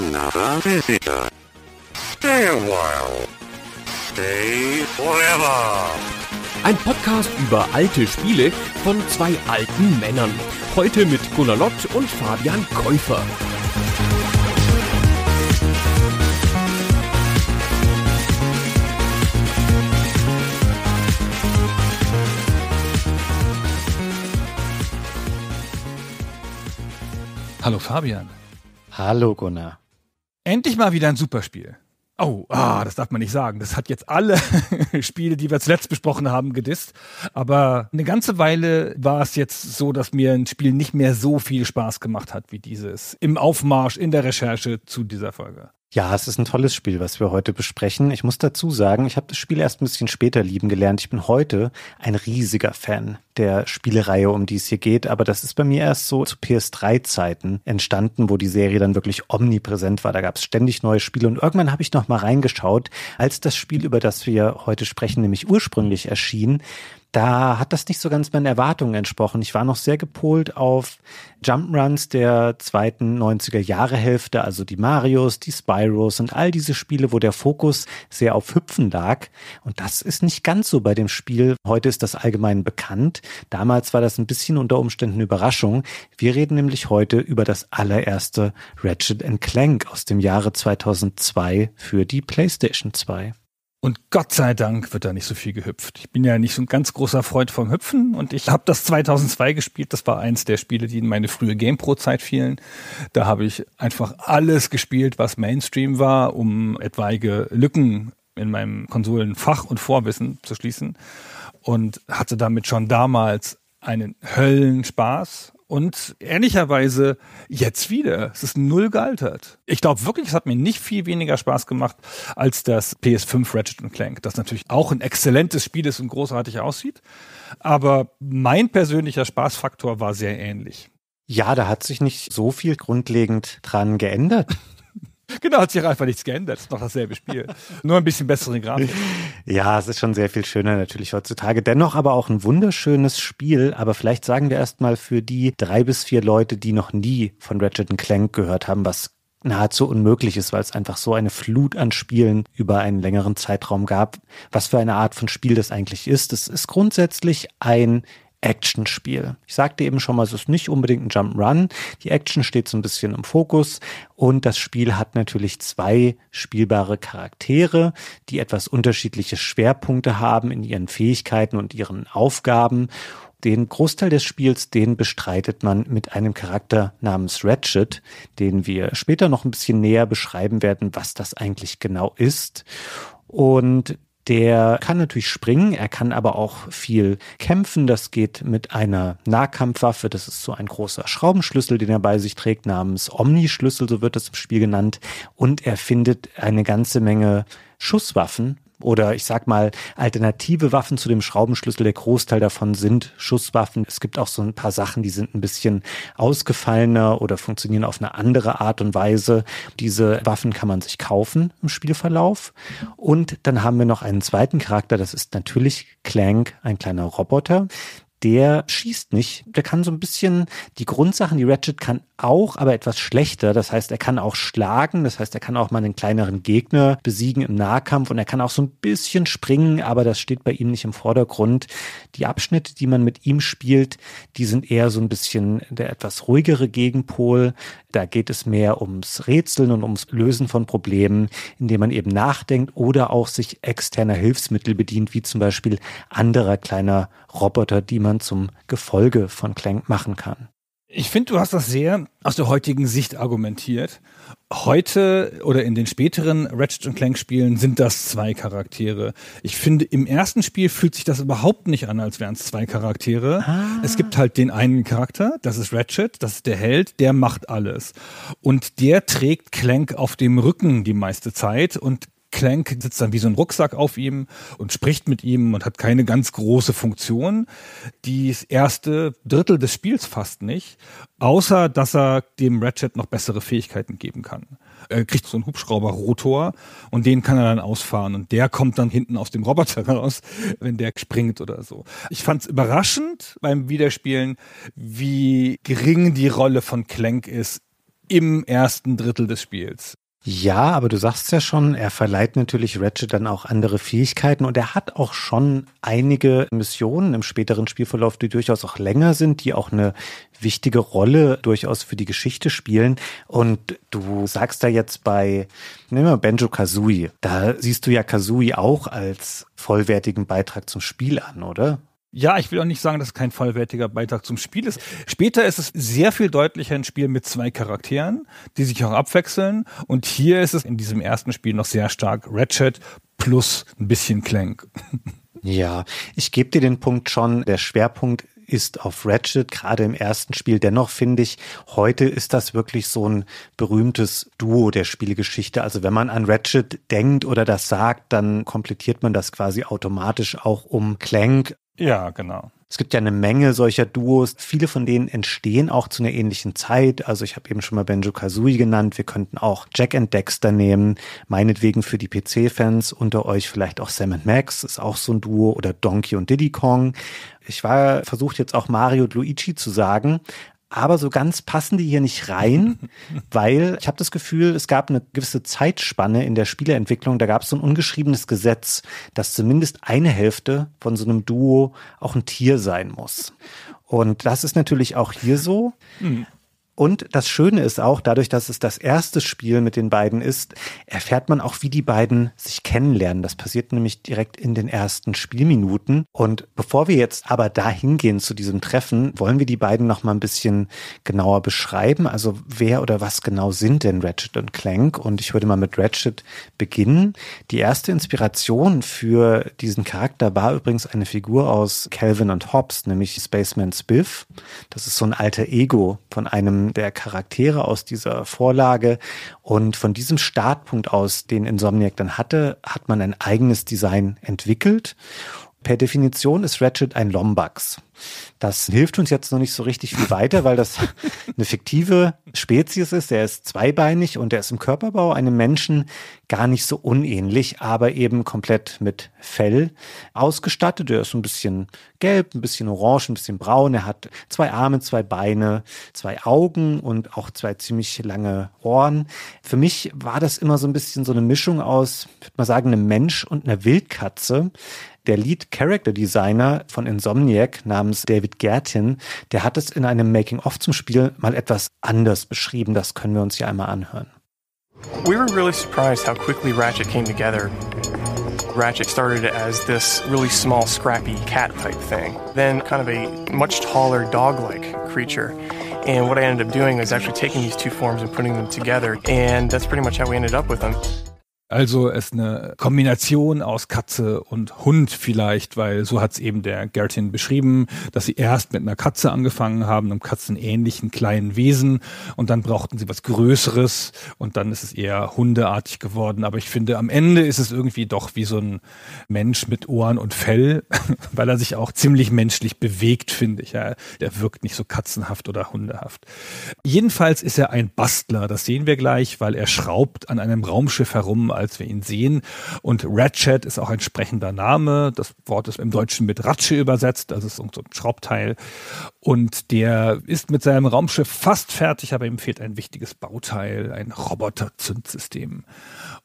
another visitor. Stay a while. Stay forever. Ein Podcast über alte Spiele von zwei alten Männern. Heute mit Gunnar Lott und Fabian Käufer. Hallo Fabian. Hallo Gunnar. Endlich mal wieder ein Superspiel. Oh, ah, das darf man nicht sagen. Das hat jetzt alle Spiele, die wir zuletzt besprochen haben, gedisst. Aber eine ganze Weile war es jetzt so, dass mir ein Spiel nicht mehr so viel Spaß gemacht hat wie dieses. Im Aufmarsch, in der Recherche zu dieser Folge. Ja, es ist ein tolles Spiel, was wir heute besprechen. Ich muss dazu sagen, ich habe das Spiel erst ein bisschen später lieben gelernt. Ich bin heute ein riesiger Fan der Spielereihe, um die es hier geht. Aber das ist bei mir erst so zu PS3-Zeiten entstanden, wo die Serie dann wirklich omnipräsent war. Da gab es ständig neue Spiele und irgendwann habe ich noch mal reingeschaut, als das Spiel, über das wir heute sprechen, nämlich ursprünglich erschien da hat das nicht so ganz meinen Erwartungen entsprochen. Ich war noch sehr gepolt auf Jump-Runs der zweiten 90er Jahre Hälfte, also die Marios, die Spyros und all diese Spiele, wo der Fokus sehr auf Hüpfen lag. Und das ist nicht ganz so bei dem Spiel. Heute ist das allgemein bekannt. Damals war das ein bisschen unter Umständen Überraschung. Wir reden nämlich heute über das allererste Ratchet Clank aus dem Jahre 2002 für die PlayStation 2. Und Gott sei Dank wird da nicht so viel gehüpft. Ich bin ja nicht so ein ganz großer Freund vom Hüpfen und ich habe das 2002 gespielt. Das war eins der Spiele, die in meine frühe GamePro-Zeit fielen. Da habe ich einfach alles gespielt, was Mainstream war, um etwaige Lücken in meinem Konsolenfach und Vorwissen zu schließen und hatte damit schon damals einen Höllenspaß und ehrlicherweise jetzt wieder. Es ist null gealtert. Ich glaube wirklich, es hat mir nicht viel weniger Spaß gemacht als das PS5 Ratchet Clank, das natürlich auch ein exzellentes Spiel ist und großartig aussieht. Aber mein persönlicher Spaßfaktor war sehr ähnlich. Ja, da hat sich nicht so viel grundlegend dran geändert. Genau, hat sich einfach nichts geändert. Es ist noch dasselbe Spiel. Nur ein bisschen bessere Grafik. Ja, es ist schon sehr viel schöner natürlich heutzutage. Dennoch aber auch ein wunderschönes Spiel. Aber vielleicht sagen wir erstmal für die drei bis vier Leute, die noch nie von Ratchet Clank gehört haben, was nahezu unmöglich ist, weil es einfach so eine Flut an Spielen über einen längeren Zeitraum gab. Was für eine Art von Spiel das eigentlich ist. Es ist grundsätzlich ein Actionspiel. Ich sagte eben schon mal, es ist nicht unbedingt ein Jump'n'Run. Die Action steht so ein bisschen im Fokus und das Spiel hat natürlich zwei spielbare Charaktere, die etwas unterschiedliche Schwerpunkte haben in ihren Fähigkeiten und ihren Aufgaben. Den Großteil des Spiels, den bestreitet man mit einem Charakter namens Ratchet, den wir später noch ein bisschen näher beschreiben werden, was das eigentlich genau ist. Und der kann natürlich springen, er kann aber auch viel kämpfen. Das geht mit einer Nahkampfwaffe. Das ist so ein großer Schraubenschlüssel, den er bei sich trägt, namens Omnischlüssel, so wird das im Spiel genannt. Und er findet eine ganze Menge Schusswaffen, oder ich sag mal alternative Waffen zu dem Schraubenschlüssel. Der Großteil davon sind Schusswaffen. Es gibt auch so ein paar Sachen, die sind ein bisschen ausgefallener oder funktionieren auf eine andere Art und Weise. Diese Waffen kann man sich kaufen im Spielverlauf. Und dann haben wir noch einen zweiten Charakter. Das ist natürlich Clank, ein kleiner Roboter der schießt nicht. Der kann so ein bisschen die Grundsachen, die Ratchet kann, auch, aber etwas schlechter. Das heißt, er kann auch schlagen, das heißt, er kann auch mal einen kleineren Gegner besiegen im Nahkampf und er kann auch so ein bisschen springen, aber das steht bei ihm nicht im Vordergrund. Die Abschnitte, die man mit ihm spielt, die sind eher so ein bisschen der etwas ruhigere Gegenpol. Da geht es mehr ums Rätseln und ums Lösen von Problemen, indem man eben nachdenkt oder auch sich externer Hilfsmittel bedient, wie zum Beispiel anderer kleiner Roboter, die man zum Gefolge von Clank machen kann. Ich finde, du hast das sehr aus der heutigen Sicht argumentiert. Heute oder in den späteren Ratchet und Clank Spielen sind das zwei Charaktere. Ich finde, im ersten Spiel fühlt sich das überhaupt nicht an, als wären es zwei Charaktere. Ah. Es gibt halt den einen Charakter, das ist Ratchet, das ist der Held, der macht alles. Und der trägt Clank auf dem Rücken die meiste Zeit und Clank sitzt dann wie so ein Rucksack auf ihm und spricht mit ihm und hat keine ganz große Funktion. Die erste Drittel des Spiels fast nicht, außer dass er dem Ratchet noch bessere Fähigkeiten geben kann. Er kriegt so einen Hubschrauberrotor und den kann er dann ausfahren und der kommt dann hinten aus dem Roboter raus, wenn der springt oder so. Ich fand es überraschend beim Wiederspielen, wie gering die Rolle von Clank ist im ersten Drittel des Spiels. Ja, aber du sagst ja schon, er verleiht natürlich Ratchet dann auch andere Fähigkeiten und er hat auch schon einige Missionen im späteren Spielverlauf, die durchaus auch länger sind, die auch eine wichtige Rolle durchaus für die Geschichte spielen. Und du sagst da jetzt bei, nehmen wir Benjo Kazooie, da siehst du ja Kazooie auch als vollwertigen Beitrag zum Spiel an, oder? Ja, ich will auch nicht sagen, dass es kein vollwertiger Beitrag zum Spiel ist. Später ist es sehr viel deutlicher ein Spiel mit zwei Charakteren, die sich auch abwechseln. Und hier ist es in diesem ersten Spiel noch sehr stark Ratchet plus ein bisschen Clank. Ja, ich gebe dir den Punkt schon. Der Schwerpunkt ist auf Ratchet, gerade im ersten Spiel. Dennoch finde ich, heute ist das wirklich so ein berühmtes Duo der Spielgeschichte. Also wenn man an Ratchet denkt oder das sagt, dann komplettiert man das quasi automatisch auch um Clank. Ja, genau. Es gibt ja eine Menge solcher Duos. Viele von denen entstehen auch zu einer ähnlichen Zeit. Also ich habe eben schon mal Benjo Kazooie genannt. Wir könnten auch Jack and Dexter nehmen. Meinetwegen für die PC-Fans unter euch vielleicht auch Sam and Max ist auch so ein Duo oder Donkey und Diddy Kong. Ich war versucht jetzt auch Mario und Luigi zu sagen, aber so ganz passen die hier nicht rein, weil ich habe das Gefühl, es gab eine gewisse Zeitspanne in der Spieleentwicklung, da gab es so ein ungeschriebenes Gesetz, dass zumindest eine Hälfte von so einem Duo auch ein Tier sein muss. Und das ist natürlich auch hier so. Mhm. Und das Schöne ist auch, dadurch, dass es das erste Spiel mit den beiden ist, erfährt man auch, wie die beiden sich kennenlernen. Das passiert nämlich direkt in den ersten Spielminuten. Und bevor wir jetzt aber dahin gehen zu diesem Treffen, wollen wir die beiden noch mal ein bisschen genauer beschreiben. Also wer oder was genau sind denn Ratchet und Clank? Und ich würde mal mit Ratchet beginnen. Die erste Inspiration für diesen Charakter war übrigens eine Figur aus Calvin und Hobbes, nämlich Spaceman Spiff. Das ist so ein alter Ego von einem der Charaktere aus dieser Vorlage. Und von diesem Startpunkt aus, den Insomniac dann hatte, hat man ein eigenes Design entwickelt. Per Definition ist Ratchet ein Lombax. Das hilft uns jetzt noch nicht so richtig viel weiter, weil das eine fiktive Spezies ist. Der ist zweibeinig und der ist im Körperbau einem Menschen gar nicht so unähnlich, aber eben komplett mit Fell ausgestattet. Er ist ein bisschen gelb, ein bisschen orange, ein bisschen braun. Er hat zwei Arme, zwei Beine, zwei Augen und auch zwei ziemlich lange Ohren. Für mich war das immer so ein bisschen so eine Mischung aus, würde man sagen, einem Mensch und einer Wildkatze. Der Lead Character Designer von Insomniac namens David Gertin, der hat es in einem Making-of zum Spiel mal etwas anders beschrieben. Das können wir uns hier einmal anhören. We were really surprised how quickly Ratchet came together. Ratchet started as this really small, scrappy cat type thing, then kind of a much taller dog like creature. And what I ended up doing was actually taking these two forms and putting them together, and that's pretty much how we ended up with them. Also es ist eine Kombination aus Katze und Hund vielleicht, weil so hat es eben der Gertin beschrieben, dass sie erst mit einer Katze angefangen haben, einem katzenähnlichen kleinen Wesen und dann brauchten sie was Größeres und dann ist es eher hundeartig geworden. Aber ich finde, am Ende ist es irgendwie doch wie so ein Mensch mit Ohren und Fell, weil er sich auch ziemlich menschlich bewegt, finde ich. Ja, der wirkt nicht so katzenhaft oder hundehaft. Jedenfalls ist er ein Bastler, das sehen wir gleich, weil er schraubt an einem Raumschiff herum als wir ihn sehen. Und Ratchet ist auch ein sprechender Name. Das Wort ist im Deutschen mit Ratsche übersetzt, also ist so ein Schraubteil. Und der ist mit seinem Raumschiff fast fertig, aber ihm fehlt ein wichtiges Bauteil, ein Roboter-Zündsystem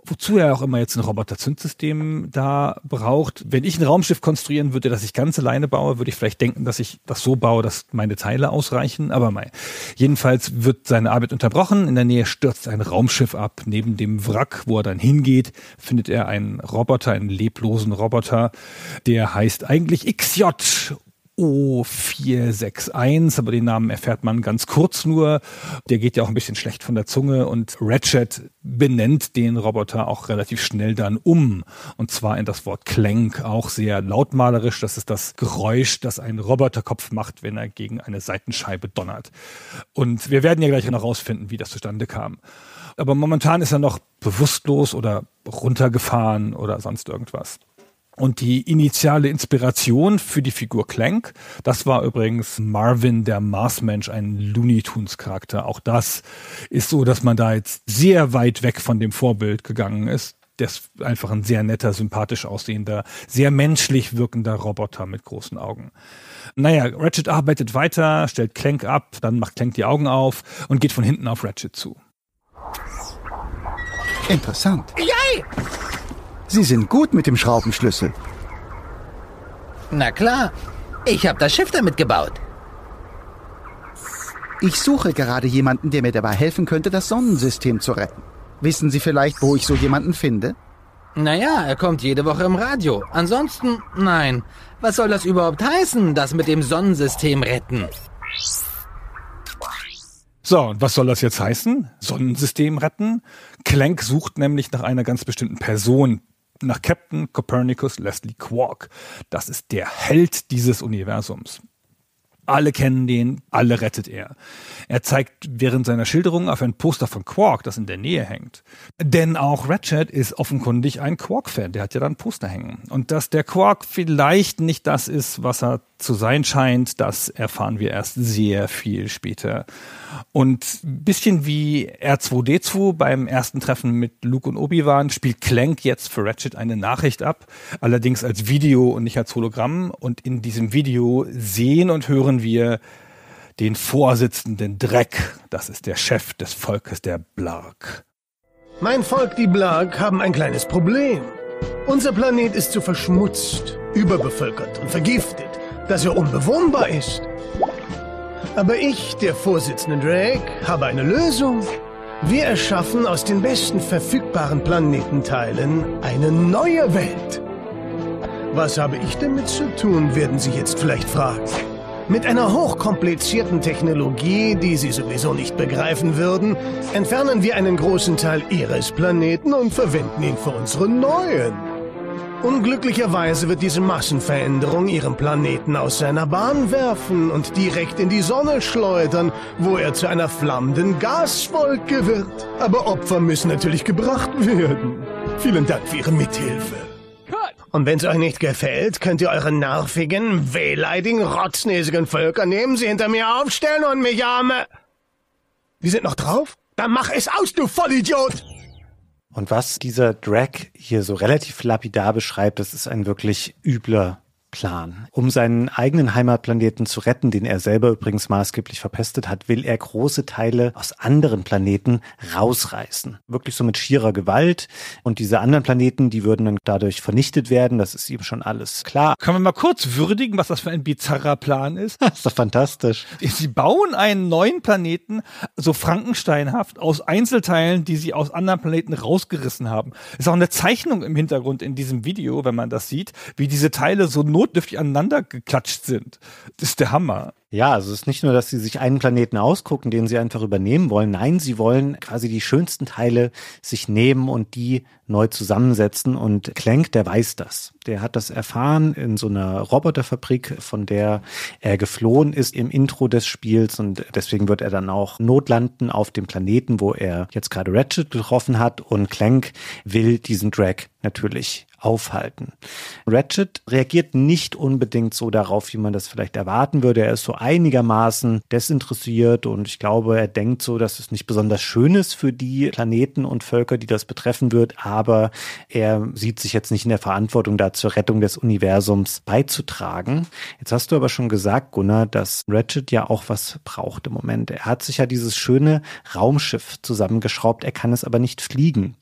wozu er auch immer jetzt ein Roboter-Zündsystem da braucht. Wenn ich ein Raumschiff konstruieren würde, das ich ganz alleine baue, würde ich vielleicht denken, dass ich das so baue, dass meine Teile ausreichen. Aber mein, jedenfalls wird seine Arbeit unterbrochen. In der Nähe stürzt ein Raumschiff ab. Neben dem Wrack, wo er dann hingeht, findet er einen Roboter, einen leblosen Roboter, der heißt eigentlich XJ O461, aber den Namen erfährt man ganz kurz nur. Der geht ja auch ein bisschen schlecht von der Zunge und Ratchet benennt den Roboter auch relativ schnell dann um. Und zwar in das Wort Clank, auch sehr lautmalerisch. Das ist das Geräusch, das ein Roboterkopf macht, wenn er gegen eine Seitenscheibe donnert. Und wir werden ja gleich noch rausfinden, wie das zustande kam. Aber momentan ist er noch bewusstlos oder runtergefahren oder sonst irgendwas. Und die initiale Inspiration für die Figur Clank, das war übrigens Marvin der Marsmensch, ein Looney Tunes Charakter. Auch das ist so, dass man da jetzt sehr weit weg von dem Vorbild gegangen ist. Der ist einfach ein sehr netter, sympathisch aussehender, sehr menschlich wirkender Roboter mit großen Augen. Naja, Ratchet arbeitet weiter, stellt Clank ab, dann macht Clank die Augen auf und geht von hinten auf Ratchet zu. Interessant. Ja! Sie sind gut mit dem Schraubenschlüssel. Na klar, ich habe das Schiff damit gebaut. Ich suche gerade jemanden, der mir dabei helfen könnte, das Sonnensystem zu retten. Wissen Sie vielleicht, wo ich so jemanden finde? Naja, er kommt jede Woche im Radio. Ansonsten, nein. Was soll das überhaupt heißen, das mit dem Sonnensystem retten? So, und was soll das jetzt heißen? Sonnensystem retten? Clank sucht nämlich nach einer ganz bestimmten Person, nach Captain Copernicus Leslie Quark. Das ist der Held dieses Universums. Alle kennen den, alle rettet er. Er zeigt während seiner Schilderung auf ein Poster von Quark, das in der Nähe hängt. Denn auch Ratchet ist offenkundig ein Quark-Fan, der hat ja dann Poster hängen. Und dass der Quark vielleicht nicht das ist, was er zu sein scheint, das erfahren wir erst sehr viel später. Und ein bisschen wie R2D2 beim ersten Treffen mit Luke und Obi-Wan spielt Clank jetzt für Ratchet eine Nachricht ab, allerdings als Video und nicht als Hologramm. Und in diesem Video sehen und hören wir den Vorsitzenden Dreck. Das ist der Chef des Volkes der Blark. Mein Volk, die Blark, haben ein kleines Problem. Unser Planet ist zu verschmutzt, überbevölkert und vergiftet dass er unbewohnbar ist. Aber ich, der Vorsitzende Drake, habe eine Lösung. Wir erschaffen aus den besten verfügbaren Planetenteilen eine neue Welt. Was habe ich damit zu tun, werden Sie jetzt vielleicht fragen. Mit einer hochkomplizierten Technologie, die Sie sowieso nicht begreifen würden, entfernen wir einen großen Teil Ihres Planeten und verwenden ihn für unseren neuen. Unglücklicherweise wird diese Massenveränderung ihren Planeten aus seiner Bahn werfen und direkt in die Sonne schleudern, wo er zu einer flammenden Gaswolke wird. Aber Opfer müssen natürlich gebracht werden. Vielen Dank für Ihre Mithilfe. Und wenn's euch nicht gefällt, könnt ihr eure nervigen, wehleidigen, rotznäsigen Völker nehmen, sie hinter mir aufstellen und mich arme... Die sind noch drauf? Dann mach es aus, du Vollidiot! Und was dieser Drag hier so relativ lapidar beschreibt, das ist ein wirklich übler Plan. Um seinen eigenen Heimatplaneten zu retten, den er selber übrigens maßgeblich verpestet hat, will er große Teile aus anderen Planeten rausreißen. Wirklich so mit schierer Gewalt. Und diese anderen Planeten, die würden dann dadurch vernichtet werden. Das ist ihm schon alles klar. Können wir mal kurz würdigen, was das für ein bizarrer Plan ist? das ist doch fantastisch. Sie bauen einen neuen Planeten, so Frankensteinhaft, aus Einzelteilen, die sie aus anderen Planeten rausgerissen haben. Ist auch eine Zeichnung im Hintergrund in diesem Video, wenn man das sieht, wie diese Teile so not notdürftig aneinander geklatscht sind. Das ist der Hammer. Ja, also es ist nicht nur, dass sie sich einen Planeten ausgucken, den sie einfach übernehmen wollen. Nein, sie wollen quasi die schönsten Teile sich nehmen und die neu zusammensetzen. Und Clank, der weiß das. Der hat das erfahren in so einer Roboterfabrik, von der er geflohen ist im Intro des Spiels. Und deswegen wird er dann auch notlanden auf dem Planeten, wo er jetzt gerade Ratchet getroffen hat. Und Clank will diesen Drag natürlich aufhalten. Ratchet reagiert nicht unbedingt so darauf, wie man das vielleicht erwarten würde. Er ist so einigermaßen desinteressiert und ich glaube, er denkt so, dass es nicht besonders schön ist für die Planeten und Völker, die das betreffen wird, aber er sieht sich jetzt nicht in der Verantwortung, da zur Rettung des Universums beizutragen. Jetzt hast du aber schon gesagt, Gunnar, dass Ratchet ja auch was braucht im Moment. Er hat sich ja dieses schöne Raumschiff zusammengeschraubt, er kann es aber nicht fliegen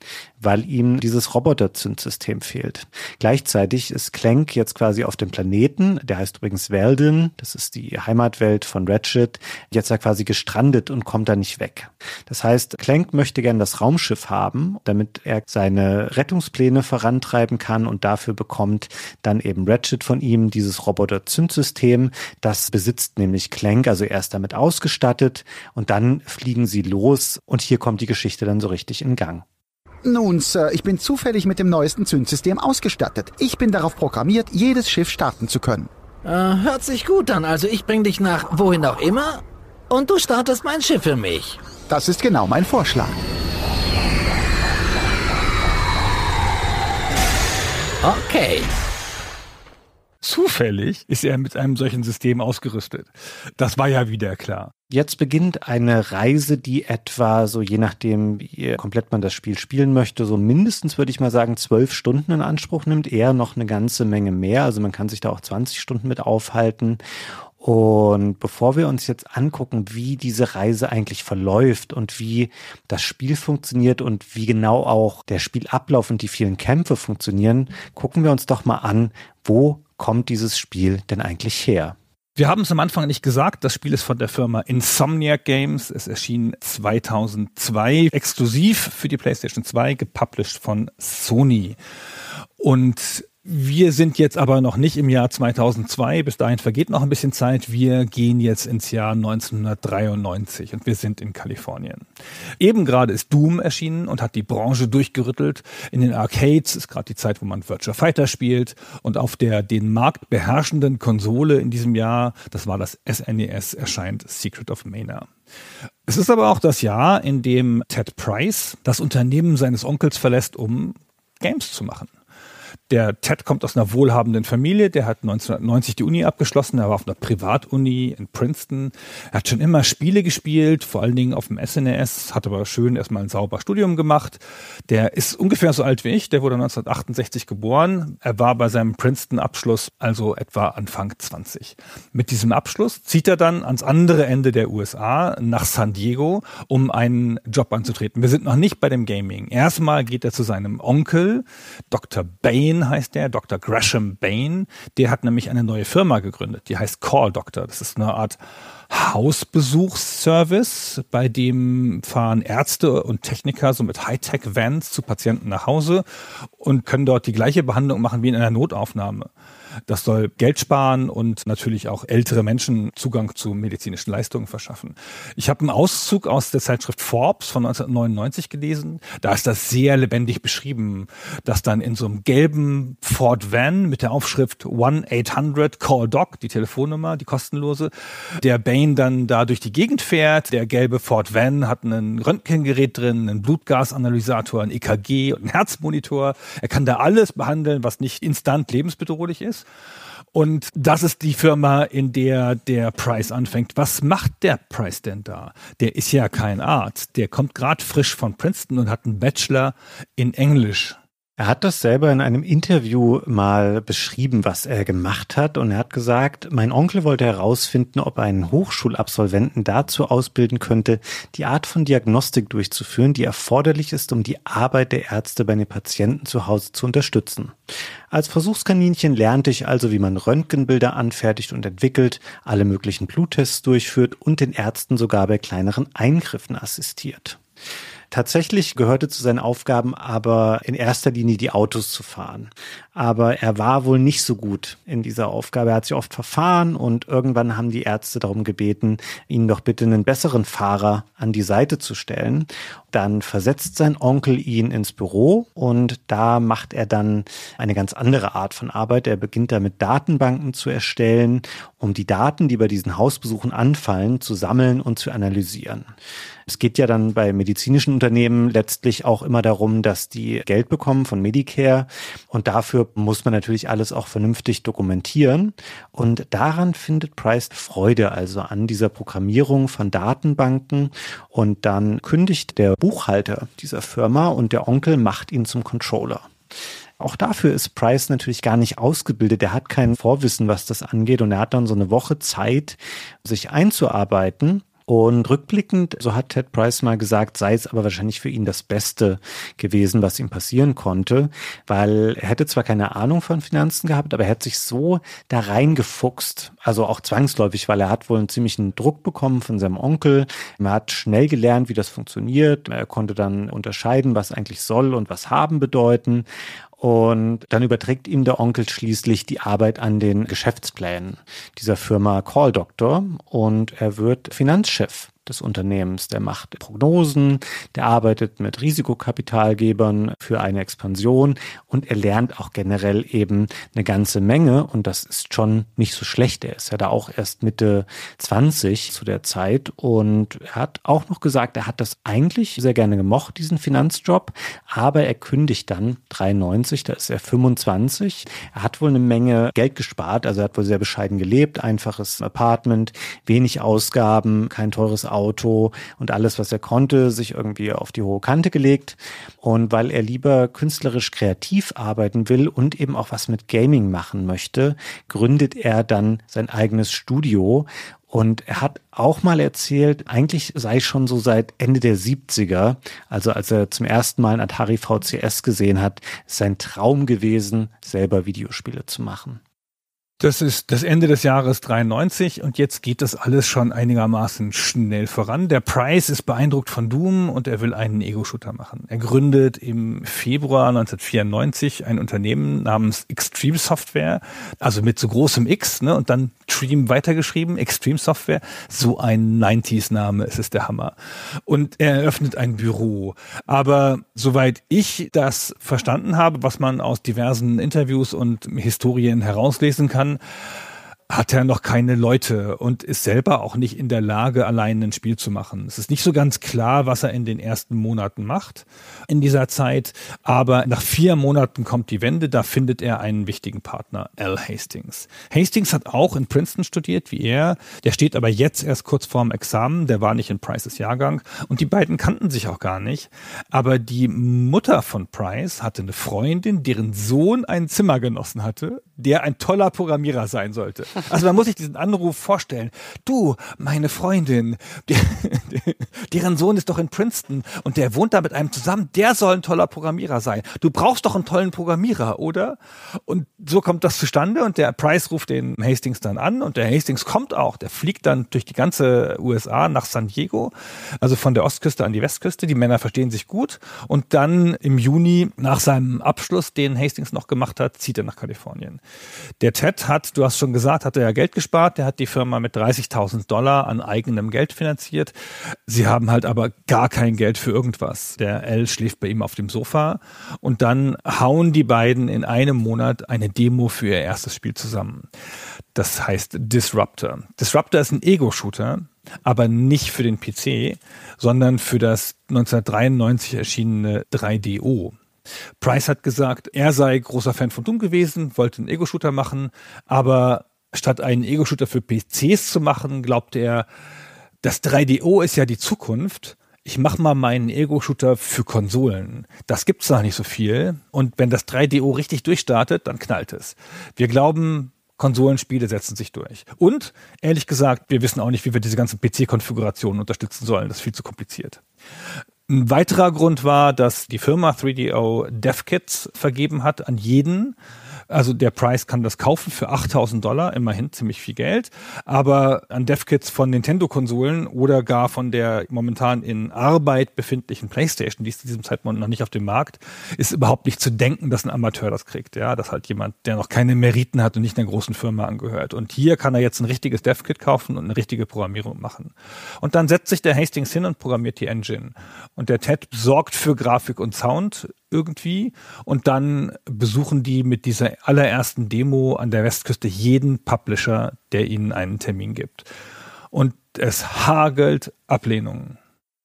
weil ihm dieses Roboter-Zündsystem fehlt. Gleichzeitig ist Clank jetzt quasi auf dem Planeten, der heißt übrigens Weldon, das ist die Heimatwelt von Ratchet, jetzt da quasi gestrandet und kommt da nicht weg. Das heißt, Clank möchte gern das Raumschiff haben, damit er seine Rettungspläne vorantreiben kann und dafür bekommt dann eben Ratchet von ihm dieses Roboter-Zündsystem. Das besitzt nämlich Clank, also er ist damit ausgestattet und dann fliegen sie los und hier kommt die Geschichte dann so richtig in Gang. Nun, Sir, ich bin zufällig mit dem neuesten Zündsystem ausgestattet. Ich bin darauf programmiert, jedes Schiff starten zu können. Äh, hört sich gut an. Also ich bringe dich nach wohin auch immer und du startest mein Schiff für mich. Das ist genau mein Vorschlag. Okay. Zufällig ist er mit einem solchen System ausgerüstet. Das war ja wieder klar. Jetzt beginnt eine Reise, die etwa, so je nachdem, wie komplett man das Spiel spielen möchte, so mindestens würde ich mal sagen, zwölf Stunden in Anspruch nimmt, eher noch eine ganze Menge mehr. Also man kann sich da auch 20 Stunden mit aufhalten. Und bevor wir uns jetzt angucken, wie diese Reise eigentlich verläuft und wie das Spiel funktioniert und wie genau auch der Spielablauf und die vielen Kämpfe funktionieren, gucken wir uns doch mal an, wo kommt dieses Spiel denn eigentlich her? Wir haben es am Anfang nicht gesagt, das Spiel ist von der Firma Insomniac Games. Es erschien 2002 exklusiv für die PlayStation 2, gepublished von Sony. Und wir sind jetzt aber noch nicht im Jahr 2002. Bis dahin vergeht noch ein bisschen Zeit. Wir gehen jetzt ins Jahr 1993 und wir sind in Kalifornien. Eben gerade ist Doom erschienen und hat die Branche durchgerüttelt. In den Arcades ist gerade die Zeit, wo man Virtual Fighter spielt und auf der den Markt beherrschenden Konsole in diesem Jahr, das war das SNES, e erscheint Secret of Mana. Es ist aber auch das Jahr, in dem Ted Price das Unternehmen seines Onkels verlässt, um Games zu machen. Der Ted kommt aus einer wohlhabenden Familie, der hat 1990 die Uni abgeschlossen, er war auf einer Privatuni in Princeton. Er hat schon immer Spiele gespielt, vor allen Dingen auf dem SNES, e hat aber schön erstmal ein sauber Studium gemacht. Der ist ungefähr so alt wie ich, der wurde 1968 geboren. Er war bei seinem Princeton-Abschluss also etwa Anfang 20. Mit diesem Abschluss zieht er dann ans andere Ende der USA, nach San Diego, um einen Job anzutreten. Wir sind noch nicht bei dem Gaming. Erstmal geht er zu seinem Onkel, Dr. Bain, Bain heißt der, Dr. Gresham Bain. Der hat nämlich eine neue Firma gegründet, die heißt Call Doctor. Das ist eine Art Hausbesuchsservice, bei dem fahren Ärzte und Techniker so mit Hightech-Vans zu Patienten nach Hause und können dort die gleiche Behandlung machen wie in einer Notaufnahme. Das soll Geld sparen und natürlich auch ältere Menschen Zugang zu medizinischen Leistungen verschaffen. Ich habe einen Auszug aus der Zeitschrift Forbes von 1999 gelesen. Da ist das sehr lebendig beschrieben, dass dann in so einem gelben Ford Van mit der Aufschrift 1-800 Call Doc, die Telefonnummer, die kostenlose, der Bane dann da durch die Gegend fährt. Der gelbe Ford Van hat ein Röntgengerät drin, einen Blutgasanalysator, ein EKG und einen Herzmonitor. Er kann da alles behandeln, was nicht instant lebensbedrohlich ist. Und das ist die Firma, in der der Price anfängt. Was macht der Price denn da? Der ist ja kein Arzt. Der kommt gerade frisch von Princeton und hat einen Bachelor in Englisch. Er hat das selber in einem Interview mal beschrieben, was er gemacht hat. Und er hat gesagt, mein Onkel wollte herausfinden, ob er einen Hochschulabsolventen dazu ausbilden könnte, die Art von Diagnostik durchzuführen, die erforderlich ist, um die Arbeit der Ärzte bei den Patienten zu Hause zu unterstützen. Als Versuchskaninchen lernte ich also, wie man Röntgenbilder anfertigt und entwickelt, alle möglichen Bluttests durchführt und den Ärzten sogar bei kleineren Eingriffen assistiert. Tatsächlich gehörte zu seinen Aufgaben aber in erster Linie die Autos zu fahren. Aber er war wohl nicht so gut in dieser Aufgabe. Er hat sich oft verfahren und irgendwann haben die Ärzte darum gebeten, ihn doch bitte einen besseren Fahrer an die Seite zu stellen. Dann versetzt sein Onkel ihn ins Büro und da macht er dann eine ganz andere Art von Arbeit. Er beginnt damit, Datenbanken zu erstellen, um die Daten, die bei diesen Hausbesuchen anfallen, zu sammeln und zu analysieren. Es geht ja dann bei medizinischen Unternehmen letztlich auch immer darum, dass die Geld bekommen von Medicare und dafür muss man natürlich alles auch vernünftig dokumentieren und daran findet Price Freude, also an dieser Programmierung von Datenbanken und dann kündigt der Buchhalter dieser Firma und der Onkel macht ihn zum Controller. Auch dafür ist Price natürlich gar nicht ausgebildet. Er hat kein Vorwissen, was das angeht. Und er hat dann so eine Woche Zeit, sich einzuarbeiten. Und rückblickend, so hat Ted Price mal gesagt, sei es aber wahrscheinlich für ihn das Beste gewesen, was ihm passieren konnte, weil er hätte zwar keine Ahnung von Finanzen gehabt, aber er hat sich so da reingefuchst, also auch zwangsläufig, weil er hat wohl einen ziemlichen Druck bekommen von seinem Onkel. Er hat schnell gelernt, wie das funktioniert. Er konnte dann unterscheiden, was eigentlich soll und was haben bedeuten. Und dann überträgt ihm der Onkel schließlich die Arbeit an den Geschäftsplänen dieser Firma Call Doctor und er wird Finanzchef des Unternehmens. Der macht Prognosen, der arbeitet mit Risikokapitalgebern für eine Expansion und er lernt auch generell eben eine ganze Menge und das ist schon nicht so schlecht. Er ist ja da auch erst Mitte 20 zu der Zeit und er hat auch noch gesagt, er hat das eigentlich sehr gerne gemocht, diesen Finanzjob, aber er kündigt dann 93, da ist er 25. Er hat wohl eine Menge Geld gespart, also er hat wohl sehr bescheiden gelebt, einfaches Apartment, wenig Ausgaben, kein teures Auto und alles, was er konnte, sich irgendwie auf die hohe Kante gelegt. Und weil er lieber künstlerisch kreativ arbeiten will und eben auch was mit Gaming machen möchte, gründet er dann sein eigenes Studio und er hat auch mal erzählt, eigentlich sei schon so seit Ende der 70er, also als er zum ersten Mal ein Atari VCS gesehen hat, sein Traum gewesen, selber Videospiele zu machen. Das ist das Ende des Jahres 93 und jetzt geht das alles schon einigermaßen schnell voran. Der Price ist beeindruckt von Doom und er will einen Ego-Shooter machen. Er gründet im Februar 1994 ein Unternehmen namens Extreme Software, also mit so großem X ne, und dann Stream weitergeschrieben, Extreme Software, so ein 90s-Name, es ist der Hammer. Und er eröffnet ein Büro. Aber soweit ich das verstanden habe, was man aus diversen Interviews und Historien herauslesen kann, an, hat er noch keine Leute und ist selber auch nicht in der Lage, allein ein Spiel zu machen. Es ist nicht so ganz klar, was er in den ersten Monaten macht in dieser Zeit, aber nach vier Monaten kommt die Wende, da findet er einen wichtigen Partner, Al Hastings. Hastings hat auch in Princeton studiert, wie er, der steht aber jetzt erst kurz vorm Examen, der war nicht in Prices Jahrgang und die beiden kannten sich auch gar nicht, aber die Mutter von Price hatte eine Freundin, deren Sohn ein Zimmer genossen hatte der ein toller Programmierer sein sollte. Also man muss sich diesen Anruf vorstellen. Du, meine Freundin, die, deren Sohn ist doch in Princeton und der wohnt da mit einem zusammen, der soll ein toller Programmierer sein. Du brauchst doch einen tollen Programmierer, oder? Und so kommt das zustande und der Price ruft den Hastings dann an und der Hastings kommt auch. Der fliegt dann durch die ganze USA nach San Diego, also von der Ostküste an die Westküste. Die Männer verstehen sich gut und dann im Juni nach seinem Abschluss, den Hastings noch gemacht hat, zieht er nach Kalifornien. Der Ted hat, du hast schon gesagt, hat er ja Geld gespart. Der hat die Firma mit 30.000 Dollar an eigenem Geld finanziert. Sie haben halt aber gar kein Geld für irgendwas. Der L schläft bei ihm auf dem Sofa und dann hauen die beiden in einem Monat eine Demo für ihr erstes Spiel zusammen. Das heißt Disruptor. Disruptor ist ein Ego-Shooter, aber nicht für den PC, sondern für das 1993 erschienene 3DO. Price hat gesagt, er sei großer Fan von Doom gewesen, wollte einen Ego-Shooter machen, aber statt einen Ego-Shooter für PCs zu machen, glaubte er, das 3DO ist ja die Zukunft. Ich mache mal meinen Ego-Shooter für Konsolen. Das gibt es noch nicht so viel. Und wenn das 3DO richtig durchstartet, dann knallt es. Wir glauben, Konsolenspiele setzen sich durch. Und ehrlich gesagt, wir wissen auch nicht, wie wir diese ganzen PC-Konfigurationen unterstützen sollen. Das ist viel zu kompliziert. Ein weiterer Grund war, dass die Firma 3DO DevKits vergeben hat an jeden, also der Price kann das kaufen für 8000 Dollar, immerhin ziemlich viel Geld. Aber an DevKits von Nintendo-Konsolen oder gar von der momentan in Arbeit befindlichen PlayStation, die ist zu diesem Zeitpunkt noch nicht auf dem Markt, ist überhaupt nicht zu denken, dass ein Amateur das kriegt. Ja, das ist halt jemand, der noch keine Meriten hat und nicht einer großen Firma angehört. Und hier kann er jetzt ein richtiges DevKit kaufen und eine richtige Programmierung machen. Und dann setzt sich der Hastings hin und programmiert die Engine. Und der Ted sorgt für Grafik und Sound irgendwie. Und dann besuchen die mit dieser allerersten Demo an der Westküste jeden Publisher, der ihnen einen Termin gibt. Und es hagelt Ablehnungen.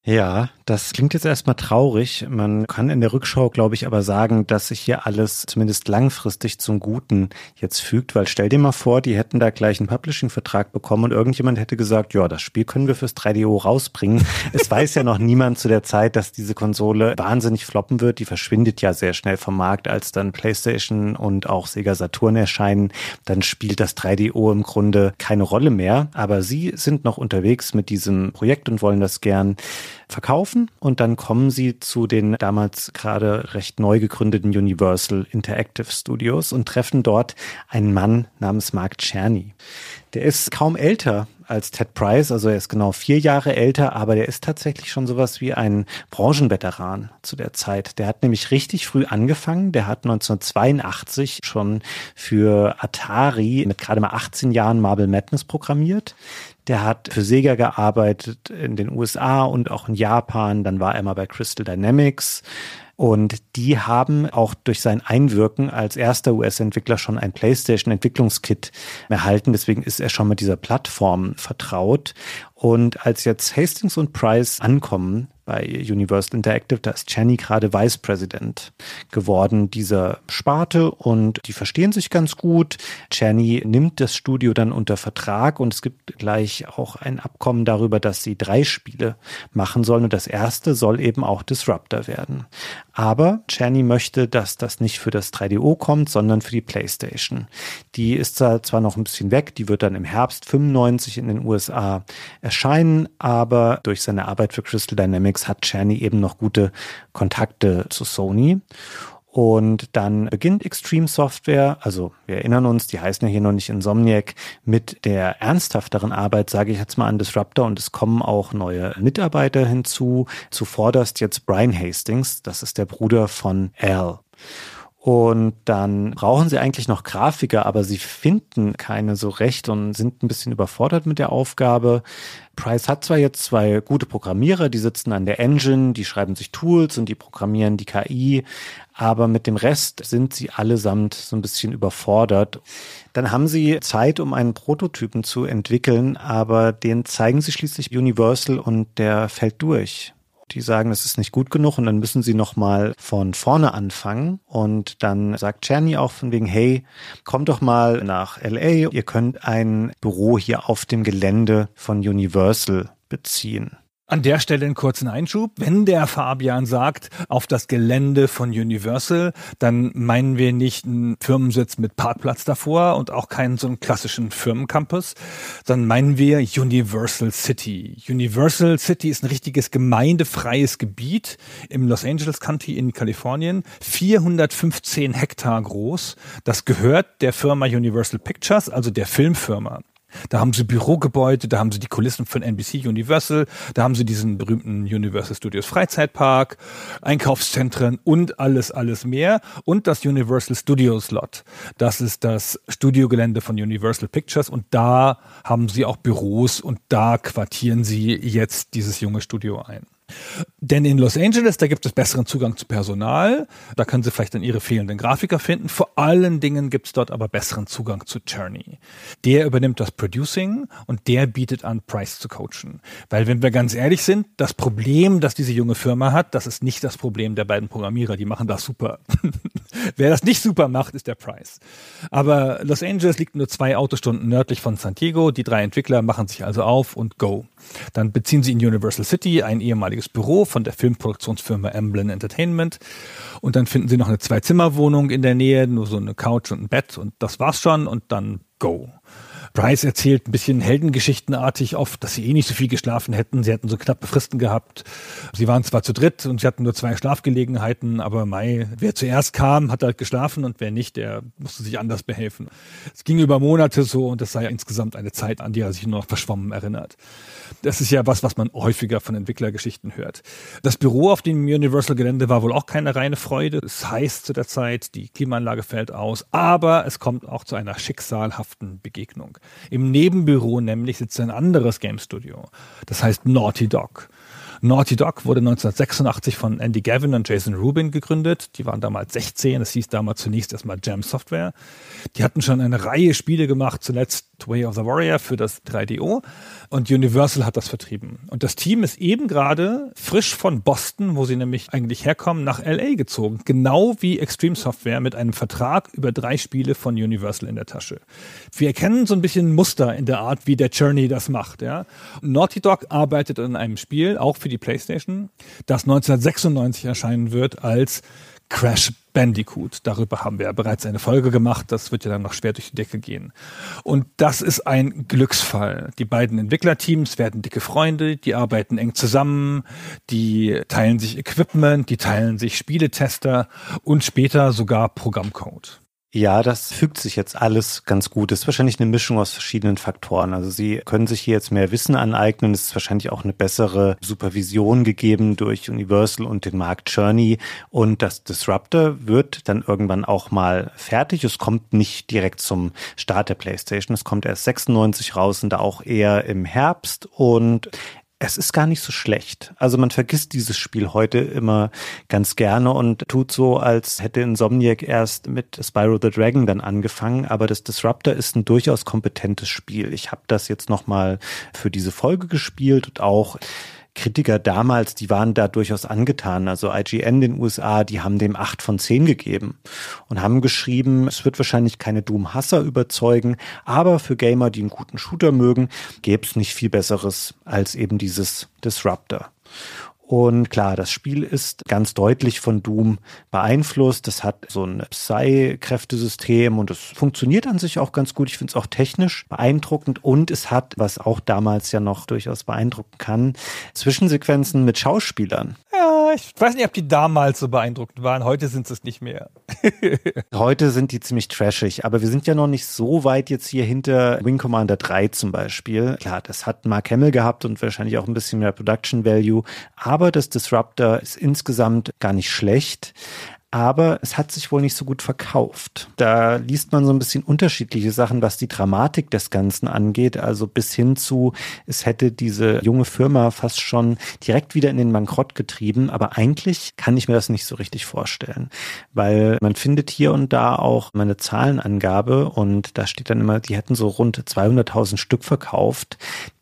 Ja, das klingt jetzt erstmal traurig. Man kann in der Rückschau, glaube ich, aber sagen, dass sich hier alles zumindest langfristig zum Guten jetzt fügt, weil stell dir mal vor, die hätten da gleich einen Publishing-Vertrag bekommen und irgendjemand hätte gesagt, ja, das Spiel können wir fürs 3DO rausbringen. es weiß ja noch niemand zu der Zeit, dass diese Konsole wahnsinnig floppen wird. Die verschwindet ja sehr schnell vom Markt, als dann PlayStation und auch Sega Saturn erscheinen. Dann spielt das 3DO im Grunde keine Rolle mehr. Aber sie sind noch unterwegs mit diesem Projekt und wollen das gern verkaufen und dann kommen sie zu den damals gerade recht neu gegründeten Universal Interactive Studios und treffen dort einen Mann namens Mark Czerny. Der ist kaum älter als Ted Price, also er ist genau vier Jahre älter, aber der ist tatsächlich schon sowas wie ein Branchenveteran zu der Zeit. Der hat nämlich richtig früh angefangen. Der hat 1982 schon für Atari mit gerade mal 18 Jahren Marble Madness programmiert. Der hat für Sega gearbeitet in den USA und auch in Japan. Dann war er mal bei Crystal Dynamics. Und die haben auch durch sein Einwirken als erster US-Entwickler schon ein PlayStation-Entwicklungskit erhalten. Deswegen ist er schon mit dieser Plattform vertraut. Und als jetzt Hastings und Price ankommen bei Universal Interactive. Da ist Chani gerade Vice President geworden dieser Sparte und die verstehen sich ganz gut. Chani nimmt das Studio dann unter Vertrag und es gibt gleich auch ein Abkommen darüber, dass sie drei Spiele machen sollen und das erste soll eben auch Disruptor werden. Aber Czerny möchte, dass das nicht für das 3DO kommt, sondern für die PlayStation. Die ist zwar noch ein bisschen weg, die wird dann im Herbst 95 in den USA erscheinen, aber durch seine Arbeit für Crystal Dynamics hat Czerny eben noch gute Kontakte zu Sony. Und dann beginnt Extreme Software, also wir erinnern uns, die heißen ja hier noch nicht Insomniac, mit der ernsthafteren Arbeit, sage ich jetzt mal, an Disruptor und es kommen auch neue Mitarbeiter hinzu. Zuvorderst jetzt Brian Hastings, das ist der Bruder von Al. Und dann brauchen sie eigentlich noch Grafiker, aber sie finden keine so recht und sind ein bisschen überfordert mit der Aufgabe. Price hat zwar jetzt zwei gute Programmierer, die sitzen an der Engine, die schreiben sich Tools und die programmieren die KI, aber mit dem Rest sind sie allesamt so ein bisschen überfordert. Dann haben sie Zeit, um einen Prototypen zu entwickeln, aber den zeigen sie schließlich Universal und der fällt durch die sagen, es ist nicht gut genug und dann müssen sie nochmal von vorne anfangen. Und dann sagt Czerny auch von wegen, hey, kommt doch mal nach LA, ihr könnt ein Büro hier auf dem Gelände von Universal beziehen. An der Stelle einen kurzen Einschub. Wenn der Fabian sagt, auf das Gelände von Universal, dann meinen wir nicht einen Firmensitz mit Parkplatz davor und auch keinen so einen klassischen Firmencampus, dann meinen wir Universal City. Universal City ist ein richtiges gemeindefreies Gebiet im Los Angeles County in Kalifornien, 415 Hektar groß. Das gehört der Firma Universal Pictures, also der Filmfirma. Da haben sie Bürogebäude, da haben sie die Kulissen von NBC Universal, da haben sie diesen berühmten Universal Studios Freizeitpark, Einkaufszentren und alles, alles mehr. Und das Universal Studios Lot. Das ist das Studiogelände von Universal Pictures und da haben sie auch Büros und da quartieren sie jetzt dieses junge Studio ein. Denn in Los Angeles, da gibt es besseren Zugang zu Personal. Da können sie vielleicht dann ihre fehlenden Grafiker finden. Vor allen Dingen gibt es dort aber besseren Zugang zu Tourney. Der übernimmt das Producing und der bietet an, Price zu coachen. Weil wenn wir ganz ehrlich sind, das Problem, das diese junge Firma hat, das ist nicht das Problem der beiden Programmierer. Die machen das super. Wer das nicht super macht, ist der Price. Aber Los Angeles liegt nur zwei Autostunden nördlich von San Diego. Die drei Entwickler machen sich also auf und go. Dann beziehen sie in Universal City ein ehemaliges ehemaliges Büro von der Filmproduktionsfirma Emblem Entertainment. Und dann finden sie noch eine Zwei-Zimmer-Wohnung in der Nähe, nur so eine Couch und ein Bett und das war's schon und dann go. Bryce erzählt ein bisschen heldengeschichtenartig oft, dass sie eh nicht so viel geschlafen hätten. Sie hätten so knappe Fristen gehabt. Sie waren zwar zu dritt und sie hatten nur zwei Schlafgelegenheiten, aber Mai, wer zuerst kam, hat halt geschlafen und wer nicht, der musste sich anders behelfen. Es ging über Monate so und das sei ja insgesamt eine Zeit, an die er sich nur noch verschwommen erinnert. Das ist ja was, was man häufiger von Entwicklergeschichten hört. Das Büro auf dem Universal-Gelände war wohl auch keine reine Freude. Es heißt zu der Zeit, die Klimaanlage fällt aus, aber es kommt auch zu einer schicksalhaften Begegnung. Im Nebenbüro nämlich sitzt ein anderes Game Studio. Das heißt Naughty Dog. Naughty Dog wurde 1986 von Andy Gavin und Jason Rubin gegründet. Die waren damals 16. Es hieß damals zunächst erstmal Jam Software. Die hatten schon eine Reihe Spiele gemacht, zuletzt Way of the Warrior für das 3DO. Und Universal hat das vertrieben. Und das Team ist eben gerade frisch von Boston, wo sie nämlich eigentlich herkommen, nach LA gezogen. Genau wie Extreme Software mit einem Vertrag über drei Spiele von Universal in der Tasche. Wir erkennen so ein bisschen Muster in der Art, wie der Journey das macht. Ja? Naughty Dog arbeitet an einem Spiel, auch für die PlayStation, das 1996 erscheinen wird als Crash Bandicoot. Darüber haben wir ja bereits eine Folge gemacht. Das wird ja dann noch schwer durch die Decke gehen. Und das ist ein Glücksfall. Die beiden Entwicklerteams werden dicke Freunde, die arbeiten eng zusammen, die teilen sich Equipment, die teilen sich Spieletester und später sogar Programmcode. Ja, das fügt sich jetzt alles ganz gut. Das ist wahrscheinlich eine Mischung aus verschiedenen Faktoren. Also Sie können sich hier jetzt mehr Wissen aneignen. Es ist wahrscheinlich auch eine bessere Supervision gegeben durch Universal und den Markt Journey. Und das Disruptor wird dann irgendwann auch mal fertig. Es kommt nicht direkt zum Start der PlayStation. Es kommt erst 96 raus und da auch eher im Herbst. Und es ist gar nicht so schlecht. Also man vergisst dieses Spiel heute immer ganz gerne und tut so, als hätte Insomniac erst mit Spyro the Dragon dann angefangen. Aber das Disruptor ist ein durchaus kompetentes Spiel. Ich habe das jetzt nochmal für diese Folge gespielt und auch Kritiker damals, die waren da durchaus angetan. Also IGN in den USA, die haben dem acht von zehn gegeben und haben geschrieben, es wird wahrscheinlich keine Doom-Hasser überzeugen, aber für Gamer, die einen guten Shooter mögen, gäbe es nicht viel Besseres als eben dieses Disruptor. Und klar, das Spiel ist ganz deutlich von Doom beeinflusst. Das hat so ein Psy-Kräftesystem und es funktioniert an sich auch ganz gut. Ich finde es auch technisch beeindruckend und es hat, was auch damals ja noch durchaus beeindrucken kann, Zwischensequenzen mit Schauspielern. Ja, ich weiß nicht, ob die damals so beeindruckend waren. Heute sind sie es nicht mehr. Heute sind die ziemlich trashig, aber wir sind ja noch nicht so weit jetzt hier hinter Wing Commander 3 zum Beispiel. Klar, das hat Mark Hamill gehabt und wahrscheinlich auch ein bisschen mehr Production Value, aber das Disruptor ist insgesamt gar nicht schlecht aber es hat sich wohl nicht so gut verkauft. Da liest man so ein bisschen unterschiedliche Sachen, was die Dramatik des Ganzen angeht. Also bis hin zu, es hätte diese junge Firma fast schon direkt wieder in den Bankrott getrieben. Aber eigentlich kann ich mir das nicht so richtig vorstellen, weil man findet hier und da auch meine Zahlenangabe und da steht dann immer, die hätten so rund 200.000 Stück verkauft.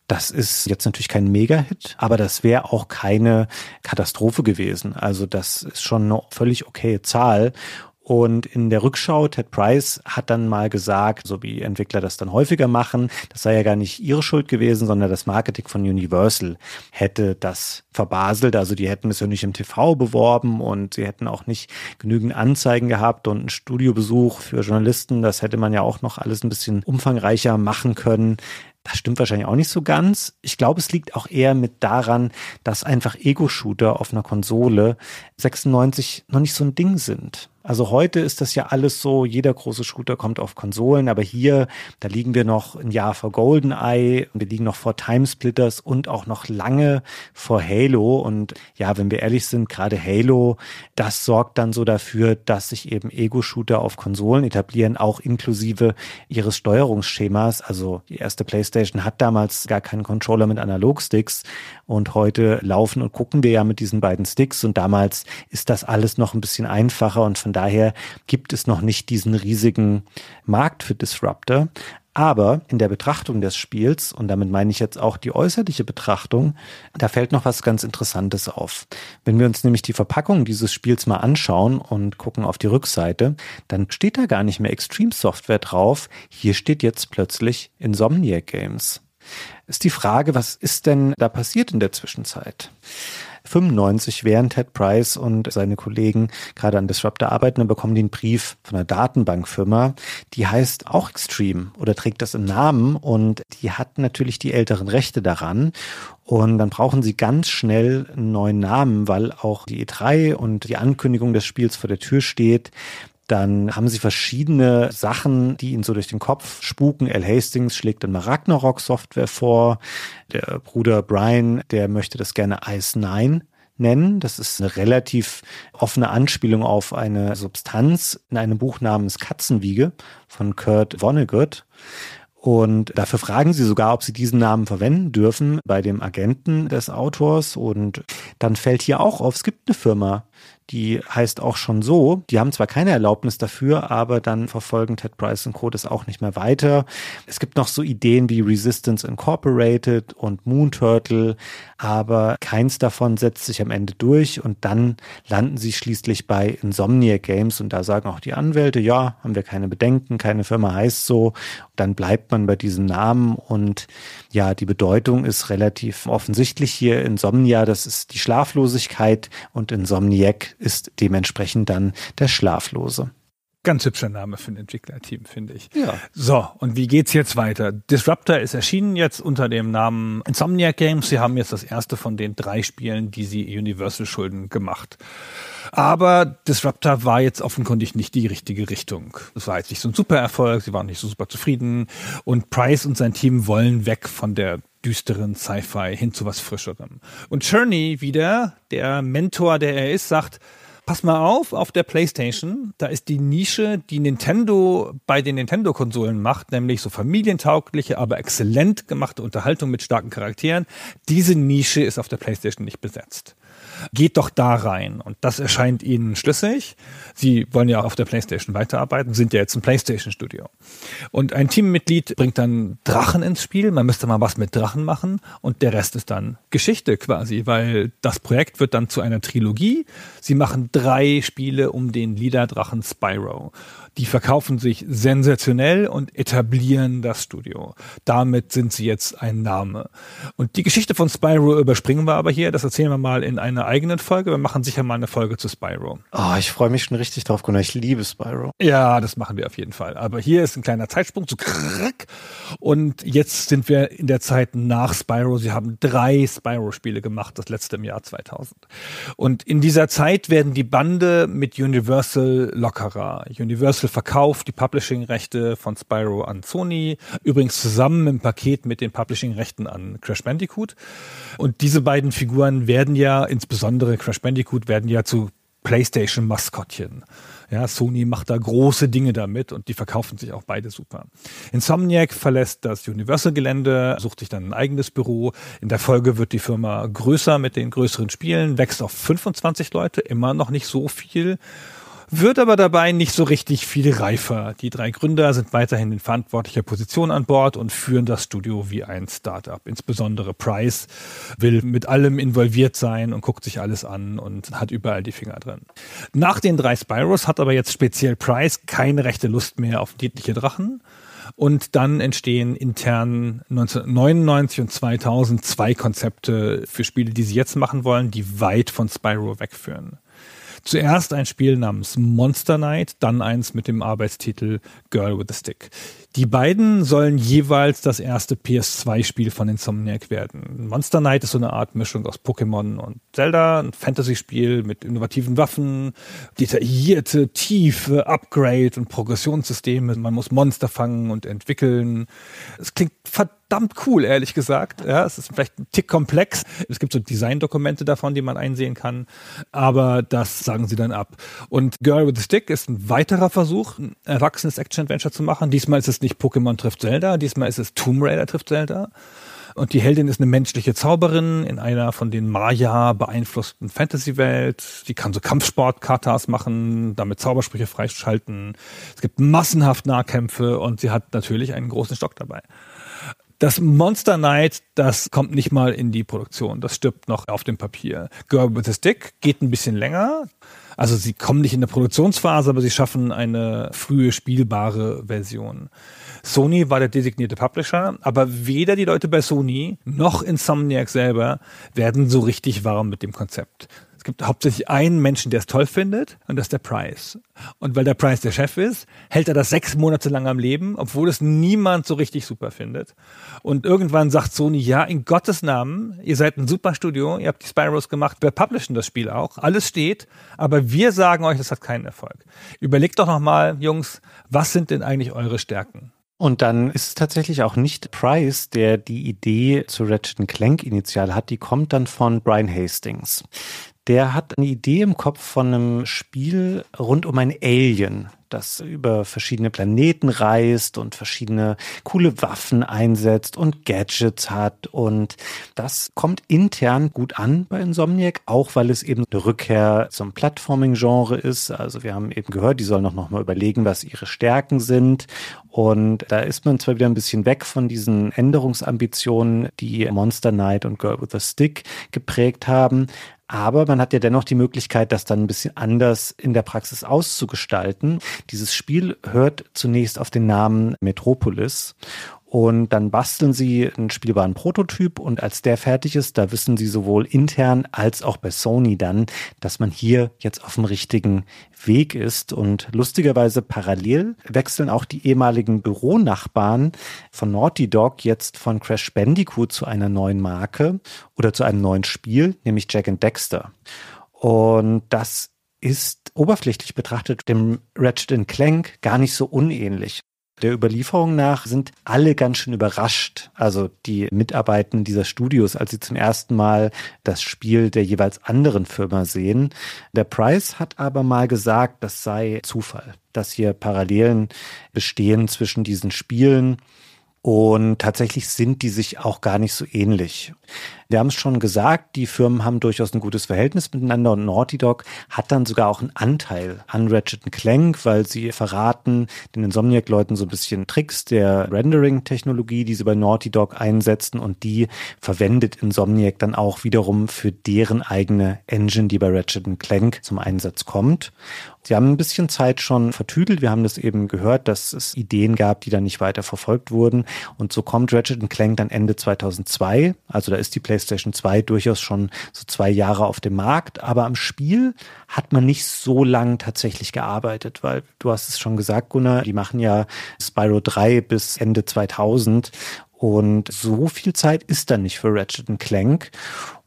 Das ist jetzt natürlich kein Mega-Hit, aber das wäre auch keine Katastrophe gewesen. Also das ist schon eine völlig okaye Zahl. Und in der Rückschau, Ted Price hat dann mal gesagt, so wie Entwickler das dann häufiger machen, das sei ja gar nicht ihre Schuld gewesen, sondern das Marketing von Universal hätte das verbaselt. Also die hätten es ja nicht im TV beworben und sie hätten auch nicht genügend Anzeigen gehabt und einen Studiobesuch für Journalisten. Das hätte man ja auch noch alles ein bisschen umfangreicher machen können. Das stimmt wahrscheinlich auch nicht so ganz. Ich glaube, es liegt auch eher mit daran, dass einfach Ego-Shooter auf einer Konsole 96 noch nicht so ein Ding sind. Also heute ist das ja alles so, jeder große Shooter kommt auf Konsolen, aber hier, da liegen wir noch ein Jahr vor GoldenEye, wir liegen noch vor Timesplitters und auch noch lange vor Halo. Und ja, wenn wir ehrlich sind, gerade Halo, das sorgt dann so dafür, dass sich eben Ego-Shooter auf Konsolen etablieren, auch inklusive ihres Steuerungsschemas. Also die erste PlayStation hat damals gar keinen Controller mit Analogsticks und heute laufen und gucken wir ja mit diesen beiden Sticks und damals ist das alles noch ein bisschen einfacher und von daher gibt es noch nicht diesen riesigen Markt für Disruptor. Aber in der Betrachtung des Spiels, und damit meine ich jetzt auch die äußerliche Betrachtung, da fällt noch was ganz Interessantes auf. Wenn wir uns nämlich die Verpackung dieses Spiels mal anschauen und gucken auf die Rückseite, dann steht da gar nicht mehr Extreme Software drauf. Hier steht jetzt plötzlich Insomniac Games. Ist die Frage, was ist denn da passiert in der Zwischenzeit? 95, während Ted Price und seine Kollegen gerade an Disruptor arbeiten, dann bekommen die einen Brief von einer Datenbankfirma, die heißt auch Extreme oder trägt das im Namen und die hat natürlich die älteren Rechte daran. Und dann brauchen sie ganz schnell einen neuen Namen, weil auch die E3 und die Ankündigung des Spiels vor der Tür steht dann haben sie verschiedene Sachen, die ihnen so durch den Kopf spuken. Al Hastings schlägt dann mal Ragnarok-Software vor. Der Bruder Brian, der möchte das gerne Ice Nine nennen. Das ist eine relativ offene Anspielung auf eine Substanz in einem Buch namens Katzenwiege von Kurt Vonnegut. Und dafür fragen sie sogar, ob sie diesen Namen verwenden dürfen bei dem Agenten des Autors. Und dann fällt hier auch auf, es gibt eine Firma, die heißt auch schon so. Die haben zwar keine Erlaubnis dafür, aber dann verfolgen Ted Price und Co. das auch nicht mehr weiter. Es gibt noch so Ideen wie Resistance Incorporated und Moon Turtle, aber keins davon setzt sich am Ende durch und dann landen sie schließlich bei Insomniac Games und da sagen auch die Anwälte, ja, haben wir keine Bedenken, keine Firma heißt so. Dann bleibt man bei diesem Namen und ja, die Bedeutung ist relativ offensichtlich hier. Insomnia, das ist die Schlaflosigkeit und Insomniac ist dementsprechend dann der Schlaflose. Ganz hübscher Name für ein Entwicklerteam, finde ich. Ja. So, und wie geht's jetzt weiter? Disruptor ist erschienen jetzt unter dem Namen Insomniac Games. Sie haben jetzt das erste von den drei Spielen, die sie Universal schulden, gemacht. Aber Disruptor war jetzt offenkundig nicht die richtige Richtung. Es war jetzt nicht so ein super Erfolg, sie waren nicht so super zufrieden. Und Price und sein Team wollen weg von der düsteren Sci-Fi hin zu was Frischerem. Und Cherny wieder, der Mentor, der er ist, sagt, pass mal auf, auf der PlayStation, da ist die Nische, die Nintendo bei den Nintendo-Konsolen macht, nämlich so familientaugliche, aber exzellent gemachte Unterhaltung mit starken Charakteren. Diese Nische ist auf der PlayStation nicht besetzt geht doch da rein. Und das erscheint ihnen schlüssig. Sie wollen ja auf der PlayStation weiterarbeiten, sind ja jetzt im PlayStation-Studio. Und ein Teammitglied bringt dann Drachen ins Spiel. Man müsste mal was mit Drachen machen. Und der Rest ist dann Geschichte quasi, weil das Projekt wird dann zu einer Trilogie. Sie machen drei Spiele um den Liederdrachen Spyro. Die verkaufen sich sensationell und etablieren das Studio. Damit sind sie jetzt ein Name. Und die Geschichte von Spyro überspringen wir aber hier. Das erzählen wir mal in einer eigenen Folge. Wir machen sicher mal eine Folge zu Spyro. Oh, ich freue mich schon richtig drauf, Gunnar. Ich liebe Spyro. Ja, das machen wir auf jeden Fall. Aber hier ist ein kleiner Zeitsprung zu krrrk. Und jetzt sind wir in der Zeit nach Spyro. Sie haben drei Spyro-Spiele gemacht, das letzte im Jahr 2000. Und in dieser Zeit werden die Bande mit Universal lockerer. Universal Universal verkauft die Publishing-Rechte von Spyro an Sony, übrigens zusammen im Paket mit den Publishing-Rechten an Crash Bandicoot. Und diese beiden Figuren werden ja, insbesondere Crash Bandicoot, werden ja zu PlayStation-Maskottchen. Ja, Sony macht da große Dinge damit und die verkaufen sich auch beide super. Insomniac verlässt das Universal-Gelände, sucht sich dann ein eigenes Büro. In der Folge wird die Firma größer mit den größeren Spielen, wächst auf 25 Leute, immer noch nicht so viel wird aber dabei nicht so richtig viel reifer. Die drei Gründer sind weiterhin in verantwortlicher Position an Bord und führen das Studio wie ein Startup. Insbesondere Price will mit allem involviert sein und guckt sich alles an und hat überall die Finger drin. Nach den drei Spyros hat aber jetzt speziell Price keine rechte Lust mehr auf niedliche Drachen. Und dann entstehen intern 1999 und 2000 zwei Konzepte für Spiele, die sie jetzt machen wollen, die weit von Spyro wegführen. Zuerst ein Spiel namens Monster Night, dann eins mit dem Arbeitstitel Girl with a Stick. Die beiden sollen jeweils das erste PS2-Spiel von Insomniac werden. Monster Knight ist so eine Art Mischung aus Pokémon und Zelda, ein Fantasy-Spiel mit innovativen Waffen, detaillierte, tiefe Upgrade- und Progressionssysteme. Man muss Monster fangen und entwickeln. Es klingt verdammt verdammt cool, ehrlich gesagt. Ja, es ist vielleicht ein Tick komplex. Es gibt so Design-Dokumente davon, die man einsehen kann, aber das sagen sie dann ab. Und Girl with a Stick ist ein weiterer Versuch, ein erwachsenes Action-Adventure zu machen. Diesmal ist es nicht Pokémon trifft Zelda, diesmal ist es Tomb Raider trifft Zelda. Und die Heldin ist eine menschliche Zauberin in einer von den Maya beeinflussten Fantasy-Welt. Die kann so Kampfsport-Katas machen, damit Zaubersprüche freischalten. Es gibt massenhaft Nahkämpfe und sie hat natürlich einen großen Stock dabei. Das Monster Knight, das kommt nicht mal in die Produktion. Das stirbt noch auf dem Papier. Girl with a Stick geht ein bisschen länger. Also sie kommen nicht in der Produktionsphase, aber sie schaffen eine frühe spielbare Version. Sony war der designierte Publisher, aber weder die Leute bei Sony noch Insomniac selber werden so richtig warm mit dem Konzept. Es gibt hauptsächlich einen Menschen, der es toll findet, und das ist der Price. Und weil der Price der Chef ist, hält er das sechs Monate lang am Leben, obwohl es niemand so richtig super findet. Und irgendwann sagt Sony, ja, in Gottes Namen, ihr seid ein super Studio, ihr habt die Spyros gemacht, wir publishen das Spiel auch, alles steht, aber wir sagen euch, das hat keinen Erfolg. Überlegt doch nochmal, Jungs, was sind denn eigentlich eure Stärken? Und dann ist es tatsächlich auch nicht Price, der die Idee zu Ratchet Clank initial hat, die kommt dann von Brian Hastings der hat eine Idee im Kopf von einem Spiel rund um ein Alien, das über verschiedene Planeten reist und verschiedene coole Waffen einsetzt und Gadgets hat. Und das kommt intern gut an bei Insomniac, auch weil es eben eine Rückkehr zum Plattforming-Genre ist. Also wir haben eben gehört, die sollen auch noch mal überlegen, was ihre Stärken sind. Und da ist man zwar wieder ein bisschen weg von diesen Änderungsambitionen, die Monster Knight und Girl with a Stick geprägt haben, aber man hat ja dennoch die Möglichkeit, das dann ein bisschen anders in der Praxis auszugestalten. Dieses Spiel hört zunächst auf den Namen Metropolis und dann basteln sie einen spielbaren Prototyp und als der fertig ist, da wissen sie sowohl intern als auch bei Sony dann, dass man hier jetzt auf dem richtigen Weg ist. Und lustigerweise parallel wechseln auch die ehemaligen Büronachbarn von Naughty Dog jetzt von Crash Bandicoot zu einer neuen Marke oder zu einem neuen Spiel, nämlich Jack and Dexter. Und das ist oberflächlich betrachtet dem Ratchet Clank gar nicht so unähnlich. Der Überlieferung nach sind alle ganz schön überrascht, also die Mitarbeitenden dieser Studios, als sie zum ersten Mal das Spiel der jeweils anderen Firma sehen. Der Price hat aber mal gesagt, das sei Zufall, dass hier Parallelen bestehen zwischen diesen Spielen. Und tatsächlich sind die sich auch gar nicht so ähnlich. Wir haben es schon gesagt, die Firmen haben durchaus ein gutes Verhältnis miteinander und Naughty Dog hat dann sogar auch einen Anteil an Ratchet Clank, weil sie verraten den Insomniac-Leuten so ein bisschen Tricks der Rendering-Technologie, die sie bei Naughty Dog einsetzen und die verwendet Insomniac dann auch wiederum für deren eigene Engine, die bei Ratchet Clank zum Einsatz kommt. Sie haben ein bisschen Zeit schon vertüdelt. Wir haben das eben gehört, dass es Ideen gab, die dann nicht weiter verfolgt wurden. Und so kommt Ratchet Clank dann Ende 2002, also da ist die PlayStation PlayStation 2 durchaus schon so zwei Jahre auf dem Markt, aber am Spiel hat man nicht so lang tatsächlich gearbeitet, weil du hast es schon gesagt, Gunnar, die machen ja Spyro 3 bis Ende 2000 und so viel Zeit ist dann nicht für Ratchet Clank.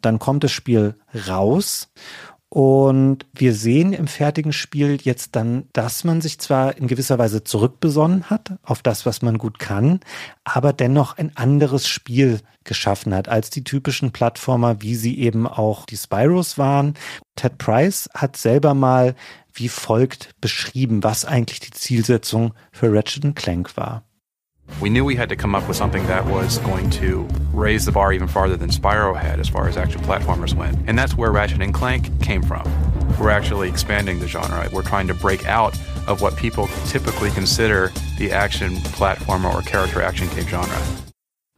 Dann kommt das Spiel raus und wir sehen im fertigen Spiel jetzt dann, dass man sich zwar in gewisser Weise zurückbesonnen hat auf das, was man gut kann, aber dennoch ein anderes Spiel geschaffen hat als die typischen Plattformer, wie sie eben auch die Spyros waren. Ted Price hat selber mal wie folgt beschrieben, was eigentlich die Zielsetzung für Ratchet Clank war. We knew we had to come up with something that was going to raise the bar even farther than Spyro had as far as action platformers went. And that's where Ratchet and Clank came from. We're actually expanding the genre. We're trying to break out of what people typically consider the action platformer or character action game genre.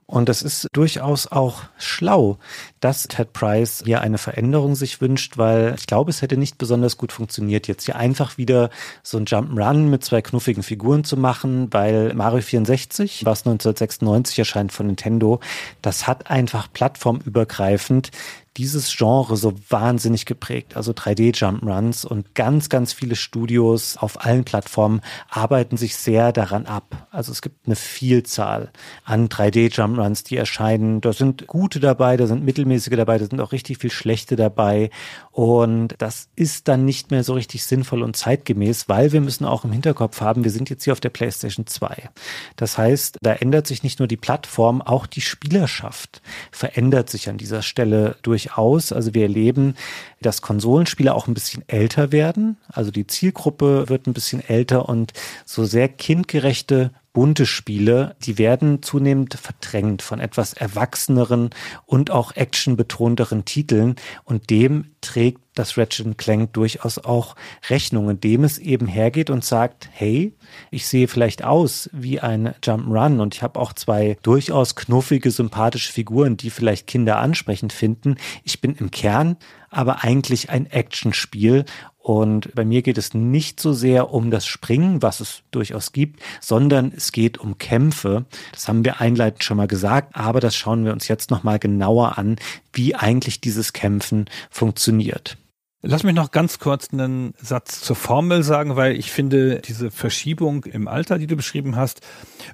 Und das ist durchaus auch schlau, dass Ted Price hier eine Veränderung sich wünscht, weil ich glaube, es hätte nicht besonders gut funktioniert, jetzt hier einfach wieder so ein Jump'n'Run mit zwei knuffigen Figuren zu machen, weil Mario 64, was 1996 erscheint von Nintendo, das hat einfach plattformübergreifend dieses Genre so wahnsinnig geprägt. Also 3 d Jump'n'Runs und ganz, ganz viele Studios auf allen Plattformen arbeiten sich sehr daran ab. Also es gibt eine Vielzahl an 3 d Jump'n'Runs, die erscheinen. Da sind gute dabei, da sind mittelmäßig mittelmäßige dabei, da sind auch richtig viel schlechte dabei. Und das ist dann nicht mehr so richtig sinnvoll und zeitgemäß, weil wir müssen auch im Hinterkopf haben, wir sind jetzt hier auf der PlayStation 2. Das heißt, da ändert sich nicht nur die Plattform, auch die Spielerschaft verändert sich an dieser Stelle durchaus. Also wir erleben, dass Konsolenspiele auch ein bisschen älter werden. Also die Zielgruppe wird ein bisschen älter und so sehr kindgerechte bunte Spiele, die werden zunehmend verdrängt von etwas erwachseneren und auch actionbetonteren Titeln und dem trägt das Ratchet Clank durchaus auch Rechnung, indem es eben hergeht und sagt, hey, ich sehe vielleicht aus wie ein Jump'n'Run und ich habe auch zwei durchaus knuffige, sympathische Figuren, die vielleicht Kinder ansprechend finden. Ich bin im Kern aber eigentlich ein Actionspiel und bei mir geht es nicht so sehr um das Springen, was es durchaus gibt, sondern es geht um Kämpfe. Das haben wir einleitend schon mal gesagt, aber das schauen wir uns jetzt nochmal genauer an, wie eigentlich dieses Kämpfen funktioniert. Lass mich noch ganz kurz einen Satz zur Formel sagen, weil ich finde, diese Verschiebung im Alter, die du beschrieben hast,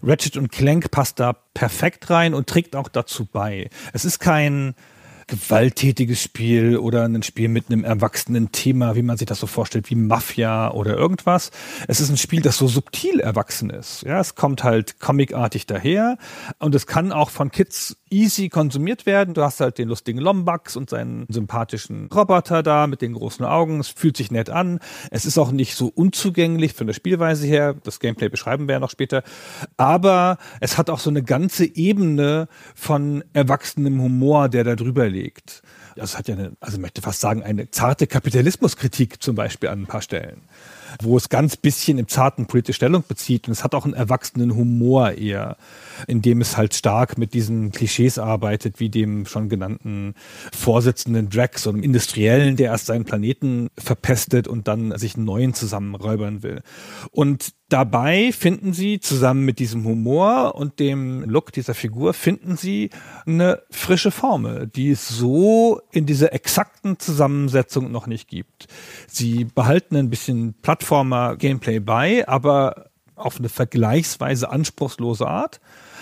Ratchet und Clank passt da perfekt rein und trägt auch dazu bei. Es ist kein gewalttätiges Spiel oder ein Spiel mit einem erwachsenen Thema, wie man sich das so vorstellt, wie Mafia oder irgendwas. Es ist ein Spiel, das so subtil erwachsen ist. Ja, es kommt halt comicartig daher und es kann auch von Kids easy konsumiert werden. Du hast halt den lustigen Lombax und seinen sympathischen Roboter da mit den großen Augen. Es fühlt sich nett an. Es ist auch nicht so unzugänglich von der Spielweise her. Das Gameplay beschreiben wir ja noch später. Aber es hat auch so eine ganze Ebene von erwachsenem Humor, der da drüber liegt angelegt. Das also hat ja eine, also ich möchte fast sagen, eine zarte Kapitalismuskritik zum Beispiel an ein paar Stellen wo es ganz bisschen im zarten politisch Stellung bezieht. Und es hat auch einen erwachsenen Humor eher, indem es halt stark mit diesen Klischees arbeitet, wie dem schon genannten Vorsitzenden Drax, so einem Industriellen, der erst seinen Planeten verpestet und dann sich einen neuen zusammenräubern will. Und dabei finden sie zusammen mit diesem Humor und dem Look dieser Figur, finden sie eine frische Formel, die es so in dieser exakten Zusammensetzung noch nicht gibt. Sie behalten ein bisschen Platz Plattformer-Gameplay bei, aber auf eine vergleichsweise anspruchslose Art.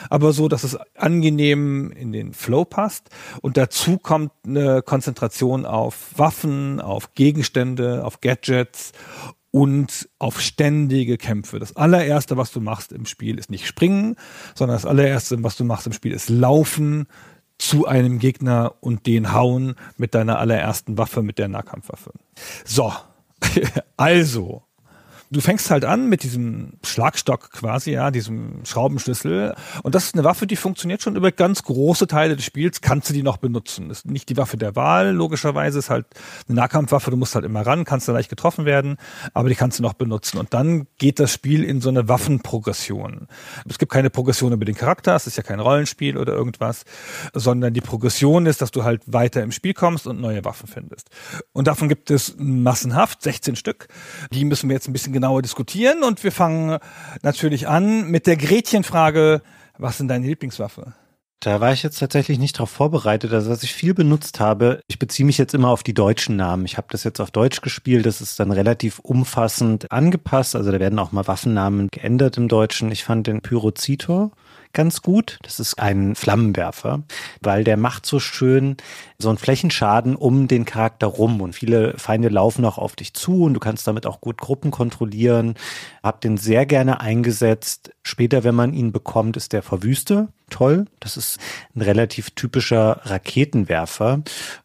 Aber so, dass es angenehm in den Flow passt. Und dazu kommt eine Konzentration auf Waffen, auf Gegenstände, auf Gadgets und auf ständige Kämpfe. Das allererste, was du machst im Spiel, ist nicht springen, sondern das allererste, was du machst im Spiel, ist laufen zu einem Gegner und den hauen mit deiner allerersten Waffe, mit der Nahkampfwaffe. So, also du fängst halt an mit diesem Schlagstock quasi, ja, diesem Schraubenschlüssel. Und das ist eine Waffe, die funktioniert schon über ganz große Teile des Spiels, kannst du die noch benutzen. Ist nicht die Waffe der Wahl, logischerweise ist halt eine Nahkampfwaffe, du musst halt immer ran, kannst da leicht getroffen werden, aber die kannst du noch benutzen. Und dann geht das Spiel in so eine Waffenprogression. Es gibt keine Progression über den Charakter, es ist ja kein Rollenspiel oder irgendwas, sondern die Progression ist, dass du halt weiter im Spiel kommst und neue Waffen findest. Und davon gibt es massenhaft, 16 Stück. Die müssen wir jetzt ein bisschen genauer diskutieren und wir fangen natürlich an mit der Gretchenfrage, was sind deine Lieblingswaffe? Da war ich jetzt tatsächlich nicht darauf vorbereitet. Also was ich viel benutzt habe, ich beziehe mich jetzt immer auf die deutschen Namen. Ich habe das jetzt auf Deutsch gespielt. Das ist dann relativ umfassend angepasst. Also da werden auch mal Waffennamen geändert im Deutschen. Ich fand den Pyrocitor ganz gut. Das ist ein Flammenwerfer, weil der macht so schön so einen Flächenschaden um den Charakter rum und viele Feinde laufen auch auf dich zu und du kannst damit auch gut Gruppen kontrollieren. Hab den sehr gerne eingesetzt. Später, wenn man ihn bekommt, ist der Verwüste toll. Das ist ein relativ typischer Raketenwerfer.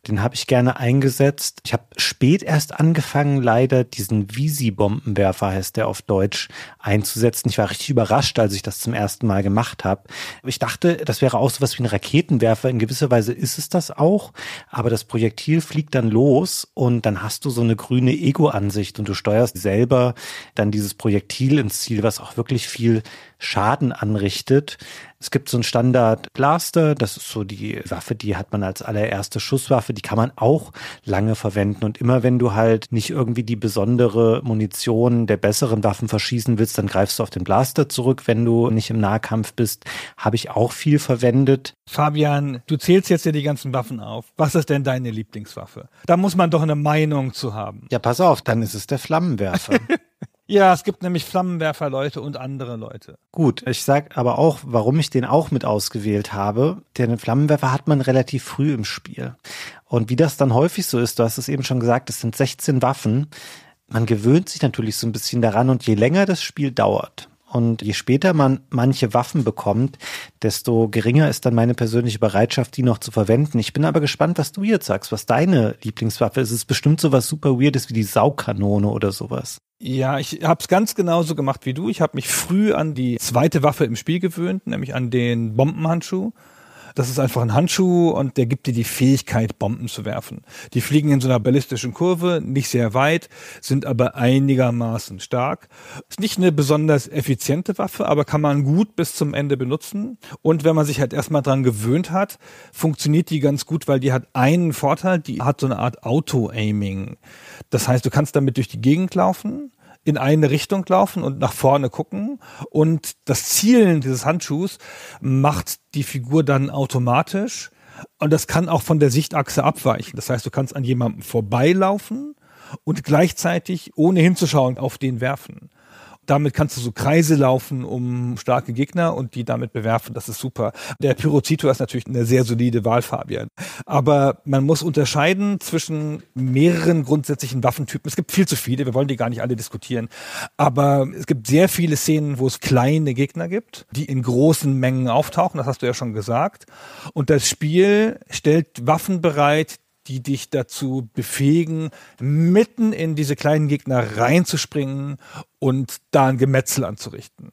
Den habe ich gerne eingesetzt. Ich habe spät erst angefangen, leider diesen Visi-Bombenwerfer heißt der auf Deutsch, einzusetzen. Ich war richtig überrascht, als ich das zum ersten Mal gemacht habe. Ich dachte, das wäre auch sowas wie ein Raketenwerfer. In gewisser Weise ist es das auch. Aber das Projektil fliegt dann los und dann hast du so eine grüne Ego-Ansicht und du steuerst selber dann dieses Projektil ins Ziel, was auch wirklich viel Schaden anrichtet. Es gibt so einen Standard Blaster, das ist so die Waffe, die hat man als allererste Schusswaffe, die kann man auch lange verwenden und immer wenn du halt nicht irgendwie die besondere Munition der besseren Waffen verschießen willst, dann greifst du auf den Blaster zurück, wenn du nicht im Nahkampf bist, habe ich auch viel verwendet. Fabian, du zählst jetzt ja die ganzen Waffen auf. Was ist denn deine Lieblingswaffe? Da muss man doch eine Meinung zu haben. Ja, pass auf, dann ist es der Flammenwerfer. Ja, es gibt nämlich Flammenwerferleute und andere Leute. Gut, ich sag aber auch, warum ich den auch mit ausgewählt habe. Denn den Flammenwerfer hat man relativ früh im Spiel. Und wie das dann häufig so ist, du hast es eben schon gesagt, es sind 16 Waffen. Man gewöhnt sich natürlich so ein bisschen daran und je länger das Spiel dauert, und je später man manche Waffen bekommt, desto geringer ist dann meine persönliche Bereitschaft, die noch zu verwenden. Ich bin aber gespannt, was du jetzt sagst, was deine Lieblingswaffe ist. Es ist bestimmt sowas super Weirdes wie die Saukanone oder sowas. Ja, ich habe es ganz genauso gemacht wie du. Ich habe mich früh an die zweite Waffe im Spiel gewöhnt, nämlich an den Bombenhandschuh. Das ist einfach ein Handschuh und der gibt dir die Fähigkeit, Bomben zu werfen. Die fliegen in so einer ballistischen Kurve, nicht sehr weit, sind aber einigermaßen stark. Ist nicht eine besonders effiziente Waffe, aber kann man gut bis zum Ende benutzen. Und wenn man sich halt erstmal dran gewöhnt hat, funktioniert die ganz gut, weil die hat einen Vorteil, die hat so eine Art Auto-Aiming. Das heißt, du kannst damit durch die Gegend laufen in eine Richtung laufen und nach vorne gucken. Und das Zielen dieses Handschuhs macht die Figur dann automatisch. Und das kann auch von der Sichtachse abweichen. Das heißt, du kannst an jemandem vorbeilaufen und gleichzeitig, ohne hinzuschauen, auf den werfen damit kannst du so Kreise laufen um starke Gegner und die damit bewerfen. Das ist super. Der Pyrocito ist natürlich eine sehr solide Wahl, Fabian. Aber man muss unterscheiden zwischen mehreren grundsätzlichen Waffentypen. Es gibt viel zu viele, wir wollen die gar nicht alle diskutieren. Aber es gibt sehr viele Szenen, wo es kleine Gegner gibt, die in großen Mengen auftauchen. Das hast du ja schon gesagt. Und das Spiel stellt Waffen bereit, die dich dazu befähigen, mitten in diese kleinen Gegner reinzuspringen und da ein Gemetzel anzurichten.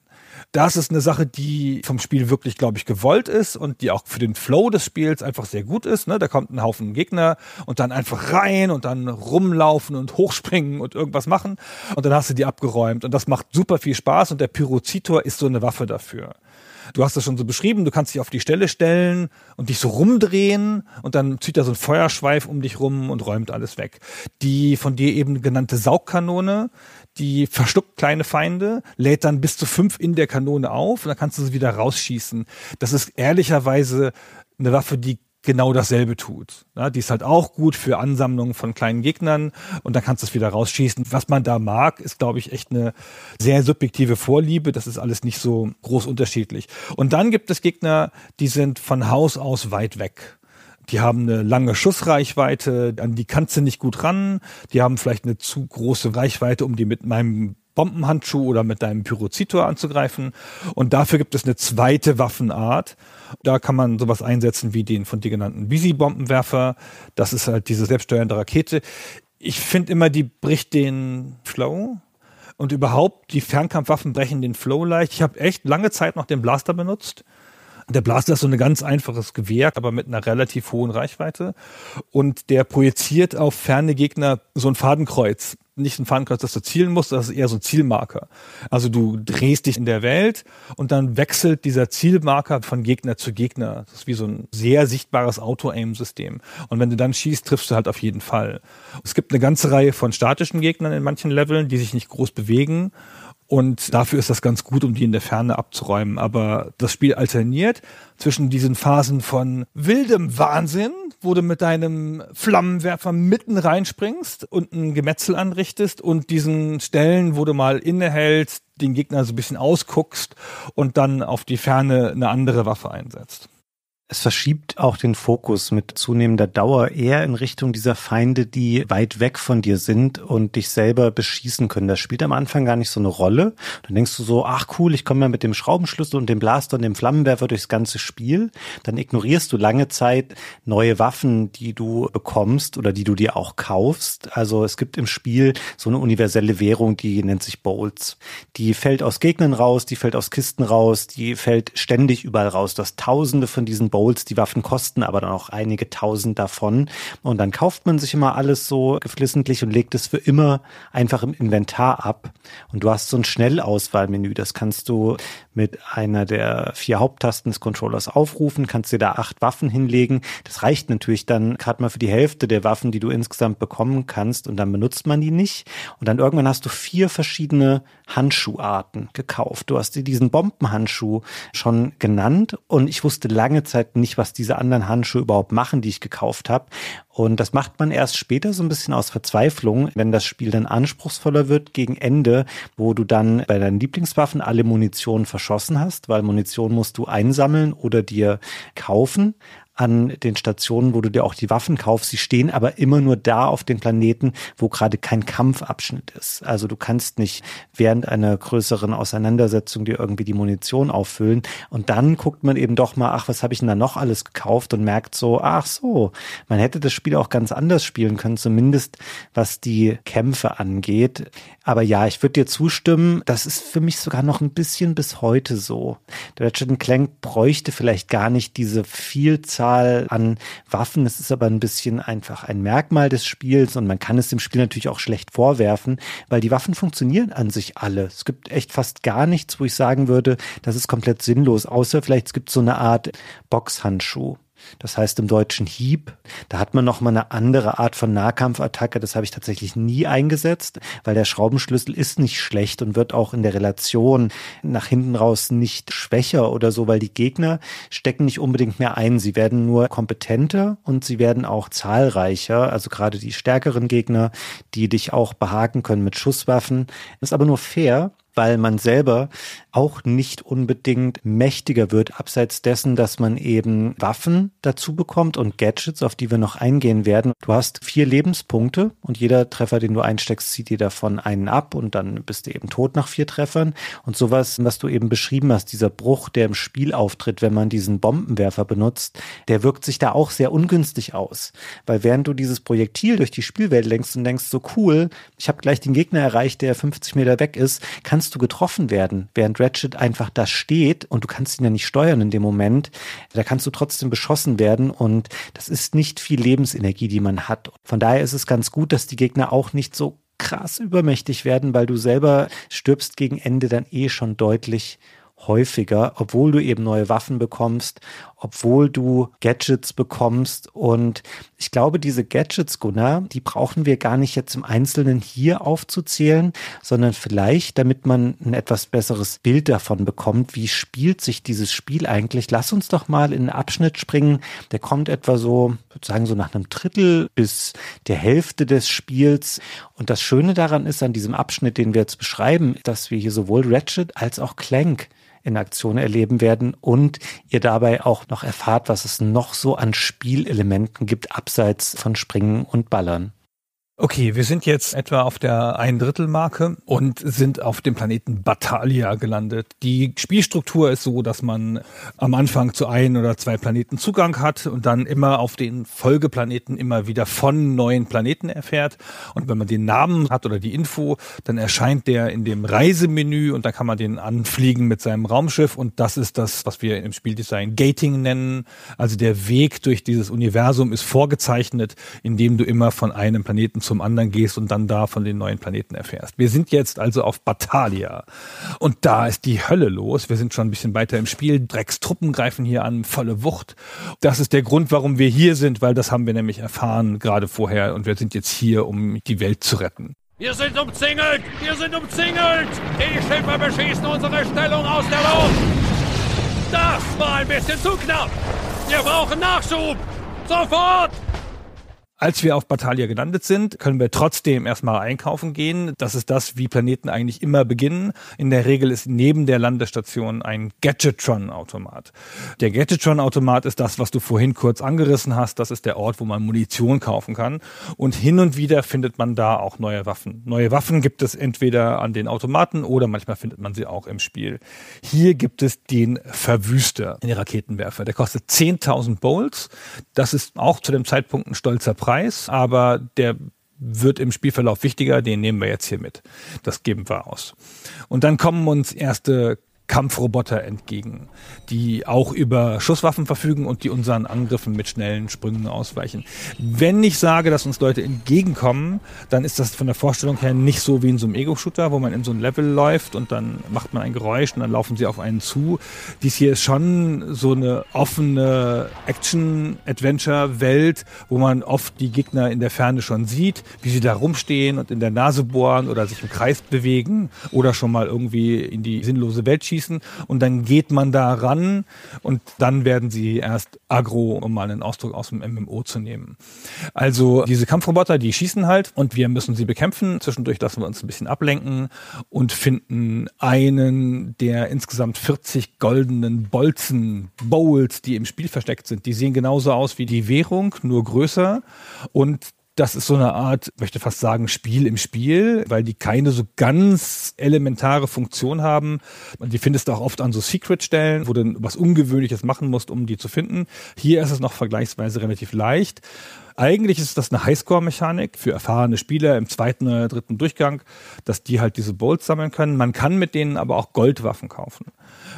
Das ist eine Sache, die vom Spiel wirklich, glaube ich, gewollt ist und die auch für den Flow des Spiels einfach sehr gut ist. Ne? Da kommt ein Haufen Gegner und dann einfach rein und dann rumlaufen und hochspringen und irgendwas machen. Und dann hast du die abgeräumt. Und das macht super viel Spaß und der Pyrozitor ist so eine Waffe dafür du hast das schon so beschrieben, du kannst dich auf die Stelle stellen und dich so rumdrehen und dann zieht da so ein Feuerschweif um dich rum und räumt alles weg. Die von dir eben genannte Saugkanone, die verschluckt kleine Feinde, lädt dann bis zu fünf in der Kanone auf und dann kannst du sie wieder rausschießen. Das ist ehrlicherweise eine Waffe, die genau dasselbe tut. Ja, die ist halt auch gut für Ansammlungen von kleinen Gegnern und dann kannst du es wieder rausschießen. Was man da mag, ist, glaube ich, echt eine sehr subjektive Vorliebe. Das ist alles nicht so groß unterschiedlich. Und dann gibt es Gegner, die sind von Haus aus weit weg. Die haben eine lange Schussreichweite, an die kannst du nicht gut ran. Die haben vielleicht eine zu große Reichweite, um die mit meinem Bombenhandschuh oder mit deinem Pyrozitor anzugreifen. Und dafür gibt es eine zweite Waffenart, da kann man sowas einsetzen wie den von dir genannten Busy-Bombenwerfer. Das ist halt diese selbststeuernde Rakete. Ich finde immer, die bricht den Flow. Und überhaupt, die Fernkampfwaffen brechen den Flow leicht. Ich habe echt lange Zeit noch den Blaster benutzt. Der Blaster ist so ein ganz einfaches Gewehr, aber mit einer relativ hohen Reichweite. Und der projiziert auf ferne Gegner so ein Fadenkreuz nicht ein Fahnenkreuzer, das du zielen musst, das ist eher so ein Zielmarker. Also du drehst dich in der Welt und dann wechselt dieser Zielmarker von Gegner zu Gegner. Das ist wie so ein sehr sichtbares Auto-Aim-System. Und wenn du dann schießt, triffst du halt auf jeden Fall. Es gibt eine ganze Reihe von statischen Gegnern in manchen Leveln, die sich nicht groß bewegen und dafür ist das ganz gut, um die in der Ferne abzuräumen. Aber das Spiel alterniert zwischen diesen Phasen von wildem Wahnsinn, wo du mit deinem Flammenwerfer mitten reinspringst und ein Gemetzel anrichtest und diesen Stellen, wo du mal innehältst, den Gegner so ein bisschen ausguckst und dann auf die Ferne eine andere Waffe einsetzt. Es verschiebt auch den Fokus mit zunehmender Dauer eher in Richtung dieser Feinde, die weit weg von dir sind und dich selber beschießen können. Das spielt am Anfang gar nicht so eine Rolle. Dann denkst du so, ach cool, ich komme mal mit dem Schraubenschlüssel und dem Blaster und dem Flammenwerfer durchs ganze Spiel. Dann ignorierst du lange Zeit neue Waffen, die du bekommst oder die du dir auch kaufst. Also es gibt im Spiel so eine universelle Währung, die nennt sich Bolts. Die fällt aus Gegnern raus, die fällt aus Kisten raus, die fällt ständig überall raus. Du hast tausende von diesen Bolts Bowls. Die Waffen kosten aber dann auch einige tausend davon. Und dann kauft man sich immer alles so geflissentlich und legt es für immer einfach im Inventar ab. Und du hast so ein Schnellauswahlmenü. Das kannst du mit einer der vier Haupttasten des Controllers aufrufen, kannst dir da acht Waffen hinlegen. Das reicht natürlich dann gerade mal für die Hälfte der Waffen, die du insgesamt bekommen kannst und dann benutzt man die nicht. Und dann irgendwann hast du vier verschiedene Handschuharten gekauft. Du hast dir diesen Bombenhandschuh schon genannt und ich wusste lange Zeit nicht, was diese anderen Handschuhe überhaupt machen, die ich gekauft habe. Und das macht man erst später so ein bisschen aus Verzweiflung, wenn das Spiel dann anspruchsvoller wird gegen Ende, wo du dann bei deinen Lieblingswaffen alle Munition verschossen hast, weil Munition musst du einsammeln oder dir kaufen an den Stationen, wo du dir auch die Waffen kaufst. Sie stehen aber immer nur da auf den Planeten, wo gerade kein Kampfabschnitt ist. Also du kannst nicht während einer größeren Auseinandersetzung dir irgendwie die Munition auffüllen. Und dann guckt man eben doch mal, ach, was habe ich denn da noch alles gekauft und merkt so, ach so, man hätte das Spiel auch ganz anders spielen können, zumindest was die Kämpfe angeht. Aber ja, ich würde dir zustimmen, das ist für mich sogar noch ein bisschen bis heute so. Der Ratchet Clank bräuchte vielleicht gar nicht diese Vielzahl Auswahl an Waffen. Es ist aber ein bisschen einfach ein Merkmal des Spiels und man kann es dem Spiel natürlich auch schlecht vorwerfen, weil die Waffen funktionieren an sich alle. Es gibt echt fast gar nichts, wo ich sagen würde, das ist komplett sinnlos, außer vielleicht es gibt so eine Art Boxhandschuh. Das heißt im Deutschen Hieb. Da hat man nochmal eine andere Art von Nahkampfattacke. Das habe ich tatsächlich nie eingesetzt, weil der Schraubenschlüssel ist nicht schlecht und wird auch in der Relation nach hinten raus nicht schwächer oder so, weil die Gegner stecken nicht unbedingt mehr ein. Sie werden nur kompetenter und sie werden auch zahlreicher. Also gerade die stärkeren Gegner, die dich auch behaken können mit Schusswaffen. Ist aber nur fair, weil man selber auch nicht unbedingt mächtiger wird, abseits dessen, dass man eben Waffen dazu bekommt und Gadgets, auf die wir noch eingehen werden. Du hast vier Lebenspunkte und jeder Treffer, den du einsteckst, zieht dir davon einen ab und dann bist du eben tot nach vier Treffern. Und sowas, was du eben beschrieben hast, dieser Bruch, der im Spiel auftritt, wenn man diesen Bombenwerfer benutzt, der wirkt sich da auch sehr ungünstig aus. Weil während du dieses Projektil durch die Spielwelt lenkst und denkst, so cool, ich habe gleich den Gegner erreicht, der 50 Meter weg ist, kannst kannst du getroffen werden, während Ratchet einfach da steht und du kannst ihn ja nicht steuern in dem Moment. Da kannst du trotzdem beschossen werden und das ist nicht viel Lebensenergie, die man hat. Von daher ist es ganz gut, dass die Gegner auch nicht so krass übermächtig werden, weil du selber stirbst gegen Ende dann eh schon deutlich häufiger, obwohl du eben neue Waffen bekommst obwohl du Gadgets bekommst. Und ich glaube, diese Gadgets, Gunnar, die brauchen wir gar nicht jetzt im Einzelnen hier aufzuzählen, sondern vielleicht, damit man ein etwas besseres Bild davon bekommt, wie spielt sich dieses Spiel eigentlich. Lass uns doch mal in einen Abschnitt springen, der kommt etwa so, sozusagen so nach einem Drittel bis der Hälfte des Spiels. Und das Schöne daran ist an diesem Abschnitt, den wir jetzt beschreiben, dass wir hier sowohl Ratchet als auch Clank in Aktion erleben werden und ihr dabei auch noch erfahrt, was es noch so an Spielelementen gibt, abseits von Springen und Ballern. Okay, wir sind jetzt etwa auf der Ein-Drittel-Marke und sind auf dem Planeten Battalia gelandet. Die Spielstruktur ist so, dass man am Anfang zu ein oder zwei Planeten Zugang hat und dann immer auf den Folgeplaneten immer wieder von neuen Planeten erfährt. Und wenn man den Namen hat oder die Info, dann erscheint der in dem Reisemenü und dann kann man den anfliegen mit seinem Raumschiff. Und das ist das, was wir im Spieldesign Gating nennen. Also der Weg durch dieses Universum ist vorgezeichnet, indem du immer von einem Planeten zum anderen gehst und dann da von den neuen Planeten erfährst. Wir sind jetzt also auf Batalia und da ist die Hölle los. Wir sind schon ein bisschen weiter im Spiel. Dreckstruppen greifen hier an, volle Wucht. Das ist der Grund, warum wir hier sind, weil das haben wir nämlich erfahren gerade vorher und wir sind jetzt hier, um die Welt zu retten. Wir sind umzingelt! Wir sind umzingelt! Die Schiffe beschießen unsere Stellung aus der Luft! Das war ein bisschen zu knapp! Wir brauchen Nachschub! Sofort! Als wir auf Batalia gelandet sind, können wir trotzdem erstmal einkaufen gehen. Das ist das, wie Planeten eigentlich immer beginnen. In der Regel ist neben der Landestation ein Gadgetron-Automat. Der Gadgetron-Automat ist das, was du vorhin kurz angerissen hast. Das ist der Ort, wo man Munition kaufen kann. Und hin und wieder findet man da auch neue Waffen. Neue Waffen gibt es entweder an den Automaten oder manchmal findet man sie auch im Spiel. Hier gibt es den Verwüster, den Raketenwerfer. Der kostet 10.000 Bolts. Das ist auch zu dem Zeitpunkt ein stolzer Preis. Preis, aber der wird im Spielverlauf wichtiger, den nehmen wir jetzt hier mit. Das geben wir aus. Und dann kommen uns erste Kampfroboter entgegen, die auch über Schusswaffen verfügen und die unseren Angriffen mit schnellen Sprüngen ausweichen. Wenn ich sage, dass uns Leute entgegenkommen, dann ist das von der Vorstellung her nicht so wie in so einem Ego-Shooter, wo man in so ein Level läuft und dann macht man ein Geräusch und dann laufen sie auf einen zu. Dies hier ist schon so eine offene Action-Adventure-Welt, wo man oft die Gegner in der Ferne schon sieht, wie sie da rumstehen und in der Nase bohren oder sich im Kreis bewegen oder schon mal irgendwie in die sinnlose Welt schießen schießen und dann geht man da ran und dann werden sie erst aggro, um mal einen Ausdruck aus dem MMO zu nehmen. Also diese Kampfroboter, die schießen halt und wir müssen sie bekämpfen. Zwischendurch lassen wir uns ein bisschen ablenken und finden einen der insgesamt 40 goldenen Bolzen, Bowls, die im Spiel versteckt sind. Die sehen genauso aus wie die Währung, nur größer und das ist so eine Art, möchte fast sagen, Spiel im Spiel, weil die keine so ganz elementare Funktion haben. Und die findest du auch oft an so Secret-Stellen, wo du was Ungewöhnliches machen musst, um die zu finden. Hier ist es noch vergleichsweise relativ leicht. Eigentlich ist das eine Highscore-Mechanik für erfahrene Spieler im zweiten oder dritten Durchgang, dass die halt diese Bolts sammeln können. Man kann mit denen aber auch Goldwaffen kaufen.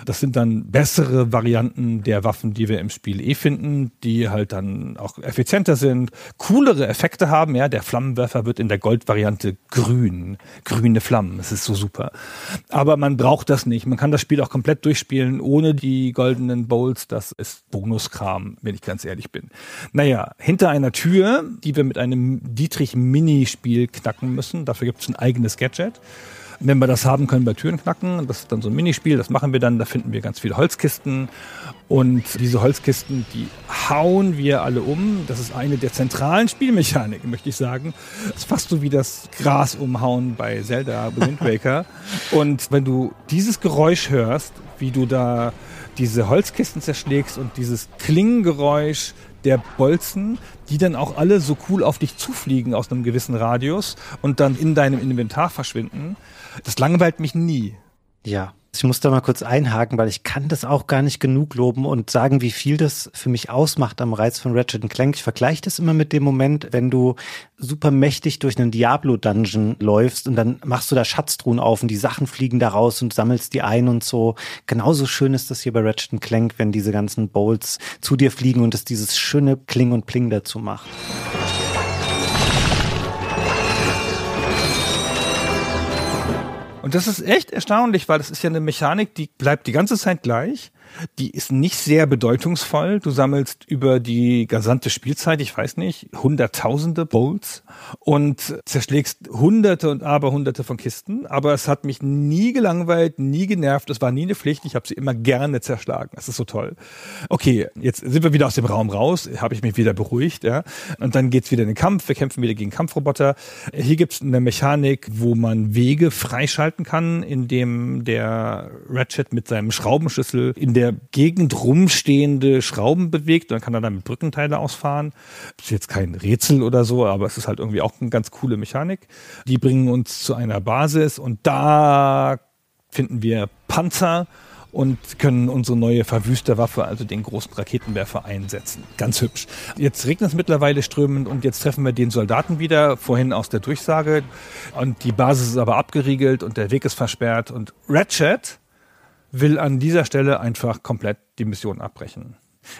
Das sind dann bessere Varianten der Waffen, die wir im Spiel eh finden, die halt dann auch effizienter sind, coolere Effekte haben. Ja, der Flammenwerfer wird in der Goldvariante grün. Grüne Flammen. Es ist so super. Aber man braucht das nicht. Man kann das Spiel auch komplett durchspielen ohne die goldenen Bowls. Das ist Bonuskram, wenn ich ganz ehrlich bin. Naja, hinter einer Tür, die wir mit einem Dietrich-Mini-Spiel knacken müssen. Dafür gibt es ein eigenes Gadget. Wenn wir das haben, können wir Türen knacken. Das ist dann so ein Minispiel, das machen wir dann. Da finden wir ganz viele Holzkisten. Und diese Holzkisten, die hauen wir alle um. Das ist eine der zentralen Spielmechaniken, möchte ich sagen. Das ist fast so wie das Gras umhauen bei Zelda Wind Waker. und wenn du dieses Geräusch hörst, wie du da diese Holzkisten zerschlägst und dieses Klingengeräusch der Bolzen, die dann auch alle so cool auf dich zufliegen aus einem gewissen Radius und dann in deinem Inventar verschwinden. Das langweilt mich nie. Ja. Ich muss da mal kurz einhaken, weil ich kann das auch gar nicht genug loben und sagen, wie viel das für mich ausmacht am Reiz von Ratchet Clank. Ich vergleiche das immer mit dem Moment, wenn du super mächtig durch einen Diablo-Dungeon läufst und dann machst du da Schatztruhen auf und die Sachen fliegen da raus und sammelst die ein und so. Genauso schön ist das hier bei Ratchet Clank, wenn diese ganzen Bolts zu dir fliegen und es dieses schöne Kling und Pling dazu macht. Und das ist echt erstaunlich, weil das ist ja eine Mechanik, die bleibt die ganze Zeit gleich. Die ist nicht sehr bedeutungsvoll. Du sammelst über die gesamte Spielzeit, ich weiß nicht, hunderttausende Bolts und zerschlägst hunderte und aberhunderte von Kisten. Aber es hat mich nie gelangweilt, nie genervt. Es war nie eine Pflicht. Ich habe sie immer gerne zerschlagen. Das ist so toll. Okay, jetzt sind wir wieder aus dem Raum raus. Habe ich mich wieder beruhigt. Ja? Und dann geht's wieder in den Kampf. Wir kämpfen wieder gegen Kampfroboter. Hier gibt's eine Mechanik, wo man Wege freischalten kann, indem der Ratchet mit seinem Schraubenschlüssel in der der Gegend rumstehende Schrauben bewegt. und Dann kann er damit Brückenteile ausfahren. Ist jetzt kein Rätsel oder so, aber es ist halt irgendwie auch eine ganz coole Mechanik. Die bringen uns zu einer Basis und da finden wir Panzer und können unsere neue Verwüsterwaffe, also den großen Raketenwerfer, einsetzen. Ganz hübsch. Jetzt regnet es mittlerweile strömend und jetzt treffen wir den Soldaten wieder, vorhin aus der Durchsage. Und die Basis ist aber abgeriegelt und der Weg ist versperrt. Und Ratchet will an dieser Stelle einfach komplett die Mission abbrechen.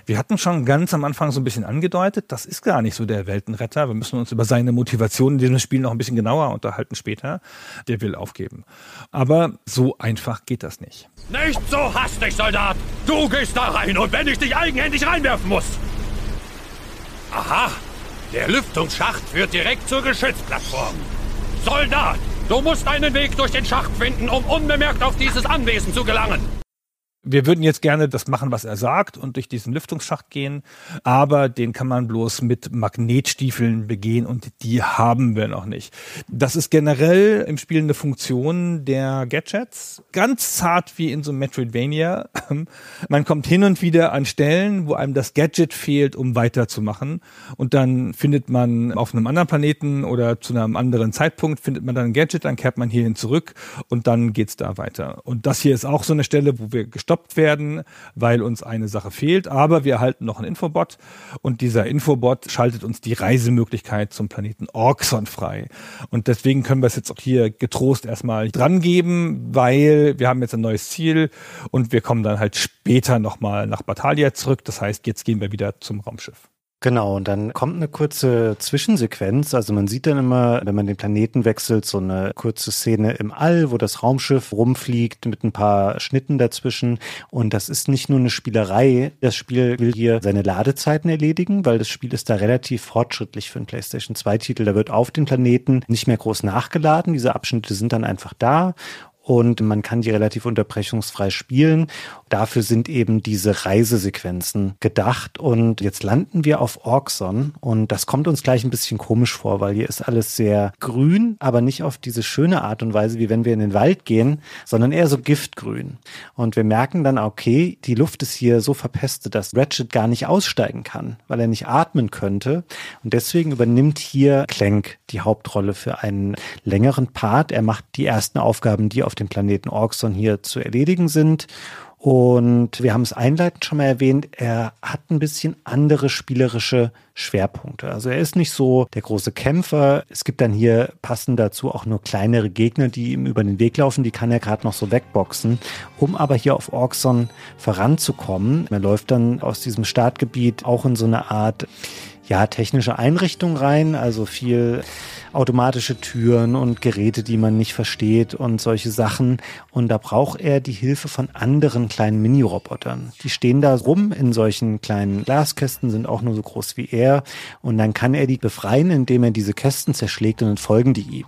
Wir hatten schon ganz am Anfang so ein bisschen angedeutet, das ist gar nicht so der Weltenretter. Wir müssen uns über seine Motivation in diesem Spiel noch ein bisschen genauer unterhalten später. Der will aufgeben. Aber so einfach geht das nicht. Nicht so hastig, Soldat! Du gehst da rein und wenn ich dich eigenhändig reinwerfen muss! Aha! Der Lüftungsschacht führt direkt zur Geschützplattform. Soldat, Du musst einen Weg durch den Schacht finden, um unbemerkt auf dieses Anwesen zu gelangen wir würden jetzt gerne das machen, was er sagt und durch diesen Lüftungsschacht gehen, aber den kann man bloß mit Magnetstiefeln begehen und die haben wir noch nicht. Das ist generell im Spiel eine Funktion der Gadgets, ganz zart wie in so Metroidvania. Man kommt hin und wieder an Stellen, wo einem das Gadget fehlt, um weiterzumachen und dann findet man auf einem anderen Planeten oder zu einem anderen Zeitpunkt findet man dann ein Gadget, dann kehrt man hierhin zurück und dann geht's da weiter. Und das hier ist auch so eine Stelle, wo wir gestartet gestoppt werden, weil uns eine Sache fehlt. Aber wir erhalten noch einen Infobot und dieser Infobot schaltet uns die Reisemöglichkeit zum Planeten Orxon frei. Und deswegen können wir es jetzt auch hier getrost erstmal drangeben, weil wir haben jetzt ein neues Ziel und wir kommen dann halt später nochmal nach Batalia zurück. Das heißt, jetzt gehen wir wieder zum Raumschiff. Genau, und dann kommt eine kurze Zwischensequenz. Also man sieht dann immer, wenn man den Planeten wechselt, so eine kurze Szene im All, wo das Raumschiff rumfliegt mit ein paar Schnitten dazwischen. Und das ist nicht nur eine Spielerei. Das Spiel will hier seine Ladezeiten erledigen, weil das Spiel ist da relativ fortschrittlich für einen PlayStation 2-Titel. Da wird auf den Planeten nicht mehr groß nachgeladen. Diese Abschnitte sind dann einfach da und man kann die relativ unterbrechungsfrei spielen. Dafür sind eben diese Reisesequenzen gedacht und jetzt landen wir auf Orkson und das kommt uns gleich ein bisschen komisch vor, weil hier ist alles sehr grün, aber nicht auf diese schöne Art und Weise, wie wenn wir in den Wald gehen, sondern eher so giftgrün. Und wir merken dann, okay, die Luft ist hier so verpestet, dass Ratchet gar nicht aussteigen kann, weil er nicht atmen könnte und deswegen übernimmt hier Clank die Hauptrolle für einen längeren Part. Er macht die ersten Aufgaben, die auf auf dem Planeten Orkson hier zu erledigen sind. Und wir haben es einleitend schon mal erwähnt, er hat ein bisschen andere spielerische Schwerpunkte. Also er ist nicht so der große Kämpfer. Es gibt dann hier passend dazu auch nur kleinere Gegner, die ihm über den Weg laufen. Die kann er gerade noch so wegboxen. Um aber hier auf Orkson voranzukommen, er läuft dann aus diesem Startgebiet auch in so eine Art ja, technische Einrichtung rein, also viel automatische Türen und Geräte, die man nicht versteht und solche Sachen. Und da braucht er die Hilfe von anderen kleinen Mini-Robotern. Die stehen da rum in solchen kleinen Glaskästen, sind auch nur so groß wie er. Und dann kann er die befreien, indem er diese Kästen zerschlägt und dann folgen die ihm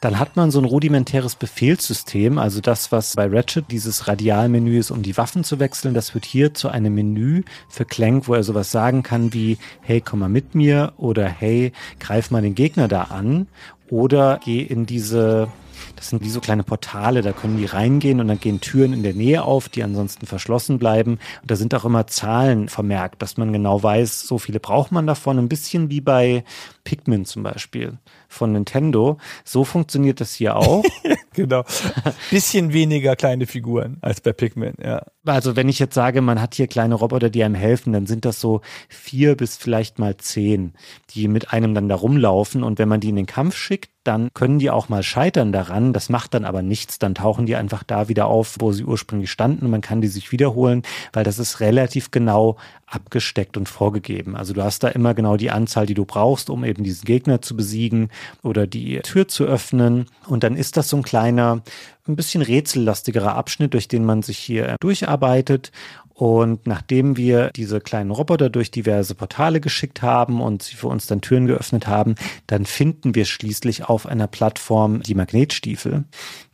dann hat man so ein rudimentäres Befehlssystem, also das, was bei Ratchet dieses Radialmenü ist, um die Waffen zu wechseln, das wird hier zu einem Menü für Clank, wo er sowas sagen kann wie, hey, komm mal mit mir oder hey, greif mal den Gegner da an oder geh in diese, das sind wie so kleine Portale, da können die reingehen und dann gehen Türen in der Nähe auf, die ansonsten verschlossen bleiben. Und da sind auch immer Zahlen vermerkt, dass man genau weiß, so viele braucht man davon. Ein bisschen wie bei Pikmin zum Beispiel von Nintendo. So funktioniert das hier auch. genau. Bisschen weniger kleine Figuren als bei Pikmin, ja. Also wenn ich jetzt sage, man hat hier kleine Roboter, die einem helfen, dann sind das so vier bis vielleicht mal zehn, die mit einem dann da rumlaufen. Und wenn man die in den Kampf schickt, dann können die auch mal scheitern daran. Das macht dann aber nichts. Dann tauchen die einfach da wieder auf, wo sie ursprünglich standen. Und Man kann die sich wiederholen, weil das ist relativ genau abgesteckt und vorgegeben. Also du hast da immer genau die Anzahl, die du brauchst, um eben diesen Gegner zu besiegen oder die Tür zu öffnen. Und dann ist das so ein kleines kleiner, ein bisschen rätsellastigerer Abschnitt, durch den man sich hier durcharbeitet. Und nachdem wir diese kleinen Roboter durch diverse Portale geschickt haben und sie für uns dann Türen geöffnet haben, dann finden wir schließlich auf einer Plattform die Magnetstiefel,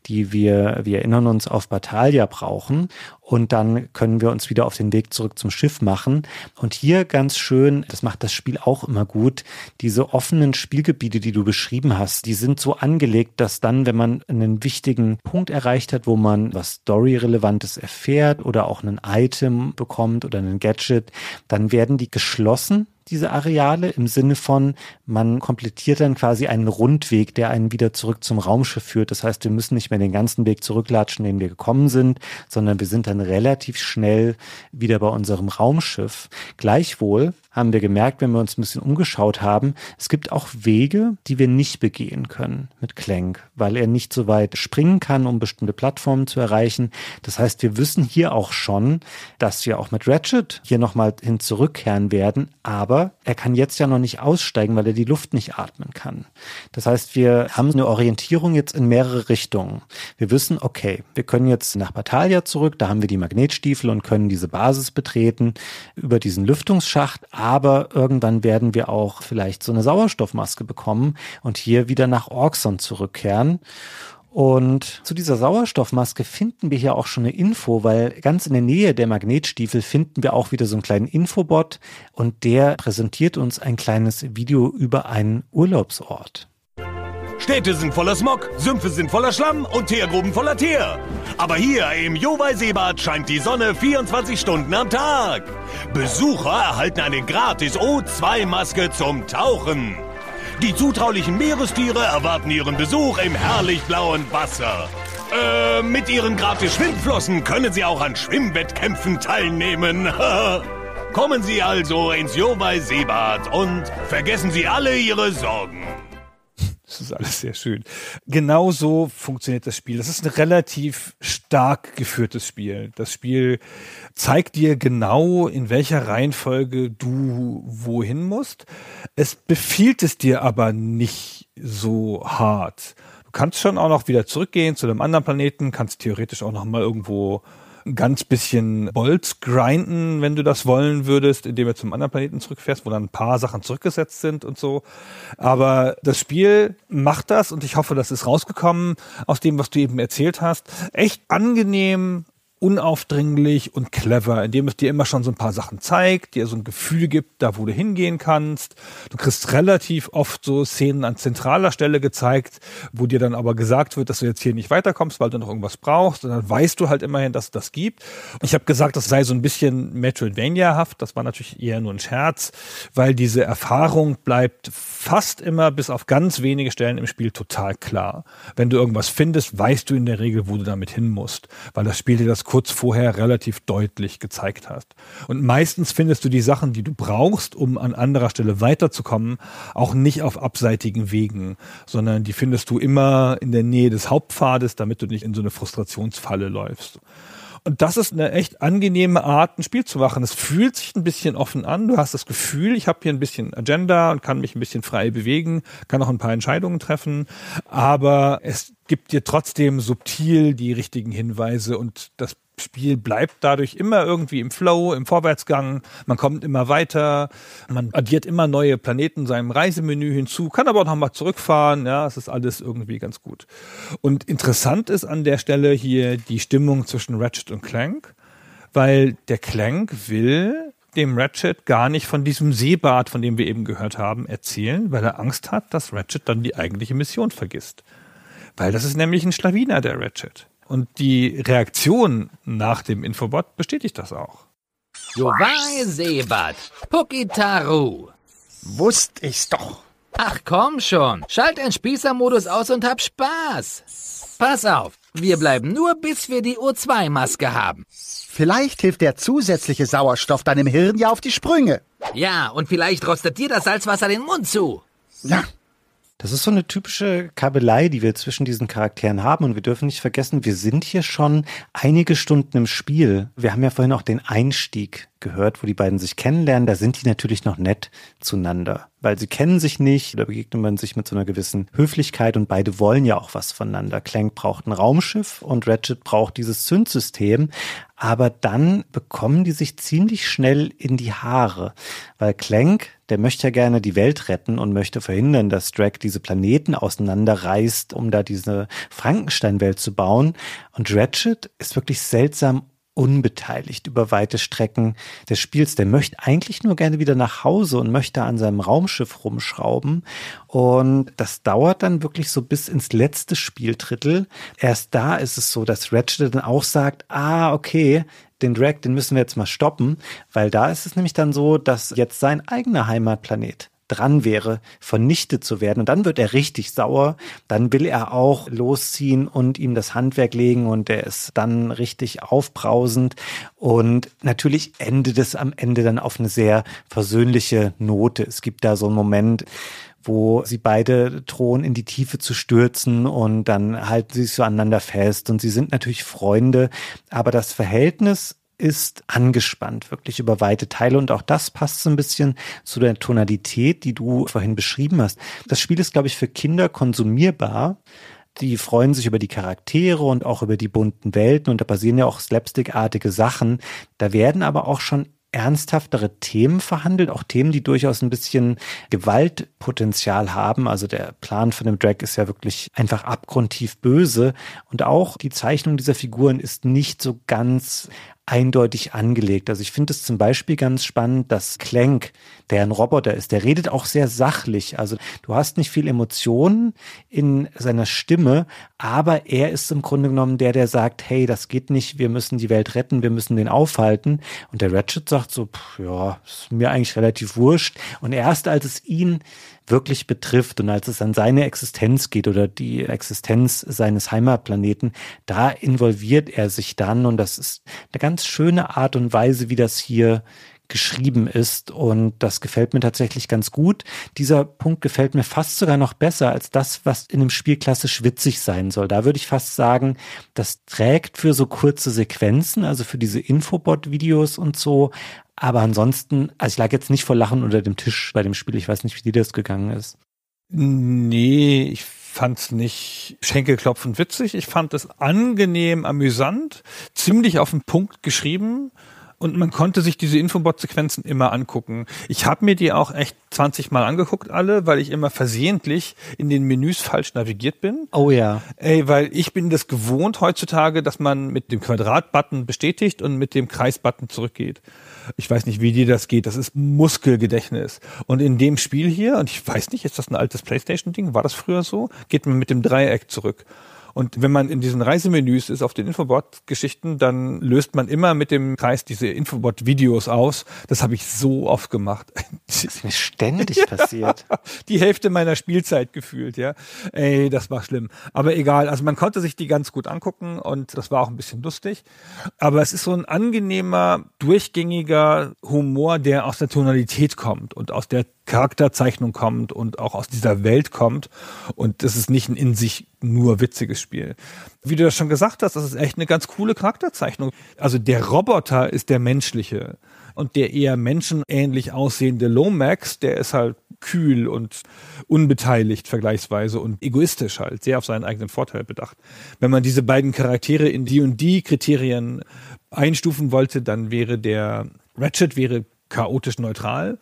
die wir, wir erinnern uns, auf Batalia brauchen und dann können wir uns wieder auf den Weg zurück zum Schiff machen. Und hier ganz schön, das macht das Spiel auch immer gut, diese offenen Spielgebiete, die du beschrieben hast, die sind so angelegt, dass dann, wenn man einen wichtigen Punkt erreicht hat, wo man was Story-Relevantes erfährt oder auch einen Item bekommt oder einen Gadget, dann werden die geschlossen diese Areale im Sinne von, man komplettiert dann quasi einen Rundweg, der einen wieder zurück zum Raumschiff führt. Das heißt, wir müssen nicht mehr den ganzen Weg zurücklatschen, den wir gekommen sind, sondern wir sind dann relativ schnell wieder bei unserem Raumschiff. Gleichwohl haben wir gemerkt, wenn wir uns ein bisschen umgeschaut haben, es gibt auch Wege, die wir nicht begehen können mit Clank, weil er nicht so weit springen kann, um bestimmte Plattformen zu erreichen. Das heißt, wir wissen hier auch schon, dass wir auch mit Ratchet hier nochmal hin zurückkehren werden, aber er kann jetzt ja noch nicht aussteigen, weil er die Luft nicht atmen kann. Das heißt, wir haben eine Orientierung jetzt in mehrere Richtungen. Wir wissen, okay, wir können jetzt nach Batalia zurück, da haben wir die Magnetstiefel und können diese Basis betreten über diesen Lüftungsschacht, aber irgendwann werden wir auch vielleicht so eine Sauerstoffmaske bekommen und hier wieder nach Orkson zurückkehren. Und zu dieser Sauerstoffmaske finden wir hier auch schon eine Info, weil ganz in der Nähe der Magnetstiefel finden wir auch wieder so einen kleinen Infobot und der präsentiert uns ein kleines Video über einen Urlaubsort. Städte sind voller Smog, Sümpfe sind voller Schlamm und Teergruben voller Teer. Aber hier im Jowei-Seebad scheint die Sonne 24 Stunden am Tag. Besucher erhalten eine gratis O2-Maske zum Tauchen. Die zutraulichen Meerestiere erwarten ihren Besuch im herrlich blauen Wasser. Äh, mit ihren gratis Schwimmflossen können sie auch an Schwimmwettkämpfen teilnehmen. Kommen Sie also ins Jowei Seebad und vergessen Sie alle Ihre Sorgen. Das ist alles sehr schön. Genau so funktioniert das Spiel. Das ist ein relativ stark geführtes Spiel. Das Spiel zeigt dir genau, in welcher Reihenfolge du wohin musst. Es befiehlt es dir aber nicht so hart. Du kannst schon auch noch wieder zurückgehen zu einem anderen Planeten, kannst theoretisch auch noch mal irgendwo ein ganz bisschen Bolz grinden, wenn du das wollen würdest, indem du zum anderen Planeten zurückfährst, wo dann ein paar Sachen zurückgesetzt sind und so. Aber das Spiel macht das und ich hoffe, das ist rausgekommen aus dem, was du eben erzählt hast. Echt angenehm unaufdringlich und clever, indem es dir immer schon so ein paar Sachen zeigt, dir so ein Gefühl gibt, da wo du hingehen kannst. Du kriegst relativ oft so Szenen an zentraler Stelle gezeigt, wo dir dann aber gesagt wird, dass du jetzt hier nicht weiterkommst, weil du noch irgendwas brauchst. Und dann weißt du halt immerhin, dass es das gibt. Ich habe gesagt, das sei so ein bisschen Metroidvania-haft. Das war natürlich eher nur ein Scherz, weil diese Erfahrung bleibt fast immer bis auf ganz wenige Stellen im Spiel total klar. Wenn du irgendwas findest, weißt du in der Regel, wo du damit hin musst, weil das Spiel dir das kurz vorher relativ deutlich gezeigt hast. Und meistens findest du die Sachen, die du brauchst, um an anderer Stelle weiterzukommen, auch nicht auf abseitigen Wegen, sondern die findest du immer in der Nähe des Hauptpfades, damit du nicht in so eine Frustrationsfalle läufst. Und das ist eine echt angenehme Art, ein Spiel zu machen. Es fühlt sich ein bisschen offen an. Du hast das Gefühl, ich habe hier ein bisschen Agenda und kann mich ein bisschen frei bewegen, kann auch ein paar Entscheidungen treffen. Aber es gibt dir trotzdem subtil die richtigen Hinweise und das Spiel bleibt dadurch immer irgendwie im Flow, im Vorwärtsgang. Man kommt immer weiter. Man addiert immer neue Planeten seinem Reisemenü hinzu, kann aber auch nochmal zurückfahren. Ja, es ist alles irgendwie ganz gut. Und interessant ist an der Stelle hier die Stimmung zwischen Ratchet und Clank, weil der Clank will dem Ratchet gar nicht von diesem Seebad, von dem wir eben gehört haben, erzählen, weil er Angst hat, dass Ratchet dann die eigentliche Mission vergisst. Weil das ist nämlich ein Schlawiner, der Ratchet. Und die Reaktion nach dem Infobot bestätigt das auch. Jovai Sebat, Pukitaru. Wusst ich's doch. Ach komm schon, schalt den Spießermodus aus und hab Spaß. Pass auf, wir bleiben nur, bis wir die O2-Maske haben. Vielleicht hilft der zusätzliche Sauerstoff deinem Hirn ja auf die Sprünge. Ja, und vielleicht rostet dir das Salzwasser den Mund zu. Ja, das ist so eine typische Kabelei, die wir zwischen diesen Charakteren haben. Und wir dürfen nicht vergessen, wir sind hier schon einige Stunden im Spiel. Wir haben ja vorhin auch den Einstieg gehört, wo die beiden sich kennenlernen, da sind die natürlich noch nett zueinander, weil sie kennen sich nicht, da begegnet man sich mit so einer gewissen Höflichkeit und beide wollen ja auch was voneinander. Clank braucht ein Raumschiff und Ratchet braucht dieses Zündsystem, aber dann bekommen die sich ziemlich schnell in die Haare, weil Clank, der möchte ja gerne die Welt retten und möchte verhindern, dass Drake diese Planeten auseinanderreißt, um da diese Frankensteinwelt zu bauen und Ratchet ist wirklich seltsam unbeteiligt über weite Strecken des Spiels. Der möchte eigentlich nur gerne wieder nach Hause und möchte an seinem Raumschiff rumschrauben. Und das dauert dann wirklich so bis ins letzte Spieltrittel. Erst da ist es so, dass Ratchet dann auch sagt, ah, okay, den Drag, den müssen wir jetzt mal stoppen, weil da ist es nämlich dann so, dass jetzt sein eigener Heimatplanet dran wäre, vernichtet zu werden. Und dann wird er richtig sauer. Dann will er auch losziehen und ihm das Handwerk legen und er ist dann richtig aufbrausend. Und natürlich endet es am Ende dann auf eine sehr versöhnliche Note. Es gibt da so einen Moment, wo sie beide drohen, in die Tiefe zu stürzen und dann halten sie sich so aneinander fest und sie sind natürlich Freunde, aber das Verhältnis ist angespannt, wirklich über weite Teile. Und auch das passt so ein bisschen zu der Tonalität, die du vorhin beschrieben hast. Das Spiel ist, glaube ich, für Kinder konsumierbar. Die freuen sich über die Charaktere und auch über die bunten Welten. Und da passieren ja auch slapstickartige Sachen. Da werden aber auch schon ernsthaftere Themen verhandelt, auch Themen, die durchaus ein bisschen Gewaltpotenzial haben. Also der Plan von dem Drag ist ja wirklich einfach abgrundtief böse und auch die Zeichnung dieser Figuren ist nicht so ganz eindeutig angelegt. Also ich finde es zum Beispiel ganz spannend, dass Clank, der ein Roboter ist, der redet auch sehr sachlich. Also du hast nicht viel Emotionen in seiner Stimme, aber er ist im Grunde genommen der, der sagt, hey, das geht nicht, wir müssen die Welt retten, wir müssen den aufhalten. Und der Ratchet sagt so, pff, ja, ist mir eigentlich relativ wurscht. Und erst als es ihn wirklich betrifft und als es an seine Existenz geht oder die Existenz seines Heimatplaneten, da involviert er sich dann und das ist eine ganz schöne Art und Weise, wie das hier geschrieben ist und das gefällt mir tatsächlich ganz gut. Dieser Punkt gefällt mir fast sogar noch besser als das, was in einem Spiel klassisch witzig sein soll. Da würde ich fast sagen, das trägt für so kurze Sequenzen, also für diese Infobot-Videos und so, aber ansonsten, also ich lag jetzt nicht vor Lachen unter dem Tisch bei dem Spiel. Ich weiß nicht, wie dir das gegangen ist. Nee, ich fand's nicht schenkelklopfend witzig. Ich fand es angenehm, amüsant, ziemlich auf den Punkt geschrieben. Und man konnte sich diese Infobot-Sequenzen immer angucken. Ich habe mir die auch echt 20 Mal angeguckt, alle, weil ich immer versehentlich in den Menüs falsch navigiert bin. Oh ja. Ey, weil ich bin das gewohnt heutzutage, dass man mit dem Quadrat-Button bestätigt und mit dem Kreis-Button zurückgeht ich weiß nicht, wie dir das geht, das ist Muskelgedächtnis. Und in dem Spiel hier, und ich weiß nicht, ist das ein altes Playstation-Ding? War das früher so? Geht man mit dem Dreieck zurück. Und wenn man in diesen Reisemenüs ist auf den Infobot-Geschichten, dann löst man immer mit dem Kreis diese Infobot-Videos aus. Das habe ich so oft gemacht. Das ist mir ständig passiert. Die Hälfte meiner Spielzeit gefühlt, ja. Ey, das war schlimm. Aber egal, also man konnte sich die ganz gut angucken und das war auch ein bisschen lustig. Aber es ist so ein angenehmer, durchgängiger Humor, der aus der Tonalität kommt und aus der Charakterzeichnung kommt und auch aus dieser Welt kommt. Und das ist nicht ein in sich nur witziges Spiel. Wie du das schon gesagt hast, das ist echt eine ganz coole Charakterzeichnung. Also der Roboter ist der menschliche und der eher menschenähnlich aussehende Lomax, der ist halt kühl und unbeteiligt vergleichsweise und egoistisch halt, sehr auf seinen eigenen Vorteil bedacht. Wenn man diese beiden Charaktere in die und die Kriterien einstufen wollte, dann wäre der Ratchet wäre chaotisch neutral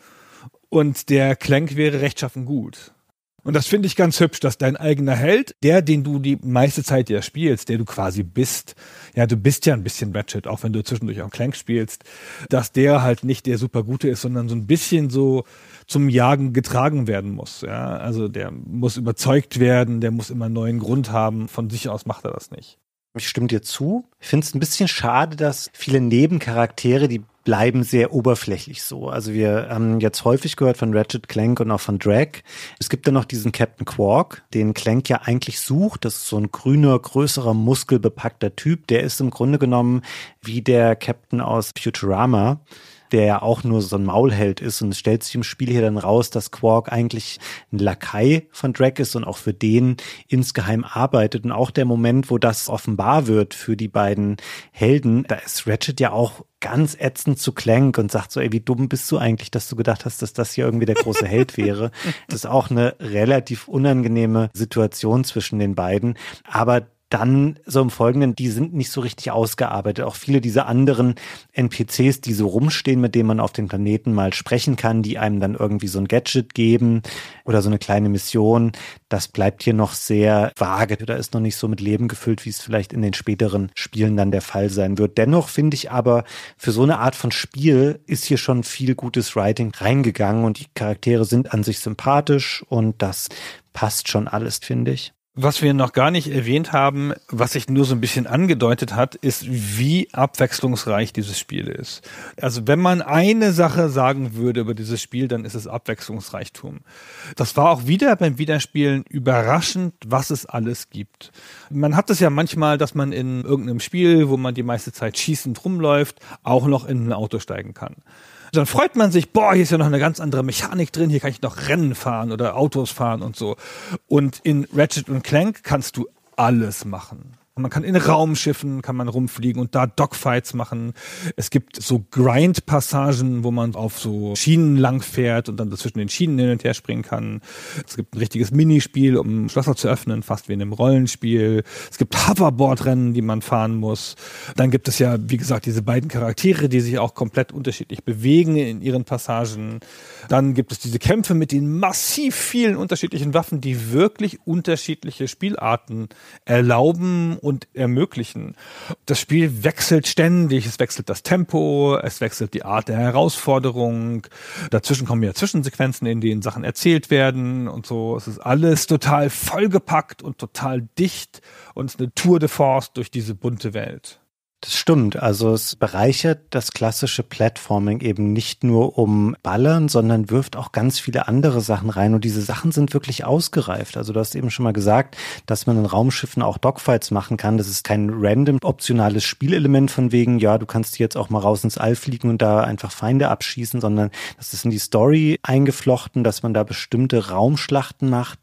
und der Clank wäre rechtschaffen gut. Und das finde ich ganz hübsch, dass dein eigener Held, der, den du die meiste Zeit ja spielst, der du quasi bist, ja, du bist ja ein bisschen Ratchet, auch wenn du zwischendurch auch Clank spielst, dass der halt nicht der supergute ist, sondern so ein bisschen so zum Jagen getragen werden muss. Ja? Also der muss überzeugt werden, der muss immer einen neuen Grund haben. Von sich aus macht er das nicht. Ich stimme dir zu. Ich finde es ein bisschen schade, dass viele Nebencharaktere, die bleiben sehr oberflächlich so. Also wir haben jetzt häufig gehört von Ratchet Clank und auch von Drag. Es gibt dann noch diesen Captain Quark, den Clank ja eigentlich sucht. Das ist so ein grüner, größerer, muskelbepackter Typ. Der ist im Grunde genommen wie der Captain aus Futurama der ja auch nur so ein Maulheld ist. Und es stellt sich im Spiel hier dann raus, dass Quark eigentlich ein Lakai von Drake ist und auch für den insgeheim arbeitet. Und auch der Moment, wo das offenbar wird für die beiden Helden, da ist Ratchet ja auch ganz ätzend zu Clank und sagt so, ey, wie dumm bist du eigentlich, dass du gedacht hast, dass das hier irgendwie der große Held wäre. Das ist auch eine relativ unangenehme Situation zwischen den beiden. Aber dann so im Folgenden, die sind nicht so richtig ausgearbeitet. Auch viele dieser anderen NPCs, die so rumstehen, mit denen man auf dem Planeten mal sprechen kann, die einem dann irgendwie so ein Gadget geben oder so eine kleine Mission, das bleibt hier noch sehr vage oder ist noch nicht so mit Leben gefüllt, wie es vielleicht in den späteren Spielen dann der Fall sein wird. Dennoch finde ich aber, für so eine Art von Spiel ist hier schon viel gutes Writing reingegangen und die Charaktere sind an sich sympathisch und das passt schon alles, finde ich. Was wir noch gar nicht erwähnt haben, was sich nur so ein bisschen angedeutet hat, ist, wie abwechslungsreich dieses Spiel ist. Also wenn man eine Sache sagen würde über dieses Spiel, dann ist es Abwechslungsreichtum. Das war auch wieder beim Wiederspielen überraschend, was es alles gibt. Man hat es ja manchmal, dass man in irgendeinem Spiel, wo man die meiste Zeit schießend rumläuft, auch noch in ein Auto steigen kann. Also dann freut man sich, boah, hier ist ja noch eine ganz andere Mechanik drin, hier kann ich noch Rennen fahren oder Autos fahren und so. Und in Ratchet und Clank kannst du alles machen. Und man kann in Raumschiffen, kann man rumfliegen und da Dogfights machen. Es gibt so Grind-Passagen, wo man auf so Schienen langfährt und dann zwischen den Schienen hin und her springen kann. Es gibt ein richtiges Minispiel, um Schlösser zu öffnen, fast wie in einem Rollenspiel. Es gibt Hoverboard-Rennen, die man fahren muss. Dann gibt es ja, wie gesagt, diese beiden Charaktere, die sich auch komplett unterschiedlich bewegen in ihren Passagen. Dann gibt es diese Kämpfe mit den massiv vielen unterschiedlichen Waffen, die wirklich unterschiedliche Spielarten erlauben und ermöglichen. Das Spiel wechselt ständig, es wechselt das Tempo, es wechselt die Art der Herausforderung. Dazwischen kommen ja Zwischensequenzen, in denen Sachen erzählt werden und so. Es ist alles total vollgepackt und total dicht und es ist eine Tour de Force durch diese bunte Welt. Das stimmt. Also es bereichert das klassische Platforming eben nicht nur um Ballern, sondern wirft auch ganz viele andere Sachen rein. Und diese Sachen sind wirklich ausgereift. Also du hast eben schon mal gesagt, dass man in Raumschiffen auch Dogfights machen kann. Das ist kein random optionales Spielelement von wegen, ja, du kannst jetzt auch mal raus ins All fliegen und da einfach Feinde abschießen, sondern das ist in die Story eingeflochten, dass man da bestimmte Raumschlachten macht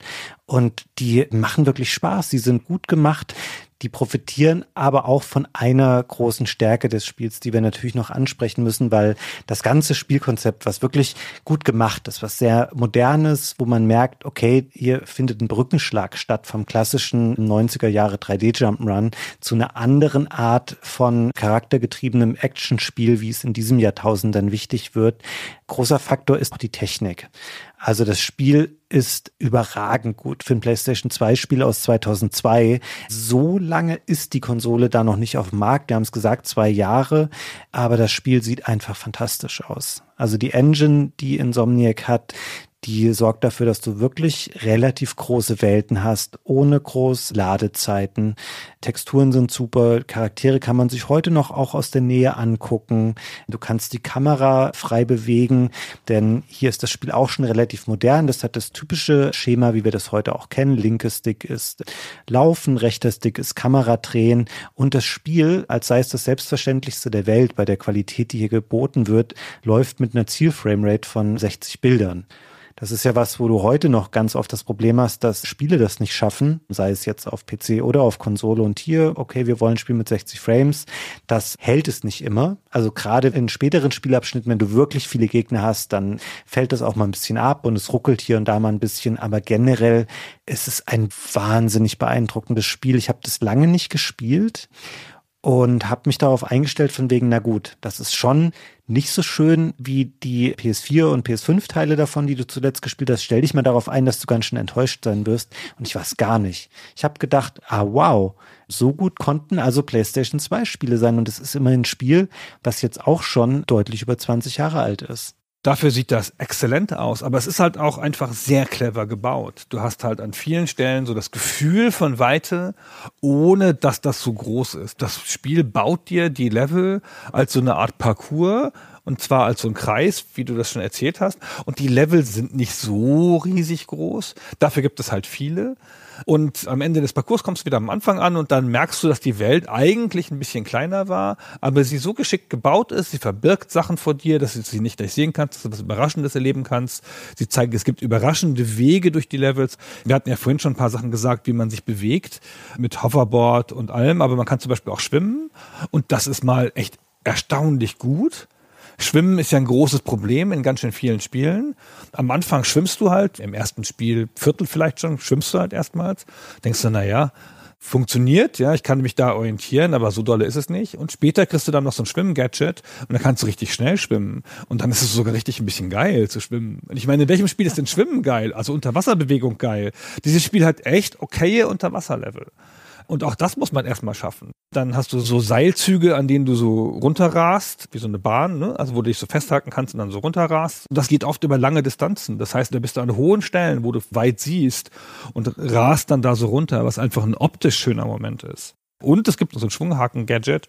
und die machen wirklich Spaß. Die sind gut gemacht die profitieren aber auch von einer großen Stärke des Spiels, die wir natürlich noch ansprechen müssen, weil das ganze Spielkonzept, was wirklich gut gemacht ist, was sehr modernes, wo man merkt, okay, hier findet ein Brückenschlag statt vom klassischen 90er Jahre 3D Jump'n'Run zu einer anderen Art von charaktergetriebenem Actionspiel, wie es in diesem Jahrtausend dann wichtig wird. Großer Faktor ist auch die Technik. Also das Spiel ist überragend gut für ein PlayStation 2 Spiel aus 2002. So lange ist die Konsole da noch nicht auf dem Markt. Wir haben es gesagt, zwei Jahre. Aber das Spiel sieht einfach fantastisch aus. Also die Engine, die Insomniac hat, die sorgt dafür, dass du wirklich relativ große Welten hast, ohne groß Ladezeiten. Texturen sind super, Charaktere kann man sich heute noch auch aus der Nähe angucken. Du kannst die Kamera frei bewegen, denn hier ist das Spiel auch schon relativ modern. Das hat das typische Schema, wie wir das heute auch kennen. Linker Stick ist Laufen, rechter Stick ist Kamera drehen und das Spiel, als sei es das selbstverständlichste der Welt bei der Qualität, die hier geboten wird, läuft mit einer Zielframerate von 60 Bildern. Das ist ja was, wo du heute noch ganz oft das Problem hast, dass Spiele das nicht schaffen, sei es jetzt auf PC oder auf Konsole und hier, okay, wir wollen ein Spiel mit 60 Frames. Das hält es nicht immer. Also gerade in späteren Spielabschnitten, wenn du wirklich viele Gegner hast, dann fällt das auch mal ein bisschen ab und es ruckelt hier und da mal ein bisschen. Aber generell es ist es ein wahnsinnig beeindruckendes Spiel. Ich habe das lange nicht gespielt und habe mich darauf eingestellt von wegen, na gut, das ist schon nicht so schön wie die PS4 und PS5 Teile davon, die du zuletzt gespielt hast. Stell dich mal darauf ein, dass du ganz schön enttäuscht sein wirst. Und ich war gar nicht. Ich habe gedacht, ah wow, so gut konnten also PlayStation 2 Spiele sein. Und es ist immerhin ein Spiel, was jetzt auch schon deutlich über 20 Jahre alt ist. Dafür sieht das exzellent aus, aber es ist halt auch einfach sehr clever gebaut. Du hast halt an vielen Stellen so das Gefühl von Weite, ohne dass das so groß ist. Das Spiel baut dir die Level als so eine Art Parcours und zwar als so ein Kreis, wie du das schon erzählt hast. Und die Level sind nicht so riesig groß. Dafür gibt es halt viele. Und am Ende des Parcours kommst du wieder am Anfang an und dann merkst du, dass die Welt eigentlich ein bisschen kleiner war, aber sie so geschickt gebaut ist, sie verbirgt Sachen vor dir, dass du sie nicht gleich sehen kannst, dass du was Überraschendes erleben kannst. Sie zeigen, es gibt überraschende Wege durch die Levels. Wir hatten ja vorhin schon ein paar Sachen gesagt, wie man sich bewegt mit Hoverboard und allem, aber man kann zum Beispiel auch schwimmen und das ist mal echt erstaunlich gut. Schwimmen ist ja ein großes Problem in ganz schön vielen Spielen. Am Anfang schwimmst du halt, im ersten Spiel, Viertel vielleicht schon, schwimmst du halt erstmals. Denkst du, naja, funktioniert, ja, ich kann mich da orientieren, aber so dolle ist es nicht. Und später kriegst du dann noch so ein Schwimmgadget und dann kannst du richtig schnell schwimmen. Und dann ist es sogar richtig ein bisschen geil zu schwimmen. Und ich meine, in welchem Spiel ist denn Schwimmen geil? Also Unterwasserbewegung geil. Dieses Spiel hat echt okaye Unterwasserlevel. Und auch das muss man erstmal schaffen. Dann hast du so Seilzüge, an denen du so runterrast, wie so eine Bahn, ne? also wo du dich so festhaken kannst und dann so runterrast. Und das geht oft über lange Distanzen. Das heißt, da bist du an hohen Stellen, wo du weit siehst und rast dann da so runter, was einfach ein optisch schöner Moment ist. Und es gibt noch so ein Schwunghaken-Gadget.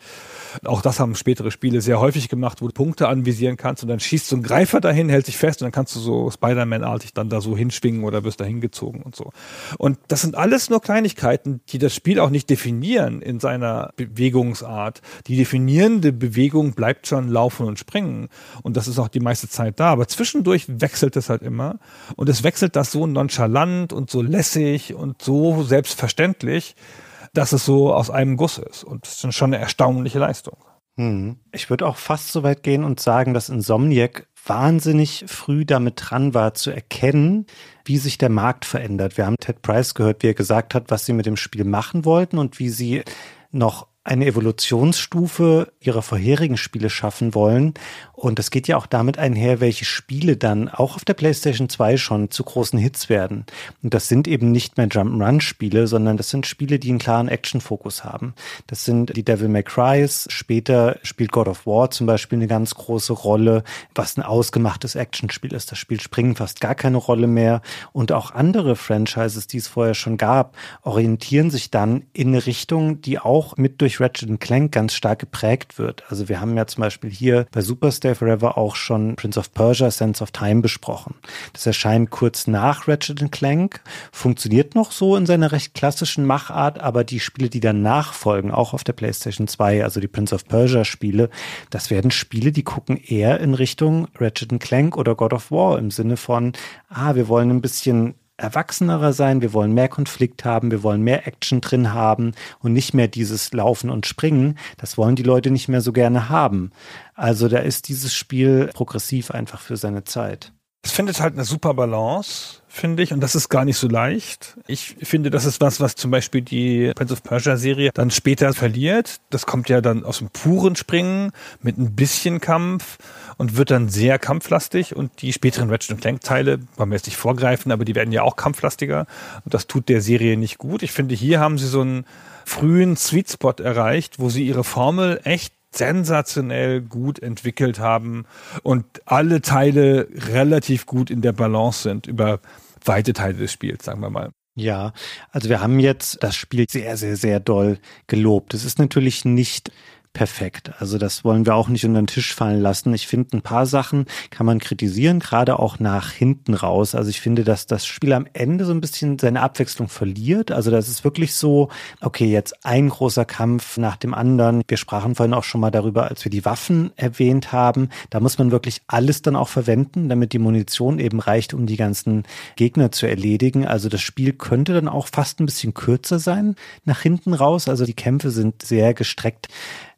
Auch das haben spätere Spiele sehr häufig gemacht, wo du Punkte anvisieren kannst und dann schießt so ein Greifer dahin, hält sich fest und dann kannst du so Spider-Man-artig dann da so hinschwingen oder wirst da hingezogen und so. Und das sind alles nur Kleinigkeiten, die das Spiel auch nicht definieren in seiner Bewegungsart. Die definierende Bewegung bleibt schon Laufen und Springen. Und das ist auch die meiste Zeit da. Aber zwischendurch wechselt es halt immer. Und es wechselt das so nonchalant und so lässig und so selbstverständlich dass es so aus einem Guss ist. Und das ist schon eine erstaunliche Leistung. Hm. Ich würde auch fast so weit gehen und sagen, dass Insomniac wahnsinnig früh damit dran war, zu erkennen, wie sich der Markt verändert. Wir haben Ted Price gehört, wie er gesagt hat, was sie mit dem Spiel machen wollten und wie sie noch eine Evolutionsstufe ihrer vorherigen Spiele schaffen wollen. Und das geht ja auch damit einher, welche Spiele dann auch auf der PlayStation 2 schon zu großen Hits werden. Und das sind eben nicht mehr Jump'n'Run-Spiele, sondern das sind Spiele, die einen klaren Action-Fokus haben. Das sind die Devil May Cry's. Später spielt God of War zum Beispiel eine ganz große Rolle, was ein ausgemachtes Action-Spiel ist. Das Spiel springen fast gar keine Rolle mehr. Und auch andere Franchises, die es vorher schon gab, orientieren sich dann in eine Richtung, die auch mit durch durch Ratchet Clank ganz stark geprägt wird. Also wir haben ja zum Beispiel hier bei Superstay Forever auch schon Prince of Persia Sense of Time besprochen. Das erscheint kurz nach Ratchet Clank, funktioniert noch so in seiner recht klassischen Machart, aber die Spiele, die danach folgen, auch auf der PlayStation 2, also die Prince of Persia Spiele, das werden Spiele, die gucken eher in Richtung Ratchet Clank oder God of War im Sinne von, ah, wir wollen ein bisschen erwachsenerer sein, wir wollen mehr Konflikt haben, wir wollen mehr Action drin haben und nicht mehr dieses Laufen und Springen. Das wollen die Leute nicht mehr so gerne haben. Also da ist dieses Spiel progressiv einfach für seine Zeit. Es findet halt eine super Balance, finde ich, und das ist gar nicht so leicht. Ich finde, das ist was, was zum Beispiel die Prince of Persia Serie dann später verliert. Das kommt ja dann aus dem puren Springen mit ein bisschen Kampf und wird dann sehr kampflastig und die späteren Ratchet Clank Teile, wollen wir jetzt nicht vorgreifen, aber die werden ja auch kampflastiger und das tut der Serie nicht gut. Ich finde, hier haben sie so einen frühen Sweet Spot erreicht, wo sie ihre Formel echt sensationell gut entwickelt haben und alle Teile relativ gut in der Balance sind über weite Teile des Spiels, sagen wir mal. Ja, also wir haben jetzt das Spiel sehr, sehr, sehr doll gelobt. Es ist natürlich nicht perfekt. Also das wollen wir auch nicht unter den Tisch fallen lassen. Ich finde, ein paar Sachen kann man kritisieren, gerade auch nach hinten raus. Also ich finde, dass das Spiel am Ende so ein bisschen seine Abwechslung verliert. Also das ist wirklich so, okay, jetzt ein großer Kampf nach dem anderen. Wir sprachen vorhin auch schon mal darüber, als wir die Waffen erwähnt haben. Da muss man wirklich alles dann auch verwenden, damit die Munition eben reicht, um die ganzen Gegner zu erledigen. Also das Spiel könnte dann auch fast ein bisschen kürzer sein nach hinten raus. Also die Kämpfe sind sehr gestreckt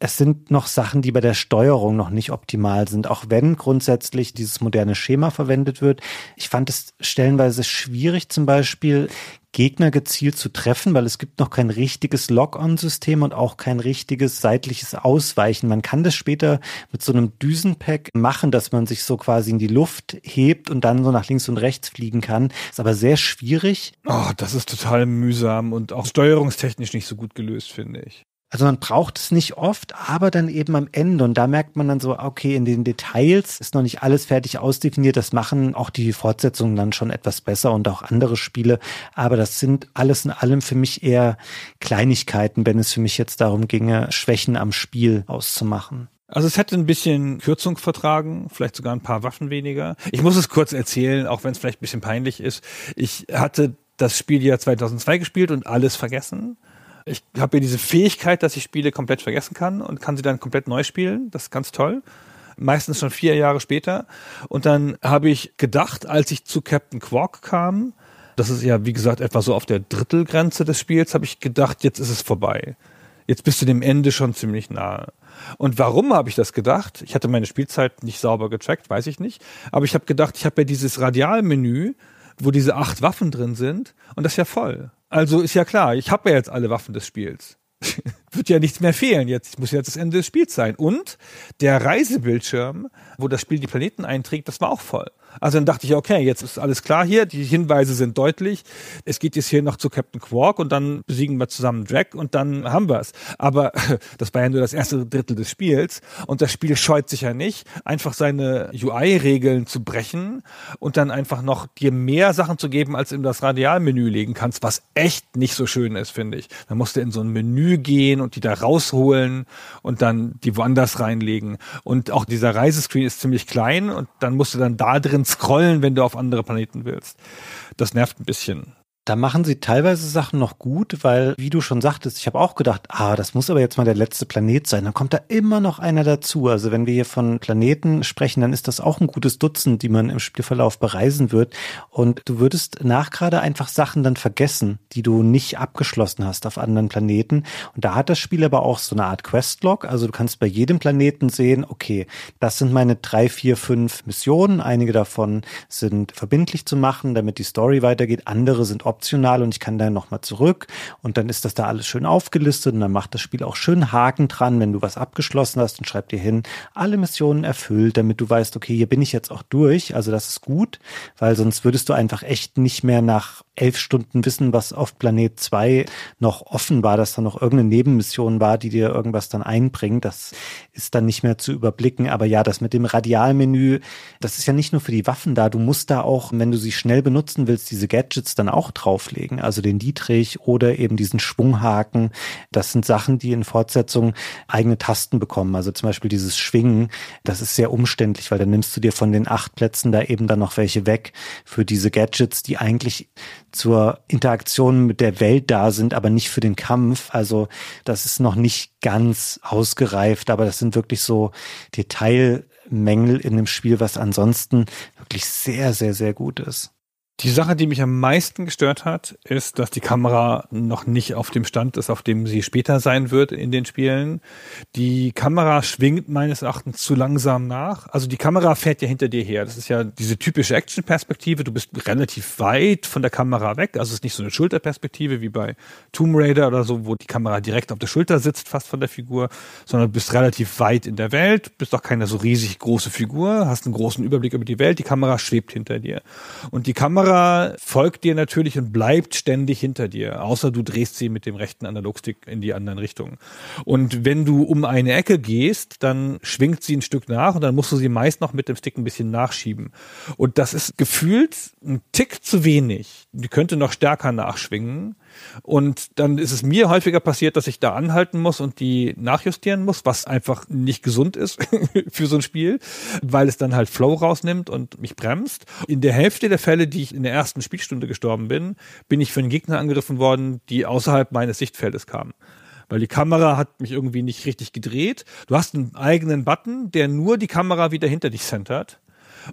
es sind noch Sachen, die bei der Steuerung noch nicht optimal sind, auch wenn grundsätzlich dieses moderne Schema verwendet wird. Ich fand es stellenweise schwierig, zum Beispiel Gegner gezielt zu treffen, weil es gibt noch kein richtiges Lock-on-System und auch kein richtiges seitliches Ausweichen. Man kann das später mit so einem Düsenpack machen, dass man sich so quasi in die Luft hebt und dann so nach links und rechts fliegen kann. Ist aber sehr schwierig. Oh, das ist total mühsam und auch steuerungstechnisch nicht so gut gelöst, finde ich. Also man braucht es nicht oft, aber dann eben am Ende. Und da merkt man dann so, okay, in den Details ist noch nicht alles fertig ausdefiniert. Das machen auch die Fortsetzungen dann schon etwas besser und auch andere Spiele. Aber das sind alles in allem für mich eher Kleinigkeiten, wenn es für mich jetzt darum ginge, Schwächen am Spiel auszumachen. Also es hätte ein bisschen Kürzung vertragen, vielleicht sogar ein paar Waffen weniger. Ich muss es kurz erzählen, auch wenn es vielleicht ein bisschen peinlich ist. Ich hatte das Spiel ja 2002 gespielt und alles vergessen ich habe hier diese Fähigkeit, dass ich Spiele komplett vergessen kann und kann sie dann komplett neu spielen. Das ist ganz toll meistens schon vier Jahre später. Und dann habe ich gedacht, als ich zu Captain Quark kam, das ist ja, wie gesagt, etwa so auf der Drittelgrenze des Spiels, habe ich gedacht, jetzt ist es vorbei. Jetzt bist du dem Ende schon ziemlich nahe. Und warum habe ich das gedacht? Ich hatte meine Spielzeit nicht sauber gecheckt, weiß ich nicht. Aber ich habe gedacht, ich habe ja dieses Radialmenü, wo diese acht Waffen drin sind, und das ist ja voll. Also ist ja klar, ich habe ja jetzt alle Waffen des Spiels. Wird ja nichts mehr fehlen jetzt. ich Muss jetzt das Ende des Spiels sein. Und der Reisebildschirm, wo das Spiel die Planeten einträgt, das war auch voll. Also dann dachte ich, okay, jetzt ist alles klar hier, die Hinweise sind deutlich. Es geht jetzt hier noch zu Captain Quark und dann besiegen wir zusammen Drag und dann haben wir es. Aber das war ja nur das erste Drittel des Spiels und das Spiel scheut sich ja nicht, einfach seine UI-Regeln zu brechen und dann einfach noch dir mehr Sachen zu geben, als in das Radialmenü legen kannst, was echt nicht so schön ist, finde ich. Dann musst du in so ein Menü gehen und die da rausholen und dann die woanders reinlegen. Und auch dieser Reisescreen ist ziemlich klein und dann musst du dann da drin scrollen, wenn du auf andere Planeten willst. Das nervt ein bisschen. Da machen sie teilweise Sachen noch gut, weil, wie du schon sagtest, ich habe auch gedacht, ah, das muss aber jetzt mal der letzte Planet sein. Dann kommt da immer noch einer dazu. Also wenn wir hier von Planeten sprechen, dann ist das auch ein gutes Dutzend, die man im Spielverlauf bereisen wird. Und du würdest nach gerade einfach Sachen dann vergessen, die du nicht abgeschlossen hast auf anderen Planeten. Und da hat das Spiel aber auch so eine Art Questlog. Also du kannst bei jedem Planeten sehen, okay, das sind meine drei, vier, fünf Missionen. Einige davon sind verbindlich zu machen, damit die Story weitergeht. Andere sind optional und ich kann dann nochmal zurück und dann ist das da alles schön aufgelistet und dann macht das Spiel auch schön Haken dran, wenn du was abgeschlossen hast und schreib dir hin, alle Missionen erfüllt, damit du weißt, okay, hier bin ich jetzt auch durch. Also das ist gut, weil sonst würdest du einfach echt nicht mehr nach elf Stunden wissen, was auf Planet 2 noch offen war, dass da noch irgendeine Nebenmission war, die dir irgendwas dann einbringt. Das ist dann nicht mehr zu überblicken. Aber ja, das mit dem Radialmenü, das ist ja nicht nur für die Waffen da. Du musst da auch, wenn du sie schnell benutzen willst, diese Gadgets dann auch drauflegen. Also den Dietrich oder eben diesen Schwunghaken. Das sind Sachen, die in Fortsetzung eigene Tasten bekommen. Also zum Beispiel dieses Schwingen, das ist sehr umständlich, weil dann nimmst du dir von den acht Plätzen da eben dann noch welche weg für diese Gadgets, die eigentlich zur Interaktion mit der Welt da sind, aber nicht für den Kampf. Also das ist noch nicht ganz ausgereift, aber das sind wirklich so Detailmängel in dem Spiel, was ansonsten wirklich sehr, sehr, sehr gut ist. Die Sache, die mich am meisten gestört hat, ist, dass die Kamera noch nicht auf dem Stand ist, auf dem sie später sein wird in den Spielen. Die Kamera schwingt meines Erachtens zu langsam nach. Also die Kamera fährt ja hinter dir her. Das ist ja diese typische Action-Perspektive. Du bist relativ weit von der Kamera weg. Also es ist nicht so eine Schulterperspektive wie bei Tomb Raider oder so, wo die Kamera direkt auf der Schulter sitzt, fast von der Figur, sondern du bist relativ weit in der Welt, bist auch keine so riesig große Figur, hast einen großen Überblick über die Welt. Die Kamera schwebt hinter dir. Und die Kamera Kamera folgt dir natürlich und bleibt ständig hinter dir, außer du drehst sie mit dem rechten Analogstick in die anderen Richtungen. Und wenn du um eine Ecke gehst, dann schwingt sie ein Stück nach und dann musst du sie meist noch mit dem Stick ein bisschen nachschieben. Und das ist gefühlt ein Tick zu wenig. Die könnte noch stärker nachschwingen. Und dann ist es mir häufiger passiert, dass ich da anhalten muss und die nachjustieren muss, was einfach nicht gesund ist für so ein Spiel, weil es dann halt Flow rausnimmt und mich bremst. In der Hälfte der Fälle, die ich in der ersten Spielstunde gestorben bin, bin ich für einen Gegner angegriffen worden, die außerhalb meines Sichtfeldes kamen weil die Kamera hat mich irgendwie nicht richtig gedreht. Du hast einen eigenen Button, der nur die Kamera wieder hinter dich centert.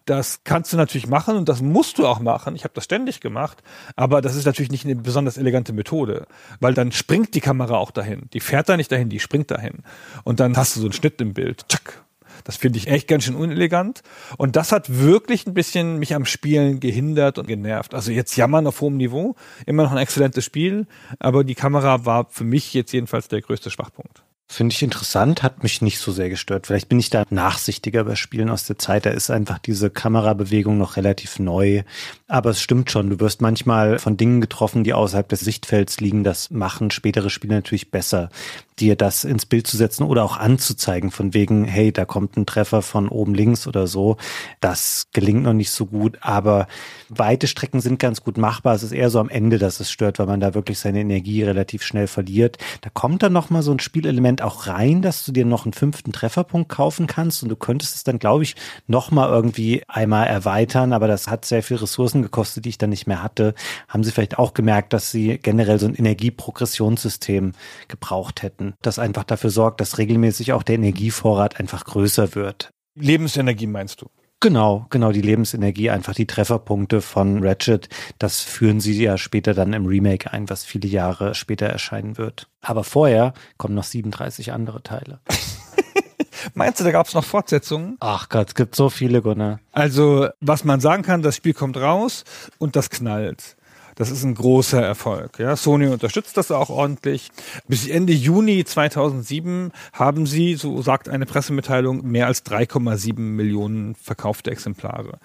Das kannst du natürlich machen und das musst du auch machen. Ich habe das ständig gemacht, aber das ist natürlich nicht eine besonders elegante Methode, weil dann springt die Kamera auch dahin. Die fährt da nicht dahin, die springt dahin. Und dann hast du so einen Schnitt im Bild. Tschack, das finde ich echt ganz schön unelegant. Und das hat wirklich ein bisschen mich am Spielen gehindert und genervt. Also jetzt jammern auf hohem Niveau, immer noch ein exzellentes Spiel, aber die Kamera war für mich jetzt jedenfalls der größte Schwachpunkt. Finde ich interessant, hat mich nicht so sehr gestört. Vielleicht bin ich da nachsichtiger bei Spielen aus der Zeit. Da ist einfach diese Kamerabewegung noch relativ neu. Aber es stimmt schon, du wirst manchmal von Dingen getroffen, die außerhalb des Sichtfelds liegen. Das machen spätere Spiele natürlich besser, dir das ins Bild zu setzen oder auch anzuzeigen, von wegen, hey, da kommt ein Treffer von oben links oder so. Das gelingt noch nicht so gut. Aber weite Strecken sind ganz gut machbar. Es ist eher so am Ende, dass es stört, weil man da wirklich seine Energie relativ schnell verliert. Da kommt dann nochmal so ein Spielelement Prozent auch rein, dass du dir noch einen fünften Trefferpunkt kaufen kannst und du könntest es dann, glaube ich, nochmal irgendwie einmal erweitern, aber das hat sehr viel Ressourcen gekostet, die ich dann nicht mehr hatte. Haben sie vielleicht auch gemerkt, dass sie generell so ein Energieprogressionssystem gebraucht hätten, das einfach dafür sorgt, dass regelmäßig auch der Energievorrat einfach größer wird. Lebensenergie meinst du? Genau, genau, die Lebensenergie, einfach die Trefferpunkte von Ratchet, das führen sie ja später dann im Remake ein, was viele Jahre später erscheinen wird. Aber vorher kommen noch 37 andere Teile. Meinst du, da gab es noch Fortsetzungen? Ach Gott, es gibt so viele, Gunnar. Also, was man sagen kann, das Spiel kommt raus und das knallt. Das ist ein großer Erfolg. Ja, Sony unterstützt das auch ordentlich. Bis Ende Juni 2007 haben sie, so sagt eine Pressemitteilung, mehr als 3,7 Millionen verkaufte Exemplare.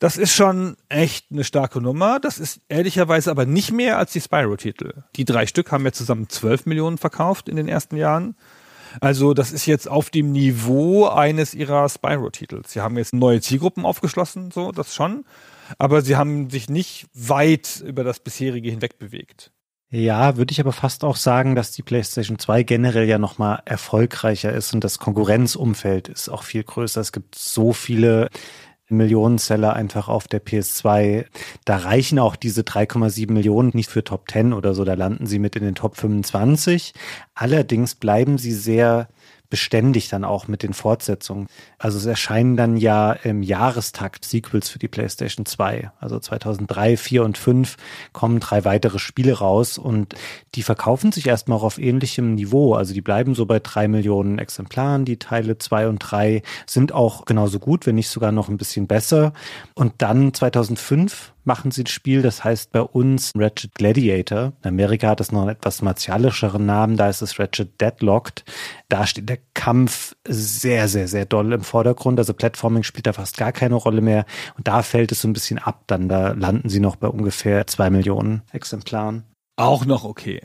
Das ist schon echt eine starke Nummer. Das ist ehrlicherweise aber nicht mehr als die Spyro-Titel. Die drei Stück haben ja zusammen 12 Millionen verkauft in den ersten Jahren. Also das ist jetzt auf dem Niveau eines ihrer Spyro-Titels. Sie haben jetzt neue Zielgruppen aufgeschlossen, so das schon aber sie haben sich nicht weit über das bisherige hinweg bewegt. Ja, würde ich aber fast auch sagen, dass die PlayStation 2 generell ja nochmal erfolgreicher ist und das Konkurrenzumfeld ist auch viel größer. Es gibt so viele Millionenseller einfach auf der PS2. Da reichen auch diese 3,7 Millionen nicht für Top 10 oder so, da landen sie mit in den Top 25. Allerdings bleiben sie sehr beständig dann auch mit den Fortsetzungen. Also es erscheinen dann ja im Jahrestakt Sequels für die PlayStation 2. Also 2003, 4 und 5 kommen drei weitere Spiele raus und die verkaufen sich erstmal auf ähnlichem Niveau. Also die bleiben so bei drei Millionen Exemplaren. Die Teile 2 und 3 sind auch genauso gut, wenn nicht sogar noch ein bisschen besser. Und dann 2005 machen sie ein Spiel, das heißt bei uns Ratchet Gladiator. In Amerika hat das noch einen etwas martialischeren Namen, da ist es Ratchet Deadlocked. Da steht der Kampf sehr, sehr, sehr doll im Vordergrund. Also Platforming spielt da fast gar keine Rolle mehr. Und da fällt es so ein bisschen ab, dann da landen sie noch bei ungefähr zwei Millionen Exemplaren. Auch noch okay.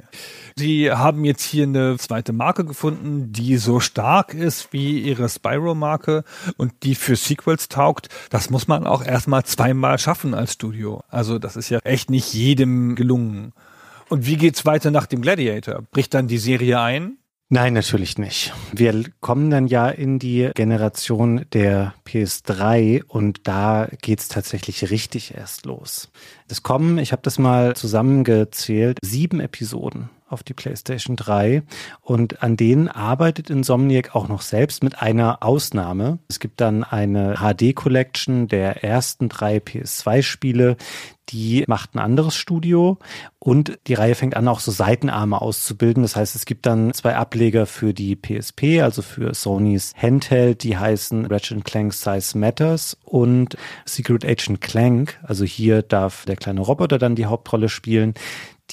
Sie haben jetzt hier eine zweite Marke gefunden, die so stark ist wie ihre Spyro-Marke und die für Sequels taugt. Das muss man auch erstmal zweimal schaffen als Studio. Also das ist ja echt nicht jedem gelungen. Und wie geht's weiter nach dem Gladiator? Bricht dann die Serie ein? Nein, natürlich nicht. Wir kommen dann ja in die Generation der PS3 und da geht es tatsächlich richtig erst los. Es kommen, ich habe das mal zusammengezählt, sieben Episoden auf die PlayStation 3. Und an denen arbeitet Insomniac auch noch selbst mit einer Ausnahme. Es gibt dann eine HD-Collection der ersten drei PS2-Spiele, die macht ein anderes Studio und die Reihe fängt an, auch so Seitenarme auszubilden. Das heißt, es gibt dann zwei Ableger für die PSP, also für Sony's Handheld, die heißen Ratchet Clank Size Matters und Secret Agent Clank. Also hier darf der kleine Roboter dann die Hauptrolle spielen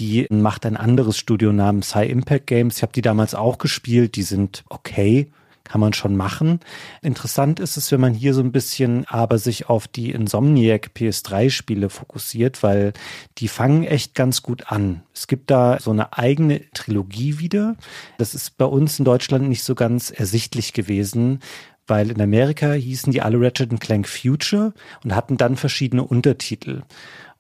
die macht ein anderes Studio namens High Impact Games. Ich habe die damals auch gespielt, die sind okay kann man schon machen. Interessant ist es, wenn man hier so ein bisschen aber sich auf die Insomniac PS3-Spiele fokussiert, weil die fangen echt ganz gut an. Es gibt da so eine eigene Trilogie wieder. Das ist bei uns in Deutschland nicht so ganz ersichtlich gewesen, weil in Amerika hießen die alle Ratchet Clank Future und hatten dann verschiedene Untertitel.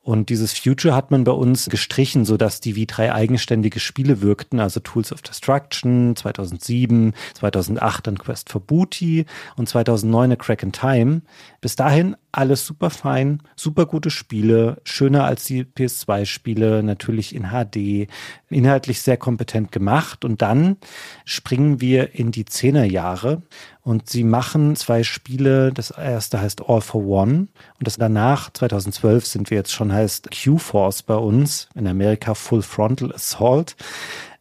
Und dieses Future hat man bei uns gestrichen, sodass die wie drei eigenständige Spiele wirkten, also Tools of Destruction 2007, 2008 dann Quest for Booty und 2009 A Crack in Time. Bis dahin alles super fein, super gute Spiele, schöner als die PS2-Spiele, natürlich in HD, inhaltlich sehr kompetent gemacht. Und dann springen wir in die Zehnerjahre und sie machen zwei Spiele. Das erste heißt All for One. Und das danach, 2012, sind wir jetzt schon, heißt Q-Force bei uns. In Amerika Full Frontal Assault.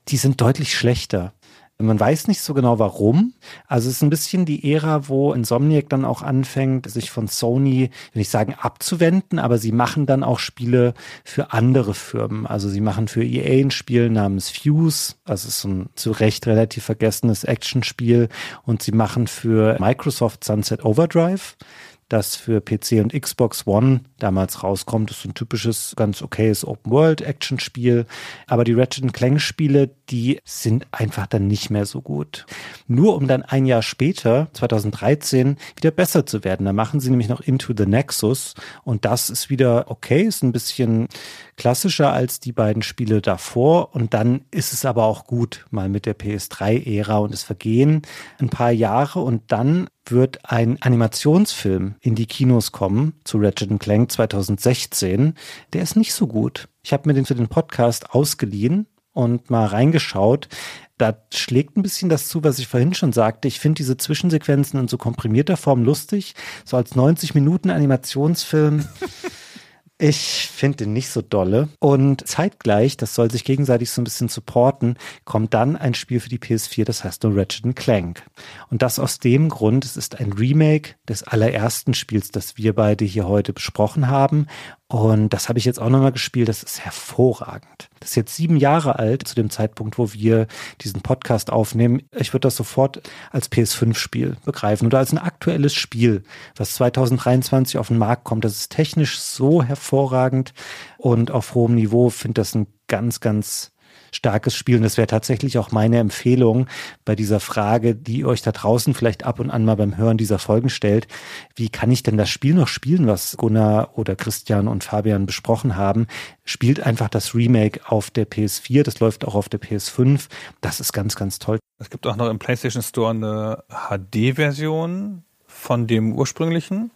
Die sind deutlich schlechter. Man weiß nicht so genau warum. Also es ist ein bisschen die Ära, wo Insomniac dann auch anfängt, sich von Sony, will ich sagen, abzuwenden, aber sie machen dann auch Spiele für andere Firmen. Also sie machen für EA ein Spiel namens Fuse, Das also ist ein zu Recht relativ vergessenes Actionspiel und sie machen für Microsoft Sunset Overdrive das für PC und Xbox One damals rauskommt. Das ist ein typisches, ganz okayes Open-World-Action-Spiel. Aber die Ratchet Clank-Spiele, die sind einfach dann nicht mehr so gut. Nur um dann ein Jahr später, 2013, wieder besser zu werden. Da machen sie nämlich noch Into the Nexus. Und das ist wieder okay, ist ein bisschen klassischer als die beiden Spiele davor. Und dann ist es aber auch gut, mal mit der PS3-Ära und es vergehen ein paar Jahre und dann wird ein Animationsfilm in die Kinos kommen zu Ratchet Clank 2016. Der ist nicht so gut. Ich habe mir den für den Podcast ausgeliehen und mal reingeschaut. Da schlägt ein bisschen das zu, was ich vorhin schon sagte. Ich finde diese Zwischensequenzen in so komprimierter Form lustig. So als 90 Minuten Animationsfilm. Ich finde ihn nicht so dolle. Und zeitgleich, das soll sich gegenseitig so ein bisschen supporten, kommt dann ein Spiel für die PS4, das heißt nur Ratchet Clank. Und das aus dem Grund, es ist ein Remake des allerersten Spiels, das wir beide hier heute besprochen haben. Und das habe ich jetzt auch nochmal gespielt. Das ist hervorragend. Das ist jetzt sieben Jahre alt zu dem Zeitpunkt, wo wir diesen Podcast aufnehmen. Ich würde das sofort als PS5-Spiel begreifen oder als ein aktuelles Spiel, was 2023 auf den Markt kommt. Das ist technisch so hervorragend und auf hohem Niveau finde das ein ganz, ganz starkes Spiel. Und das wäre tatsächlich auch meine Empfehlung bei dieser Frage, die ihr euch da draußen vielleicht ab und an mal beim Hören dieser Folgen stellt. Wie kann ich denn das Spiel noch spielen, was Gunnar oder Christian und Fabian besprochen haben? Spielt einfach das Remake auf der PS4. Das läuft auch auf der PS5. Das ist ganz, ganz toll. Es gibt auch noch im PlayStation Store eine HD-Version von dem ursprünglichen.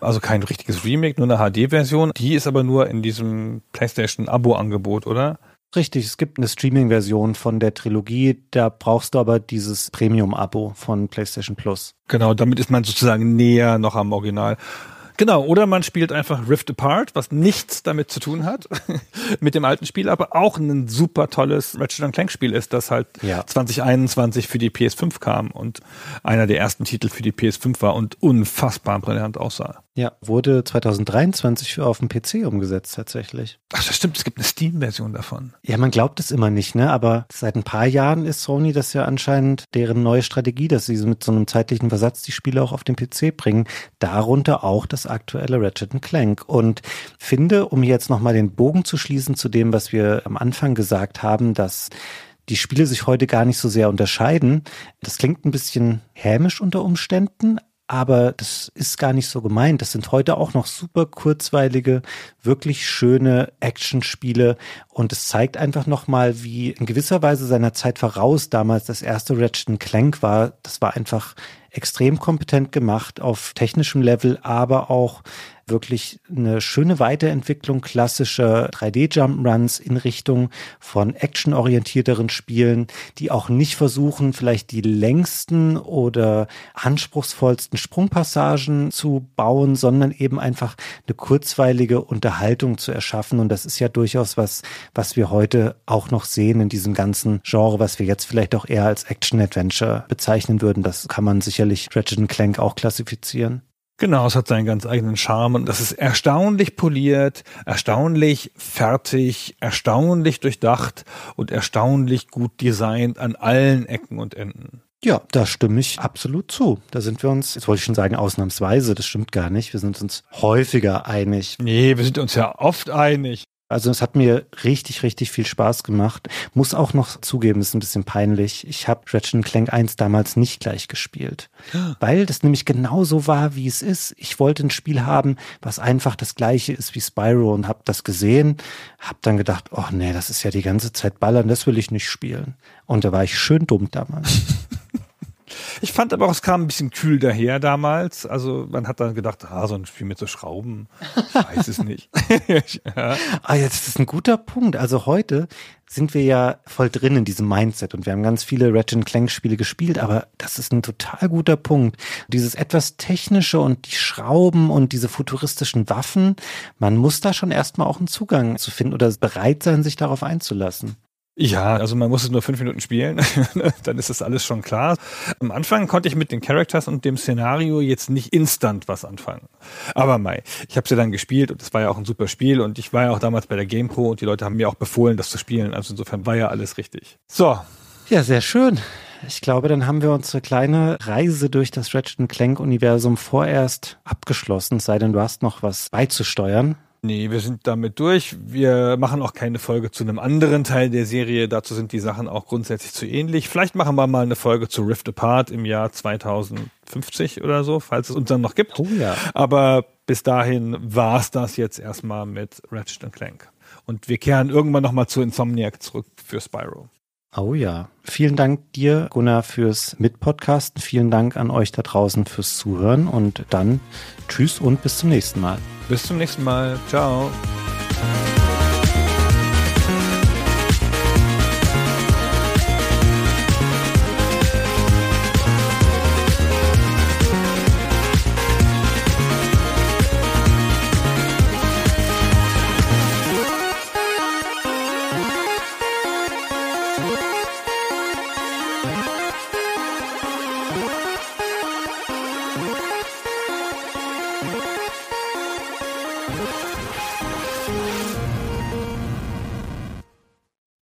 Also kein richtiges Remake, nur eine HD-Version. Die ist aber nur in diesem PlayStation-Abo-Angebot, oder? Richtig, es gibt eine Streaming-Version von der Trilogie, da brauchst du aber dieses Premium-Abo von PlayStation Plus. Genau, damit ist man sozusagen näher noch am Original. Genau, oder man spielt einfach Rift Apart, was nichts damit zu tun hat mit dem alten Spiel, aber auch ein super tolles Ratchet Clank Spiel ist, das halt ja. 2021 für die PS5 kam und einer der ersten Titel für die PS5 war und unfassbar brillant aussah. Ja, wurde 2023 auf dem PC umgesetzt tatsächlich. Ach, das stimmt, es gibt eine Steam-Version davon. Ja, man glaubt es immer nicht, ne? Aber seit ein paar Jahren ist Sony das ja anscheinend deren neue Strategie, dass sie mit so einem zeitlichen Versatz die Spiele auch auf den PC bringen. Darunter auch das aktuelle Ratchet Clank. Und finde, um jetzt nochmal den Bogen zu schließen zu dem, was wir am Anfang gesagt haben, dass die Spiele sich heute gar nicht so sehr unterscheiden. Das klingt ein bisschen hämisch unter Umständen, aber das ist gar nicht so gemeint. Das sind heute auch noch super kurzweilige, wirklich schöne Actionspiele und es zeigt einfach nochmal, wie in gewisser Weise seiner Zeit voraus damals das erste Ratchet Clank war. Das war einfach extrem kompetent gemacht auf technischem Level, aber auch wirklich eine schöne Weiterentwicklung klassischer 3D-Jump-Runs in Richtung von actionorientierteren Spielen, die auch nicht versuchen, vielleicht die längsten oder anspruchsvollsten Sprungpassagen zu bauen, sondern eben einfach eine kurzweilige Unterhaltung zu erschaffen. Und das ist ja durchaus was, was wir heute auch noch sehen in diesem ganzen Genre, was wir jetzt vielleicht auch eher als Action-Adventure bezeichnen würden. Das kann man sich sicherlich Ratchet Clank auch klassifizieren. Genau, es hat seinen ganz eigenen Charme und das ist erstaunlich poliert, erstaunlich fertig, erstaunlich durchdacht und erstaunlich gut designt an allen Ecken und Enden. Ja, da stimme ich absolut zu. Da sind wir uns, jetzt wollte ich schon sagen, ausnahmsweise, das stimmt gar nicht. Wir sind uns häufiger einig. Nee, wir sind uns ja oft einig. Also es hat mir richtig, richtig viel Spaß gemacht. Muss auch noch zugeben, ist ein bisschen peinlich. Ich habe Ratchet Clank 1 damals nicht gleich gespielt, weil das nämlich genauso war, wie es ist. Ich wollte ein Spiel haben, was einfach das gleiche ist wie Spyro und habe das gesehen, habe dann gedacht, oh nee, das ist ja die ganze Zeit Ballern, das will ich nicht spielen. Und da war ich schön dumm damals. Ich fand aber auch, es kam ein bisschen kühl daher damals. Also man hat dann gedacht, ah, so ein Spiel mit so Schrauben, ich weiß es nicht. ja. Ah, jetzt ist ein guter Punkt. Also heute sind wir ja voll drin in diesem Mindset und wir haben ganz viele Ratchet Clank Spiele gespielt, aber das ist ein total guter Punkt. Dieses etwas technische und die Schrauben und diese futuristischen Waffen, man muss da schon erstmal auch einen Zugang zu finden oder bereit sein, sich darauf einzulassen. Ja, also man muss es nur fünf Minuten spielen, dann ist das alles schon klar. Am Anfang konnte ich mit den Characters und dem Szenario jetzt nicht instant was anfangen. Aber Mai, ich habe sie ja dann gespielt und es war ja auch ein super Spiel und ich war ja auch damals bei der GamePro und die Leute haben mir auch befohlen, das zu spielen. Also insofern war ja alles richtig. So. Ja, sehr schön. Ich glaube, dann haben wir unsere kleine Reise durch das Ratchet Clank-Universum vorerst abgeschlossen, sei denn du hast noch was beizusteuern. Nee, wir sind damit durch. Wir machen auch keine Folge zu einem anderen Teil der Serie. Dazu sind die Sachen auch grundsätzlich zu ähnlich. Vielleicht machen wir mal eine Folge zu Rift Apart im Jahr 2050 oder so, falls es uns dann noch gibt. Oh ja. Aber bis dahin war es das jetzt erstmal mit Ratchet Clank. Und wir kehren irgendwann nochmal zu Insomniac zurück für Spyro. Oh ja. Vielen Dank dir, Gunnar, fürs Mitpodcasten. Vielen Dank an euch da draußen fürs Zuhören. Und dann tschüss und bis zum nächsten Mal. Bis zum nächsten Mal. Ciao.